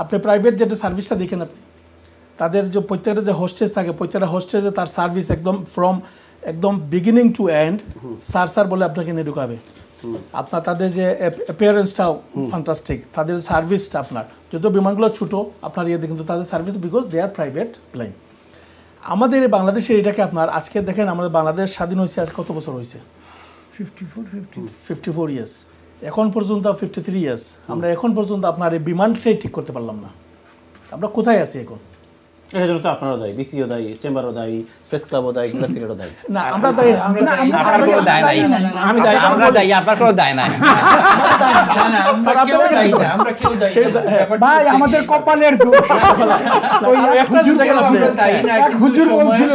আপনি প্রাইভেট জেটের সার্ভিসটা দেখেন আপনি তাদের যে প্রত্যেকটা যে হোস্টেজ থাকে প্রত্যেকটা হোস্টেজে তার সার্ভিস একদম ফ্রম একদম beginning to end sir sir বলে আপনাকে নিয়ে ঢুকাবে আপনার তাদের যে অ্যাপিয়ারেন্সটাও ফ্যান্টাস্টিক তাদের সার্ভিসটা আপনার যদিও বিমানগুলো ছোটো আপনার ইয়ে কিন্তু তাদের service because they are private plane আমাদের বাংলাদেশের এটাকে আপনার আজকে দেখেন আমাদের বাংলাদেশ স্বাধীন হয়েছে আজ কত বছর হয়েছে fifty four fifty fifty four years এখন পর্যন্ত ফিফটি থ্রি ইয়ার্স আমরা এখন পর্যন্ত আপনার এই বিমানটাই ঠিক করতে পারলাম না আমরা কোথায় আছি এখন এটার জন্য তো আপনারও দায়ী বিসিও দায়ী চেম্বারও দায়ী প্রেস ক্লাবও দায়ী গ্লাসিরেটও দায়ী না আমরা দায়ী আপনার কোনো দায় নাই আমি দায়ী আমরা দায়ী আপনার কোনো দায় নাই ভাই আমাদের কপালের দোষ ওই একটা হুজুর বলছিল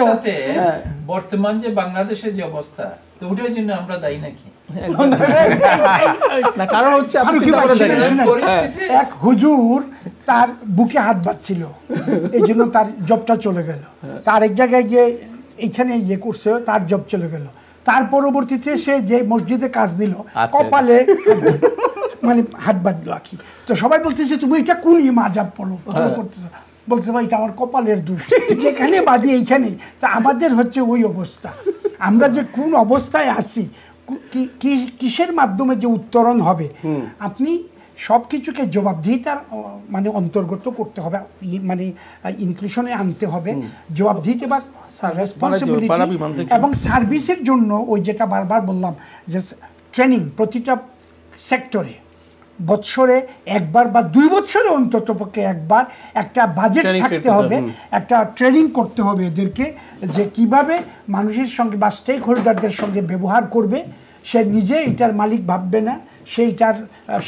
বর্তমান যে বাংলাদেশের যে অবস্থা তো ওটার জন্য আমরা দায়ী নাকি কারণ হচ্ছে হ্যাঁ। এক হুজুর তার বুকে হাত এই জন্য তার জবটা চলে গেল হ্যাঁ। তার এক জায়গায় গিয়ে এইখানে ইয়ে করছে তার জব চলে গেল তার পরবর্তীতে সে যে মসজিদে কাজ দিল আচ্ছা, আচ্ছা। কপালে মানে হাত বাঁধলো আর কি তো সবাই বলতেছে তুমি এটা কোন মাজাব পড়ো হ্যাঁ। ফলো করতেছো বলতে ভাই এটা আমার কপালের দোষ যেখানে বাদি এইখানে তা আমাদের হচ্ছে ওই অবস্থা আমরা যে কোন অবস্থায় আছি কিসের মাধ্যমে যে উত্তরণ হবে আপনি সব কিছুকে জবাবদিহিতার মানে অন্তর্গত করতে হবে মানে ইনক্লুশনে আনতে হবে জবাবদিহিতে বা মানে রেসপন্সিবিলিটি এবং সার্ভিসের জন্য ওই যেটা বারবার বললাম যে ট্রেনিং প্রতিটা সেক্টরে বৎসরে একবার বা দুই বছরে অন্তত পক্ষে একবার একটা বাজেট থাকতে হবে একটা ট্রেনিং করতে হবে এদেরকে যে কিভাবে মানুষের সঙ্গে বা স্টেক হোল্ডারদের সঙ্গে ব্যবহার করবে সে নিজে এটার মালিক ভাববে না সে এটার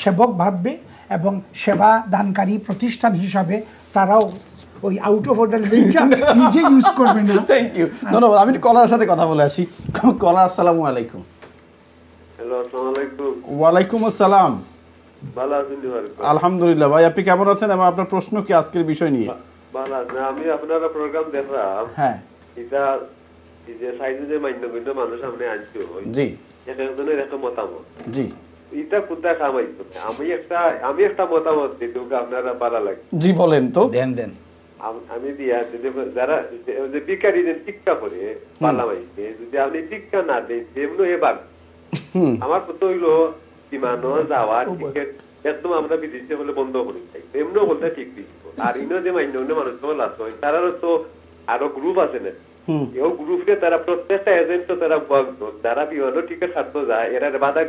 সেবক ভাববে এবং সেবা দানকারী প্রতিষ্ঠান হিসাবে তারাও ওই আউট অফ অর্ডার নিজে ইউজ করবে না থ্যাংক ইউ ধন্যবাদ আমি কলার সাথে কথা বলে আসি কলা আসসালামু আলাইকুম হ্যালো আসসালামু আলাইকুম ওয়ালাইকুম আসসালাম আলহামদুলিল্লাহ ভাই আপনি কেমন আছেন এবং আপনার প্রশ্ন কি আজকের বিষয় নিয়ে আমি আপনারা প্রোগ্রাম দেখলাম হ্যাঁ একটা আমি একটা মতামত দিই তোকে আপনারা পারা লাগে যারা যে ভিকারি যে টিক্কা করে পালামাইছে যদি না দেন তেমনি আমার কথা হইলো সীমানো যাওয়ার টিকিট একদম আমরা বিদেশে বলে বন্ধ করি চাই বলতে ঠিক আর ইনো যে মান্য অন্য মানুষ তোমার লাভ হয় তারারও তো আরো গ্রুপ আছে না এই তারা প্রত্যেকটা এজেন্ট তারা যারা বিমান টিকিট ছাড়তে যায় এরা বাধা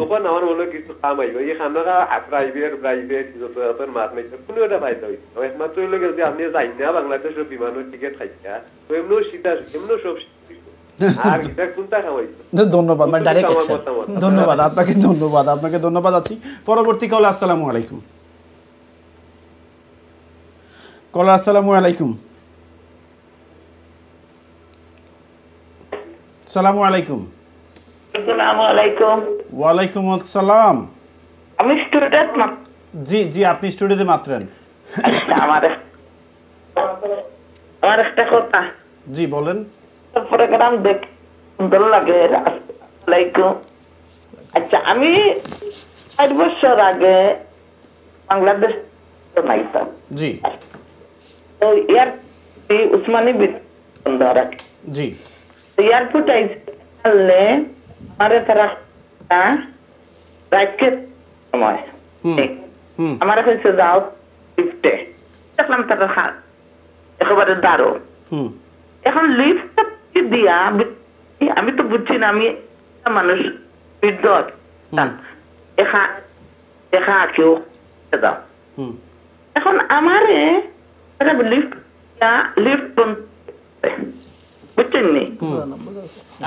তখন আমার কিছু কাম আইব এই প্রাইভেট প্রাইভেট যত কোনো এটা ফায়দা হইছে একমাত্র যে আপনি যাই না বাংলাদেশের বিমানের টিকিট খাইছা তো এমনিও সীতা এমনিও সব ধন্যবাদ মানে ডাইরেক্ট ধন্যবাদ আপনাকে ধন্যবাদ আপনাকে ধন্যবাদ আছি পরবর্তী আসসালামু আলাইকুম আসসালামু আলাইকুম সালামু আলাইকুম ওয়ালাইকুম আসসালাম আমি স্টুডেন্ট জি জি আপনি স্টুডেন্টে মাত্রেন আমার একটা কথা জি বলেন প্রোগ্রাম দেখে ভালো লাগে আসসালামাইকুম আচ্ছা আমি চার বছর আগে বাংলাদেশ নাইতাম জি তো এয়ারপোর্টে উসমানী বন্ধ রাখে জি এয়ারপোর্ট আইলে আমারে তারা রাখে সময় আমার কাছে যাও লিফটে দেখলাম তারা একেবারে দারুণ এখন লিফট দিয়া আমি তো বুঝছি না আমি মানুষ বৃদ্ধ দেখা দাও এখন আমারে লিফট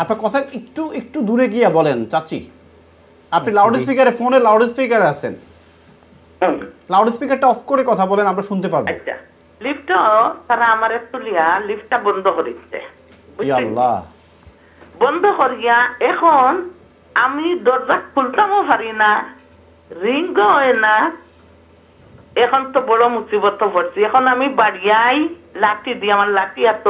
আপনার কথা একটু একটু দূরে গিয়া বলেন চাচি আপনি লাউড স্পিকারে ফোনে লাউড স্পিকারে আছেন লাউড স্পিকারটা অফ করে কথা বলেন আমরা শুনতে পারবো লিফটটা আচ্ছা। তারা আমার একটু লিয়া লিফটটা বন্ধ করে দিচ্ছে বন্ধ করিয়া এখন আমি দরজা খুলতামও পারি না রিঙ্গ হয় না এখন তো বড় মুসিবত পড়ছি এখন আমি বাড়িয়াই লাঠি দি আমার লাঠি আত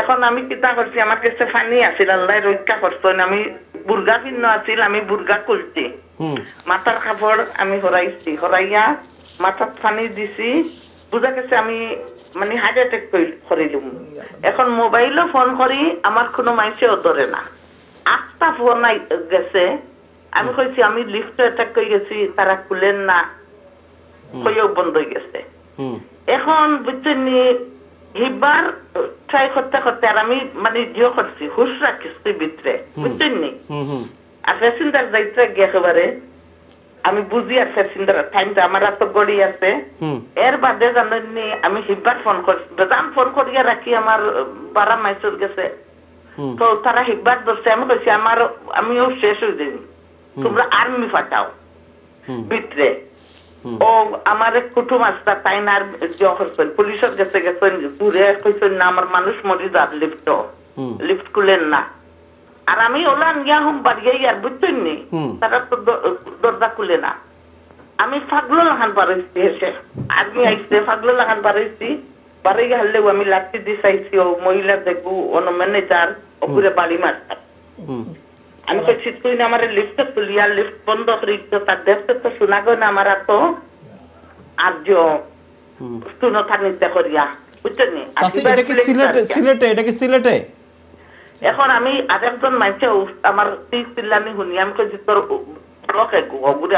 এখন আমি কিতা করছি আমার কাছে ফানি আছিল আল্লাহ রক্ষা করতো আমি বুর্গা ভিন্ন আছিল আমি বুর্গা খুলছি মাথার কাপড় আমি হরাইছি হরাইয়া মাথার ফানি দিছি বুঝা গেছে আমি মানে হাজার করিলুম এখন মোবাইলও ফোন করি আমার কোনো মানুষেও ধরে না আটটা ফোন গেছে আমি কইছি আমি লিফট অ্যাটাক করে গেছি তারা খুলেন না কইও বন্ধ হয়ে গেছে এখন বুঝছেন হিবার ট্রাই করতে করতে আর আমি মানে জিও করছি হুশ রাখিস ভিতরে বুঝছেন আর প্যাসেঞ্জার যাইতে গিয়ে একেবারে আমি বুঝি আছে টাইমটা আমার তো গড়ি আছে এর বাদে জানেননি আমি হিব্বার ফোন করছি বেজান ফোন করিয়া রাখি আমার বারা মাইসুর গেছে তো তারা হিব্বার ধরছে আমি কইছি আমার আমিও শেষ হয়ে যাই তোমরা আর্মি ফাটাও ভিতরে ও আমার এক কুটুম আসতা তাই না আর পুলিশের কাছে গেছেন দূরে কইছেন না আমার মানুষ মরি যার লিফট লিফট খুলেন না আর আমি ওলান গিয়া হুম বাড়িয়ে বুঝতে বুঝতেন নি তারা তো দরজা খুলে না আমি ফাগলো লাখান পারিছি হেসে আদমি আইসে ফাগলো লাখান পারিছি বাড়ি হারলেও আমি লাঠি দি চাইছি ও মহিলা দেখবো অন ম্যানেজার ওপরে বাড়ি মারতাম আমি কইছি তুই না আমার লিফ্টে তুলিয়া লিফ্ট বন্ধ তার দেখতে তো শোনা গো না আমার তো আর যে শুনো করিয়া বুঝছেন এটা কি সিলেটে সিলেটে এটা কি সিলেটে এখন আমি একজন মানুষে আমার ঠিক পিল্লানি শুনি আমি কই তোর রকে গুড়ে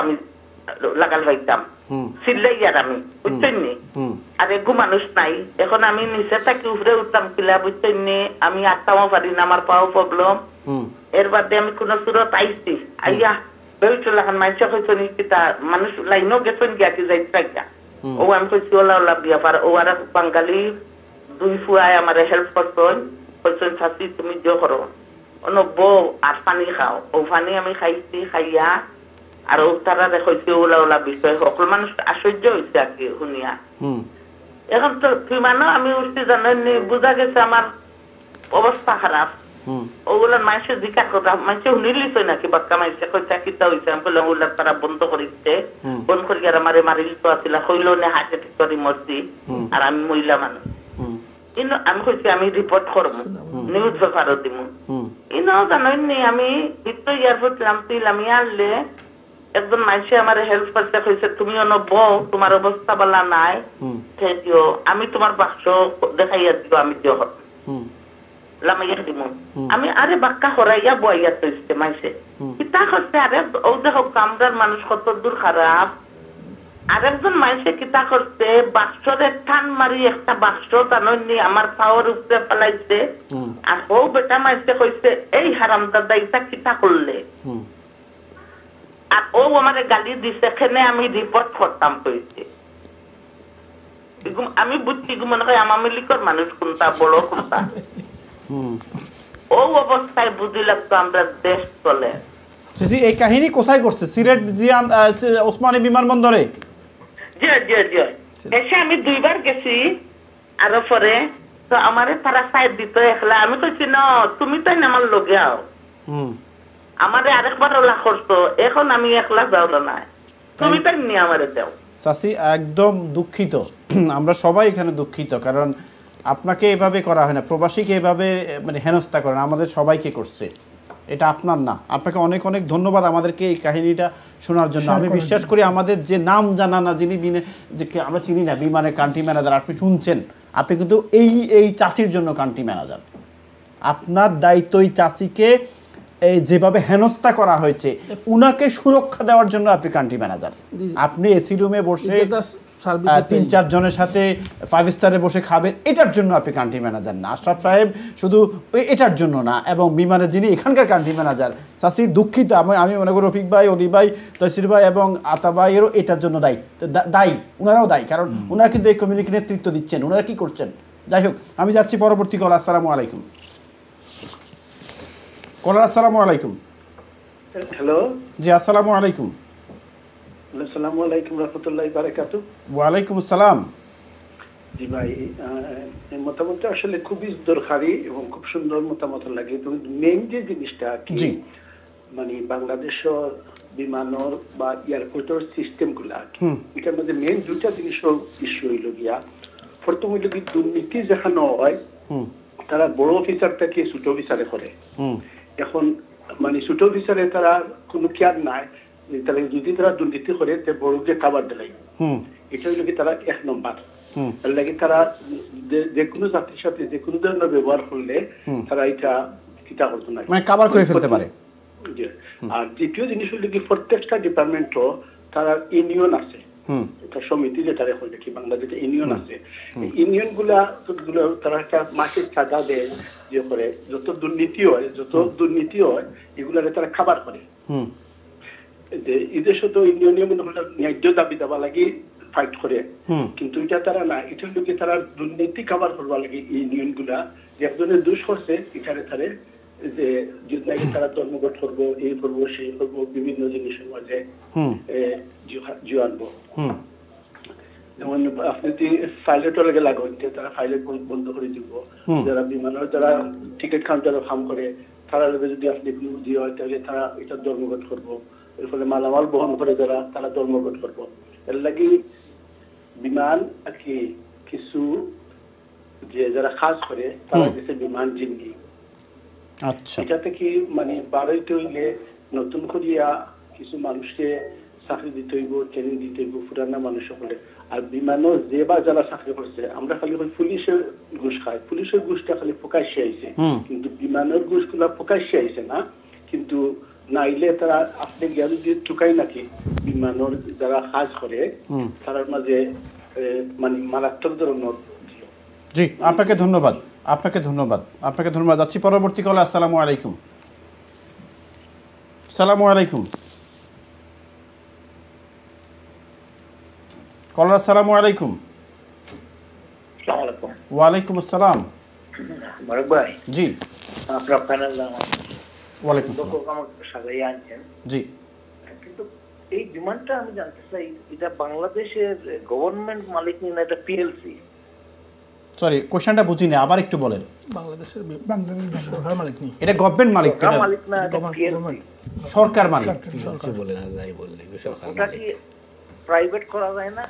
আমি লাগাল পাইতাম চিল্লাই আর আমি বুঝছেন আর মানুষ নাই এখন আমি নিচে থাকি উপরে উঠতাম কিলা আমি আটটামও পারি না আমার পাও প্রবলেম এর বাদে আমি কোন সুরত আইছি আইয়া বেউচলাখান মানুষে কইছেন কিতা মানুষ লাইনও গেছেন গিয়া কি ও আমি কৈছো ওলা ওলা বিয়া পার ও আর বাঙালি তুমি ফুয়াই আমার হেল্প করতন কইছেন চাচি তুমি দিও করো অন বউ আর পানি খাও ও পানি আমি খাইছি খাইয়া আর ও তারা দেখছি ওলা ওলা বিষয় সকল মানুষ আশ্চর্য হয়েছে আর কি শুনিয়া এখন তো মানো আমি উঠতে জানি বোঝা গেছে আমার অবস্থা খারাপ ওগুলার মানুষের জিজ্ঞাসা করতাম মানুষে শুনিলি তো নাকি বাক্কা মানুষে কই চাকরিটা হইছে আমি বললাম ওগুলার তারা বন্ধ করে দিচ্ছে বন্ধ করি আর আমারে মারি তো আসিলা হইল না হাতে করে মরছি আর আমি মহিলা মানুষ ইনো আমি কইছি আমি রিপোর্ট করব নিউজ দিব ইনো আমি বিত্ত আমি আনলে একজন আমার হেল্প করতে কইছে তুমি অনব তোমার অবস্থা বলা নাই দিও আমি তোমার বাক্স দেখাইয়া দিব আমি দিও লামাইয়া দিব আমি আরে বাক্কা হরাইয়া বয়াইয়া তৈছে মাইসে কিতা করছে আরে ও দেখো কামরার মানুষ কত দূর খারাপ আরেকজন মানুষে কিতা করছে বাক্সরে ঠান মারি একটা বাক্স টানো নি আমার পাওয়ার উপরে পালাইছে আর ও বেটা মানুষে কইছে এই হারাম দাদা ইটা কিতা করলে আর ও আমার গালি দিছে এখানে আমি রিপোর্ট করতাম কইছে আমি বুঝছি মনে হয় আমার মিলিকর মানুষ কোনটা বড় কোনটা ও অবস্থায় বুঝি লাগতো আমরা দেশ চলে এই কাহিনী কোথায় করছে সিলেট জিয়ান ওসমানী বিমানবন্দরে এসে আমি দুইবার গেছি পরে তো তারা সাইড দিত একলা আমি কইছি ন তুমি তো আমার লগে আও আরেকবার ওলা করছো এখন আমি একলা যাও না তুমি তো নি আমারে দাও সাসি একদম দুঃখিত আমরা সবাই এখানে দুঃখিত কারণ আপনাকে এভাবে করা হয় না প্রবাসীকে এভাবে মানে হেনস্থা করেন আমাদের সবাইকে করছে এটা আপনার না আপনাকে অনেক অনেক ধন্যবাদ আমাদেরকে এই কাহিনীটা শোনার জন্য আমি বিশ্বাস করি আমাদের যে নাম জানা না যিনি বিনে যে আমরা চিনি না বিমানের কান্ট্রি ম্যানেজার আপনি শুনছেন আপনি কিন্তু এই এই চাষির জন্য কান্ট্রি ম্যানেজার আপনার দায়িত্ব এই চাষিকে যেভাবে হেনস্থা করা হয়েছে উনাকে সুরক্ষা দেওয়ার জন্য আপনি কান্ট্রি ম্যানেজার আপনি এসি রুমে বসে তিন চার জনের সাথে ফাইভ স্টারে বসে খাবেন এটার জন্য আপনি কান্ট্রি ম্যানেজার না আশরাফ সাহেব শুধু এটার জন্য না এবং বিমানের যিনি এখানকার কান্ট্রি ম্যানেজার চাষি দুঃখিত আমি আমি মনে করি রফিক ভাই অলি ভাই তসির ভাই এবং আতা ভাইয়েরও এটার জন্য দায়ী দায়ী ওনারাও দায়ী কারণ ওনারা কিন্তু এই কমিউনিটি নেতৃত্ব দিচ্ছেন ওনারা কী করছেন যাই হোক আমি যাচ্ছি পরবর্তী কল আসসালামু আলাইকুম কলার আসসালামু আলাইকুম হ্যালো জি আসসালামু আলাইকুম আসসালামু আলাইকুম রহমতুল্লাহ বারাকাতু ওয়ালাইকুম আসসালাম জি ভাই মতামতটা আসলে খুবই দরকারি এবং খুব সুন্দর মতামত লাগে তুমি মেইন যে জিনিসটা কি মানে বিমানর বা এয়ারপোর্টের এটার মধ্যে মেইন দুটা জিনিস ইস্যু হইল গিয়া প্রথম হইল কি দুর্নীতি যেখানে হয় তারা বড় অফিসারটাকে ছোট অফিসারে করে এখন মানে ছোট অফিসারে তারা কোনো কেয়ার নাই তাহলে যদি তারা দুর্নীতি করে বড়কে খাবার দেয় এটা হলো কি তারা এক নম্বর লাগে তারা যে কোনো জাতির সাথে যে কোনো ধরনের ব্যবহার করলে তারা এটা কিতা করতো না মানে কাবার করে ফেলতে পারে আর দ্বিতীয় জিনিস হইল কি প্রত্যেকটা ডিপার্টমেন্টও তারা ইউনিয়ন আছে একটা সমিতি যেটা এখন দেখি বাংলাদেশে ইউনিয়ন আছে ইউনিয়ন গুলা গুলো তারা একটা মাসিক চাঁদা দেয় যে করে যত দুর্নীতি হয় যত দুর্নীতি হয় এগুলাকে তারা খাবার করে যে ঈদের সাথে ন্যায্য দাবি দেওয়া লাগে ফাইট করে কিন্তু এটা তারা না এটার লোকে তারা দুর্নীতি কাবার লাগে ইউনিয়ন গুলা একজনের দোষ করছে যে যদি তারা ধর্মঘট করবো এই করবো সেই করবো বিভিন্ন জিনিসের মাঝে জুয়ানবো যেমন আপনি যদি ফাইলেটও লাগে লাগো তারা বন্ধ করে দিব যারা বিমানের যারা টিকিট কাউন্টারে ফার্ম করে তারা যদি আপনি দিয়ে হয় তাহলে তারা এটা ধর্মঘট করবো এর ফলে মালামাল বহন করে যারা তারা ধর্মঘট করব এর লাগি বিমান আর কি কিছু যে যারা কাজ করে তারা দিচ্ছে বিমান জিন্দি আচ্ছা এটাতে কি মানে বাড়াইতে হইলে নতুন করিয়া কিছু মানুষকে চাকরি দিতে হইব ট্রেনিং দিতে হইব পুরানা মানুষ সকলে আর বিমানও যে বা যারা চাকরি করছে আমরা খালি পুলিশের ঘুষ খাই পুলিশের ঘুষটা খালি প্রকাশ্যে আইছে কিন্তু বিমানের ঘুষগুলা প্রকাশ্যে আইছে না কিন্তু না নাইলে তারা আপনি জ্ঞান দিয়ে চুকাই নাকি বিমানের যারা কাজ করে তারার মাঝে মানে মারাত্মক ধরনের জি আপনাকে ধন্যবাদ আপনাকে ধন্যবাদ আপনাকে ধন্যবাদ যাচ্ছি পরবর্তী কলে আসসালামু আলাইকুম আসসালামু আলাইকুম কলার আসসালামু আলাইকুম ওয়ালাইকুম আসসালাম জি আপনার ওয়ালাইকুম আনছেন জি হ্যাঁ, কিন্তু এই আমি জানতে চাই এটা বাংলাদেশের গভর্নমেন্ট এটা পিএলসি সরি কোশ্চেনটা আবার একটু বলেন বাংলাদেশের বাংলাদেশ সরকার মালিক নেই এটা গভর্নমেন্ট মালিক মালিক না সরকার মালিক যাই সরকার ওটা কি প্রাইভেট করা যায় না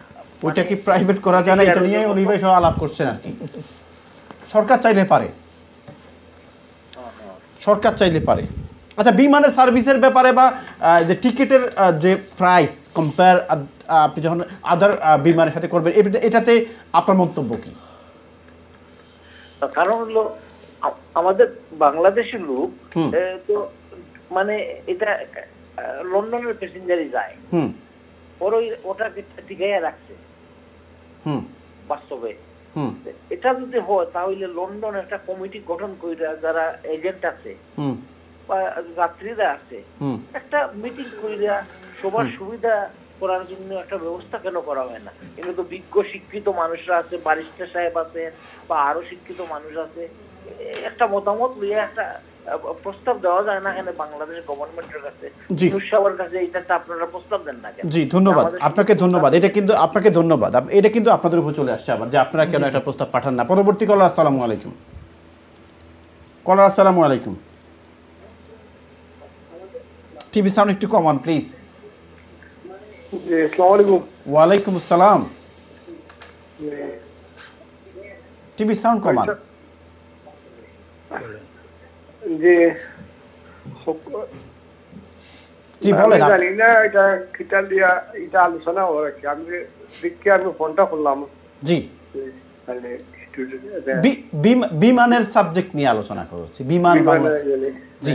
ওইটা কি প্রাইভেট করা যায় না এটা নিয়ে উনি ভাই আলাপ করছেন আর কি সরকার চাইলে পারে হ্যাঁ, হ্যাঁ। সরকার চাইলে পারে আচ্ছা বিমানের সার্ভিসের ব্যাপারে বা যে টিকিটের যে প্রাইস কম্পেয়ার আপনি যখন আদার বিমানের সাথে করবেন এটাতে আপনার মন্তব্য কি কারণ হলো আমাদের বাংলাদেশি লোক তো মানে এটা লন্ডনের প্যাসেঞ্জারই যায় ওর ওই ওটা টিকাইয়া রাখছে বাস্তবে এটা যদি হয় তাহলে লন্ডন একটা কমিটি গঠন করে যারা এজেন্ট আছে যাত্রীরা আছে একটা মিটিং করিয়া সবার সুবিধা করার জন্য একটা ব্যবস্থা কেন করা হয় না এগুলো তো বিজ্ঞ শিক্ষিত মানুষরা আছে বারিস্টার সাহেব আছে বা আরো শিক্ষিত মানুষ আছে একটা মতামত নিয়ে একটা আপনারা প্রস্তাব দেন না জি ধন্যবাদ আপনাকে ধন্যবাদ এটা কিন্তু আপনাকে ধন্যবাদ এটা কিন্তু আপনাদের উপর চলে আসছে আবার যে আপনারা কেন একটা প্রস্তাব পাঠান না পরবর্তী কলার আসসালামু আলাইকুম কলার আসসালামু আলাইকুম টিভি সাউন্ড একটু কমান প্লিজ ওয়ালাইকুম আসসালাম টিভি সাউন্ড কমান জি বলেন জানি না এটা দিয়া এটা আলোচনা আমি দেখে আমি ফোনটা করলাম জি বিমানের সাবজেক্ট নিয়ে আলোচনা করছি বিমান জি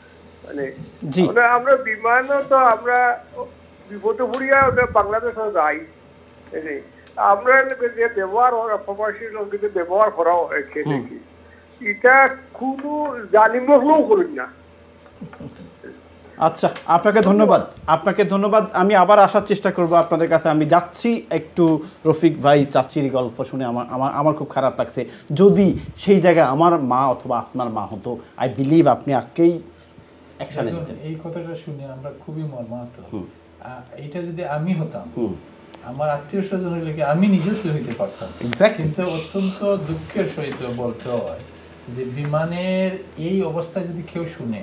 মানে আমরা বিমানও তো আমরা বিপদে ভুড়িয়া ওটা বাংলাদেশও যাই আমরা যে ব্যবহার প্রবাসী লোকদের ব্যবহার করা হয়েছে দেখি এটা কোনো জানিমগ্নও করুন না আচ্ছা আপনাকে ধন্যবাদ আপনাকে ধন্যবাদ আমি আবার আসার চেষ্টা করব আপনাদের কাছে আমি যাচ্ছি একটু রফিক ভাই চাচির গল্প শুনে আমার আমার আমার খুব খারাপ লাগছে যদি সেই জায়গায় আমার মা অথবা আপনার মা হতো আই বিলিভ আপনি আজকেই অ্যাকশনে দিতেন এই কথাটা শুনে আমরা খুবই মর্মাহত যদি আমি হতাম আমার আত্মীয় স্বজন কি আমি নিজে তো হইতে পারতাম কিন্তু অত্যন্ত দুঃখের সহিত বলতে হয় যে বিমানের এই যদি কেউ শুনে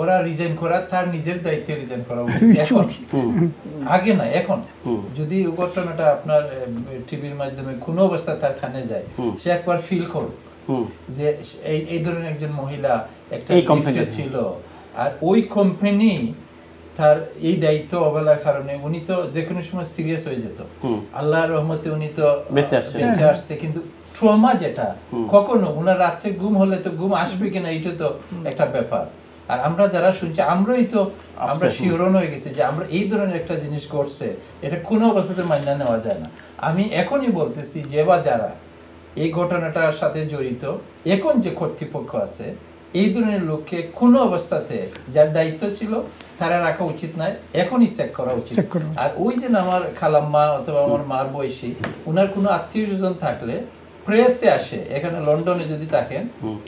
ওরা রিজাইন করা তার নিজের দায়িত্বে রিজাইন করা উচিত আগে না এখন যদি ঘটনাটা আপনার টিভির মাধ্যমে কোনো অবস্থা তার খানে যায় সে একবার ফিল করুক যে এই এই ধরনের একজন মহিলা একটা ছিল আর ওই কোম্পানি তার এই দায়িত্ব অবহেলার কারণে উনি তো যে কোনো সময় সিরিয়াস হয়ে যেত আল্লাহর রহমতে উনি তো বেঁচে আসছে হ্যাঁ। কিন্তু ট্রমা যেটা কখনো উনার রাত্রে ঘুম হলে তো ঘুম আসবে কিনা এটা তো একটা ব্যাপার আর আমরা যারা শুনছি আমরাই তো আমরা শিহরণ হয়ে গেছি যে আমরা এই ধরনের একটা জিনিস ঘটছে এটা কোনো অবস্থাতে মান্য নেওয়া যায় না আমি এখনই বলতেছি যে বা যারা এই ঘটনাটার সাথে জড়িত এখন যে কর্তৃপক্ষ আছে এই ধরনের লোককে কোনো অবস্থাতে যার দায়িত্ব ছিল তারা রাখা উচিত নয় এখনই চেক করা উচিত আর ওই যে আমার খালাম্মা অথবা আমার মার বয়সী ওনার কোনো আত্মীয় স্বজন থাকলে প্রেসে আসে এখানে লন্ডনে যদি থাকেন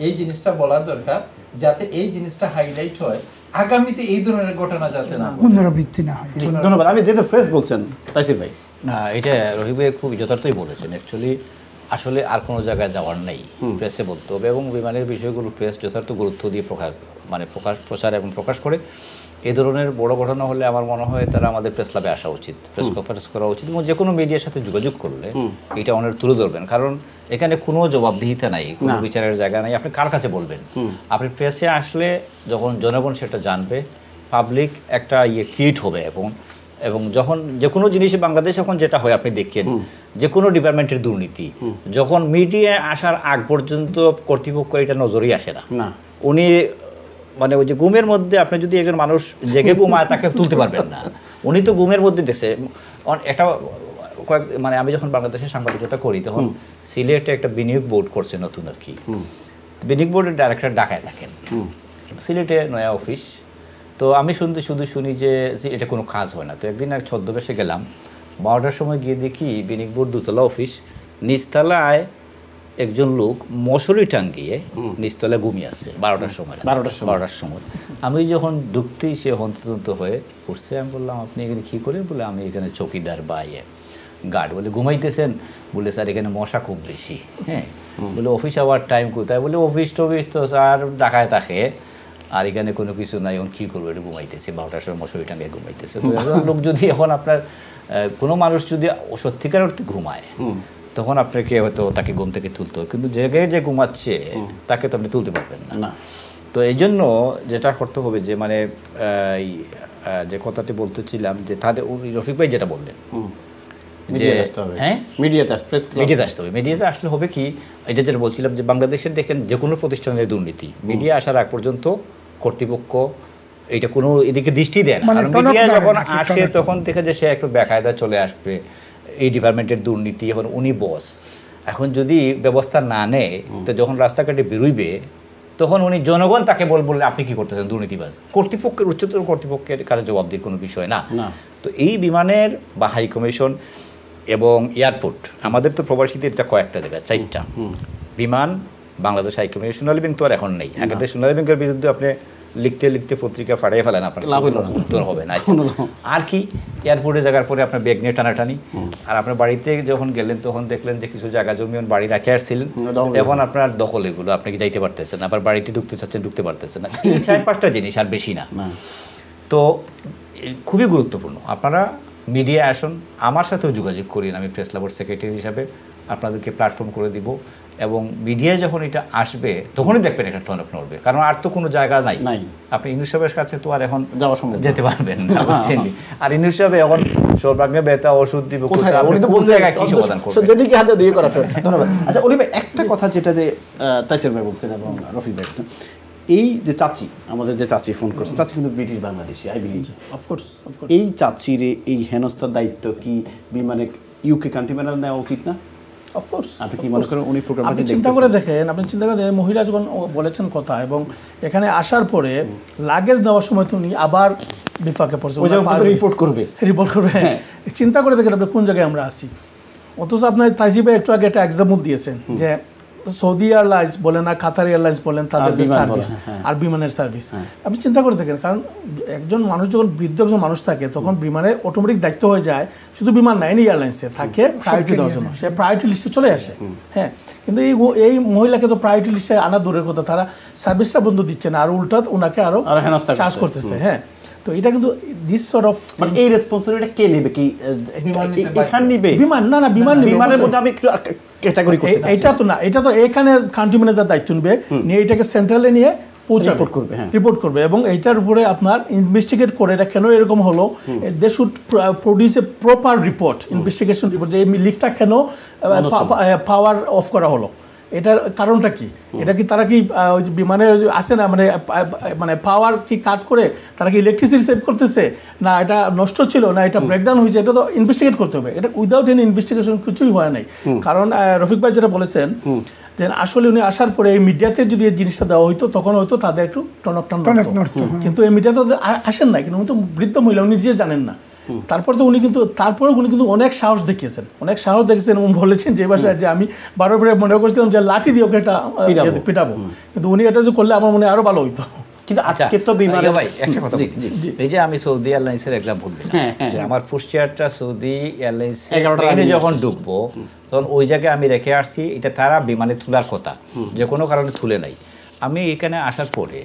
এই জিনিসটা বলা দরকার যাতে এই জিনিসটা হাইলাইট হয় আগামীতে এই ধরনের ঘটনা যাতে না পুনরাবৃত্তি না হয় ধন্যবাদ আমি যেহেতু ফ্রেশ বলছেন তাইসির ভাই না এটা রহিব খুব যথার্থই বলেছেন অ্যাকচুয়ালি আসলে আর কোনো জায়গায় যাওয়ার নেই প্রেসে বলতে হবে এবং বিমানের বিষয়গুলো প্রেস যথার্থ গুরুত্ব দিয়ে প্রকাশ মানে প্রকাশ প্রচার এবং প্রকাশ করে এ ধরনের বড় ঘটনা হলে আমার মনে হয় তারা আমাদের প্রেস ক্লাবে আসা উচিত প্রেস কনফারেন্স করা উচিত এবং যে কোনো মিডিয়ার সাথে যোগাযোগ করলে এটা অনেক তুলে ধরবেন কারণ এখানে কোনো জবাবদিহিতা নাই কোনো বিচারের জায়গা নাই আপনি কার কাছে বলবেন আপনি প্রেসে আসলে যখন জনগণ সেটা জানবে পাবলিক একটা ইয়ে ক্রিয়েট হবে এবং এবং যখন যে কোনো জিনিস বাংলাদেশ এখন যেটা হয় আপনি দেখছেন যে কোনো ডিপার্টমেন্টের দুর্নীতি যখন মিডিয়ায় আসার আগ পর্যন্ত কর্তৃপক্ষ এটা নজরেই আসে না উনি মানে ওই যে গুমের মধ্যে আপনি যদি একজন মানুষ জেগে গুমায় তাকে তুলতে পারবেন না উনি তো গুমের মধ্যে দেখছে একটা কয়েক মানে আমি যখন বাংলাদেশে সাংবাদিকতা করি তখন সিলেটে একটা বিনিয়োগ বোর্ড করছে নতুন আর কি বিনিয়োগ বোর্ডের ডাইরেক্টর ডাকায় থাকেন সিলেটে নয়া অফিস তো আমি শুনতে শুধু শুনি যে এটা কোনো কাজ হয় না তো একদিন এক ছদ্মবেশে গেলাম বারোটার সময় গিয়ে দেখি বিনিকপুর দুতলা অফিস নিচতলায় একজন লোক মশারি টাঙ্গিয়ে নিচতলায় ঘুমিয়ে আছে বারোটার সময় বারোটার সময় বারোটার সময় আমি যখন ঢুকতেই সে হন্তদন্ত হয়ে উঠছে আমি বললাম আপনি এখানে কী করে বলে আমি এখানে চৌকিদার বা ইয়ে গার্ড বলে ঘুমাইতেছেন বলে স্যার এখানে মশা খুব বেশি হ্যাঁ বলে অফিস আওয়ার টাইম কোথায় বলে অফিস টফিস তো স্যার ডাকায় থাকে আর এখানে কোনো কিছু নাই এখন কী করবো এটা ঘুমাইতেছে বারোটার সময় মশারি টাঙ্গে ঘুমাইতেছে লোক যদি এখন আপনার কোনো মানুষ যদি সত্যিকার অর্থে ঘুমায় তখন আপনাকে হয়তো তাকে ঘুম থেকে তুলতে হবে কিন্তু জায়গায় যে ঘুমাচ্ছে তাকে তো আপনি তুলতে পারবেন না তো এই জন্য যেটা করতে হবে যে মানে যে কথাটি বলতেছিলাম যে তাদের রফিক ভাই যেটা বললেন হ্যাঁ? আসলে হবে কি এটা যেটা বলছিলাম যে বাংলাদেশের দেখেন যে কোনো প্রতিষ্ঠানের দুর্নীতি মিডিয়া আসার আগ পর্যন্ত কর্তৃপক্ষ এটা কোনো এদিকে দৃষ্টি দেয় না মানে মিডিয়া যখন আসে তখন থেকে যে সে একটু বেকায়দা চলে আসবে এই ডিপার্টমেন্টের দুর্নীতি এখন উনি বস এখন যদি ব্যবস্থা না নেয় তো যখন রাস্তাঘাটে বেরোইবে তখন উনি জনগণ তাকে বল আপনি কি করতেছেন দুর্নীতিবাজ কর্তৃপক্ষের উচ্চতর কর্তৃপক্ষের কাছে জবাব দিয়ে কোনো বিষয় না তো এই বিমানের বা হাই কমিশন এবং এয়ারপোর্ট আমাদের তো প্রবাসীদের যা কয়েকটা জায়গা চারটা বিমান বাংলাদেশ হাইকমিশন সোনালী ব্যাংক তো আর এখন নেই আগে সোনালী ব্যাংকের বিরুদ্ধে আপনি লিখতে লিখতে পত্রিকা ফাটাই ফেলেন আপনার লাভ হবে না আর কি এয়ারপোর্টে যাওয়ার পরে আপনার ব্যাগ নিয়ে টানাটানি আর আপনার বাড়িতে যখন গেলেন তখন দেখলেন যে কিছু জায়গা জমি বাড়ি রাখে আসছিলেন এখন আপনার দখল এগুলো আপনি কি যাইতে পারতেছেন আবার বাড়িতে ঢুকতে চাচ্ছেন ঢুকতে পারতেছেন না চার পাঁচটা জিনিস আর বেশি না তো খুবই গুরুত্বপূর্ণ আপনারা মিডিয়া আসুন আমার সাথেও যোগাযোগ করিন আমি প্রেস লাভার সেক্রেটারি হিসাবে আপনাদেরকে প্ল্যাটফর্ম করে দিব এবং মিডিয়ায় যখন এটা আসবে তখনই দেখবেন একটা টন নড়বে কারণ আর তো কোনো জায়গা নাই আপনি ইন্দু সাহেবের কাছে তো আর এখন যাওয়া সম্ভব যেতে পারবেন না হ্যাঁ, হ্যাঁ। বুঝছেন আর ইন্দু সাহেব এখন সর্বাঙ্গে বেতা ওষুধ দিবে কোথায় উনি তো বলতে জায়গায় কি সমাধান করবে যেদিকে হাতে দিয়ে করা ধন্যবাদ আচ্ছা উনি একটা কথা যেটা যে তাইসের ভাই বলছেন এবং রফি ভাই বলছেন এই যে চাচি আমাদের যে চাচি ফোন করছে চাচি কিন্তু British Bangladeshi I believe of course এই চাচির এই হেনস্থার দায়িত্ব কি বিমানে ইউকে কান্ট্রি ম্যানেজার নেওয়া উচিত না আপনি চিন্তা করে দেখেন আপনি চিন্তা করে দেখেন মহিলা যখন বলেছেন কথা এবং এখানে আসার পরে লাগেজ দেওয়ার সময় তো উনি আবার বিপাকে পড়ছে রিপোর্ট করবে রিপোর্ট করবে হ্যাঁ চিন্তা করে দেখেন আপনি কোন জায়গায় আমরা আছি অথচ আপনার তাজিবা একটু আগে একটা এক্সাম্পল দিয়েছেন যে সৌদি এয়ারলাইন্স বলেন আর কাতার এয়ারলাইন্স বলেন তাদের যে সার্ভিস হ্যাঁ। আর বিমানের সার্ভিস হ্যাঁ। আপনি চিন্তা করে থাকেন কারণ একজন মানুষ যখন বৃদ্ধ একজন মানুষ থাকে তখন বিমানের অটোমেটিক দায়িত্ব হয়ে যায় শুধু বিমান নাইন এয়ারলাইন্সে থাকে প্রায়োরিটি দেওয়ার জন্য সে প্রায়োরিটি লিস্টে চলে আসে হ্যাঁ কিন্তু এই এই মহিলাকে তো প্রায়োরিটি লিস্টে আনা দূরের কথা তারা সার্ভিসটা বন্ধ দিচ্ছে না আর উল্টা ওনাকে আরও চার্জ করতেছে হ্যাঁ তো এটা কিন্তু দিস সর্ট অফ মানে এই কে নেবে কি বিমান না না বিমান বিমানের মধ্যে আমি একটু ক্যাটাগরি করতে এটা তো না এটা তো এখানে কান্ট্রি ম্যানেজার দায়িত্ব নেবে নিয়ে এটাকে সেন্ট্রালে নিয়ে রিপোর্ট করবে রিপোর্ট হ্যাঁ। করবে এবং এইটার উপরে আপনার ইনভেস্টিগেট করে এটা কেন এরকম হলো they should produce a proper report investigation report যে এই কেন পাওয়ার অফ করা হলো এটার কারণটা কি এটা কি তারা কি বিমানে আসে না মানে মানে পাওয়ার কি কাট করে তারা কি ইলেকট্রিসিটি সেভ করতেছে না এটা নষ্ট ছিল না এটা ব্রেকডাউন হয়েছে এটা তো ইনভেস্টিগেট করতে হবে এটা উইদাউট এনি ইনভেস্টিগেশন কিছুই হয় নাই কারণ রফিক ভাই যেটা বলেছেন যে আসলে উনি আসার পরে এই মিডিয়াতে যদি এই জিনিসটা দেওয়া হইতো তখন হয়তো তাদের একটু টনক টন কিন্তু এই মিডিয়াতে আসেন না কিন্তু উনি তো বৃদ্ধ মহিলা উনি নিজে জানেন না তারপর তো উনি কিন্তু তারপরে উনি কিন্তু অনেক সাহস দেখিয়েছেন অনেক সাহস দেখিয়েছেন এবং বলেছেন যে ভাষায় যে আমি বারবার মনে করছিলাম যে লাঠি দিয়ে ওকে এটা পিটাবো ইয়ে কিন্তু উনি এটা যে করলে আমার মনে আরও ভালো হইতো কিন্তু আচ্ছা, আজকে তো বিমানে আচ্ছা, ভাই একটা কথা এই যে আমি সৌদি এয়ারলাইন্সের এক্সাম্পল দিলাম হ্যাঁ, হ্যাঁ, যে হ্যাঁ। আমার ফুস্ট চেয়ারটা সৌদি এয়ারলাইন্স যখন ডুববো তখন ওই জায়গায় আমি রেখে আসছি এটা তারা বিমানে তোলার কথা যে কোনো কারণে তুলে নাই আমি এখানে আসার পরে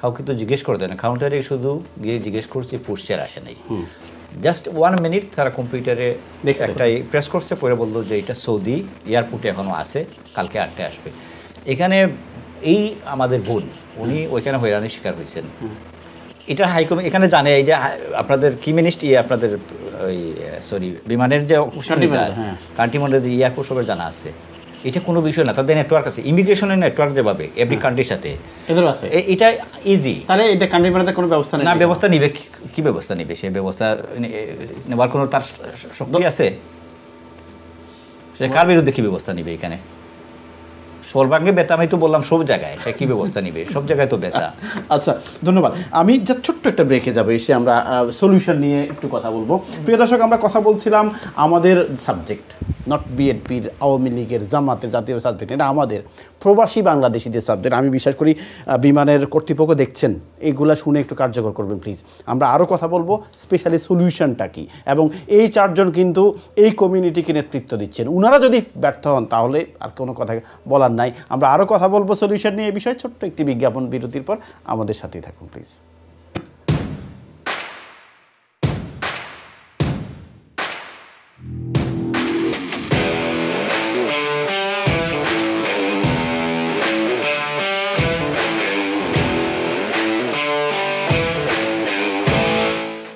কাউকে তো জিজ্ঞেস করে দেয় না কাউন্টারে শুধু গিয়ে জিজ্ঞেস করছি ফুস্ট চেয়ার আসে নাই জাস্ট ওয়ান মিনিট তারা কম্পিউটারে একটা প্রেস করছে পরে বললো যে এটা সৌদি এয়ারপোর্টে এখনও আছে কালকে আটটায় আসবে এখানে এই আমাদের ভুল উনি ওইখানে হয়রানি শিকার হয়েছেন এটা হাইকমি এখানে জানে এই যে আপনাদের কি মিনিস্ট ইয়ে আপনাদের ওই সরি বিমানের যে কান্ট্রি হ্যাঁ। যে ইয়ারপোর্ট সবের জানা আছে এটা কোনো বিষয় না তাদের নেটওয়ার্ক আছে ইমিগ্রেশনের নেটওয়ার্ক যেভাবে এভরি কান্ট্রির সাথে আছে এটা ইজি তাহলে এটা কান্ট্রি বানাতে কোনো ব্যবস্থা না ব্যবস্থা নিবে কি ব্যবস্থা নিবে সে ব্যবস্থা নেওয়ার কোনো তার শক্তি আছে সে কার বিরুদ্ধে কী ব্যবস্থা নিবে এখানে সর্বাঙ্গে বেতা আমি তো বললাম সব জায়গায় সে কী ব্যবস্থা নিবে সব জায়গায় তো বেতা আচ্ছা ধন্যবাদ আমি যা ছোট্ট একটা ব্রেকে যাবো এসে আমরা সলিউশন নিয়ে একটু কথা বলবো প্রিয় দর্শক আমরা কথা বলছিলাম আমাদের সাবজেক্ট নট বিএনপির আওয়ামী লীগের জামাতের জাতীয় সাবজেক্ট এটা আমাদের প্রবাসী বাংলাদেশিদের সাবজেক্ট আমি বিশ্বাস করি বিমানের কর্তৃপক্ষ দেখছেন এগুলো শুনে একটু কার্যকর করবেন প্লিজ আমরা আরও কথা বলবো স্পেশালি সলিউশনটা কী এবং এই চারজন কিন্তু এই কমিউনিটিকে নেতৃত্ব দিচ্ছেন ওনারা যদি ব্যর্থ হন তাহলে আর কোনো কথা বলার নাই আমরা আরও কথা বলবো সলিউশন নিয়ে এই বিষয়ে ছোট্ট একটি বিজ্ঞাপন বিরতির পর আমাদের সাথেই থাকুন প্লিজ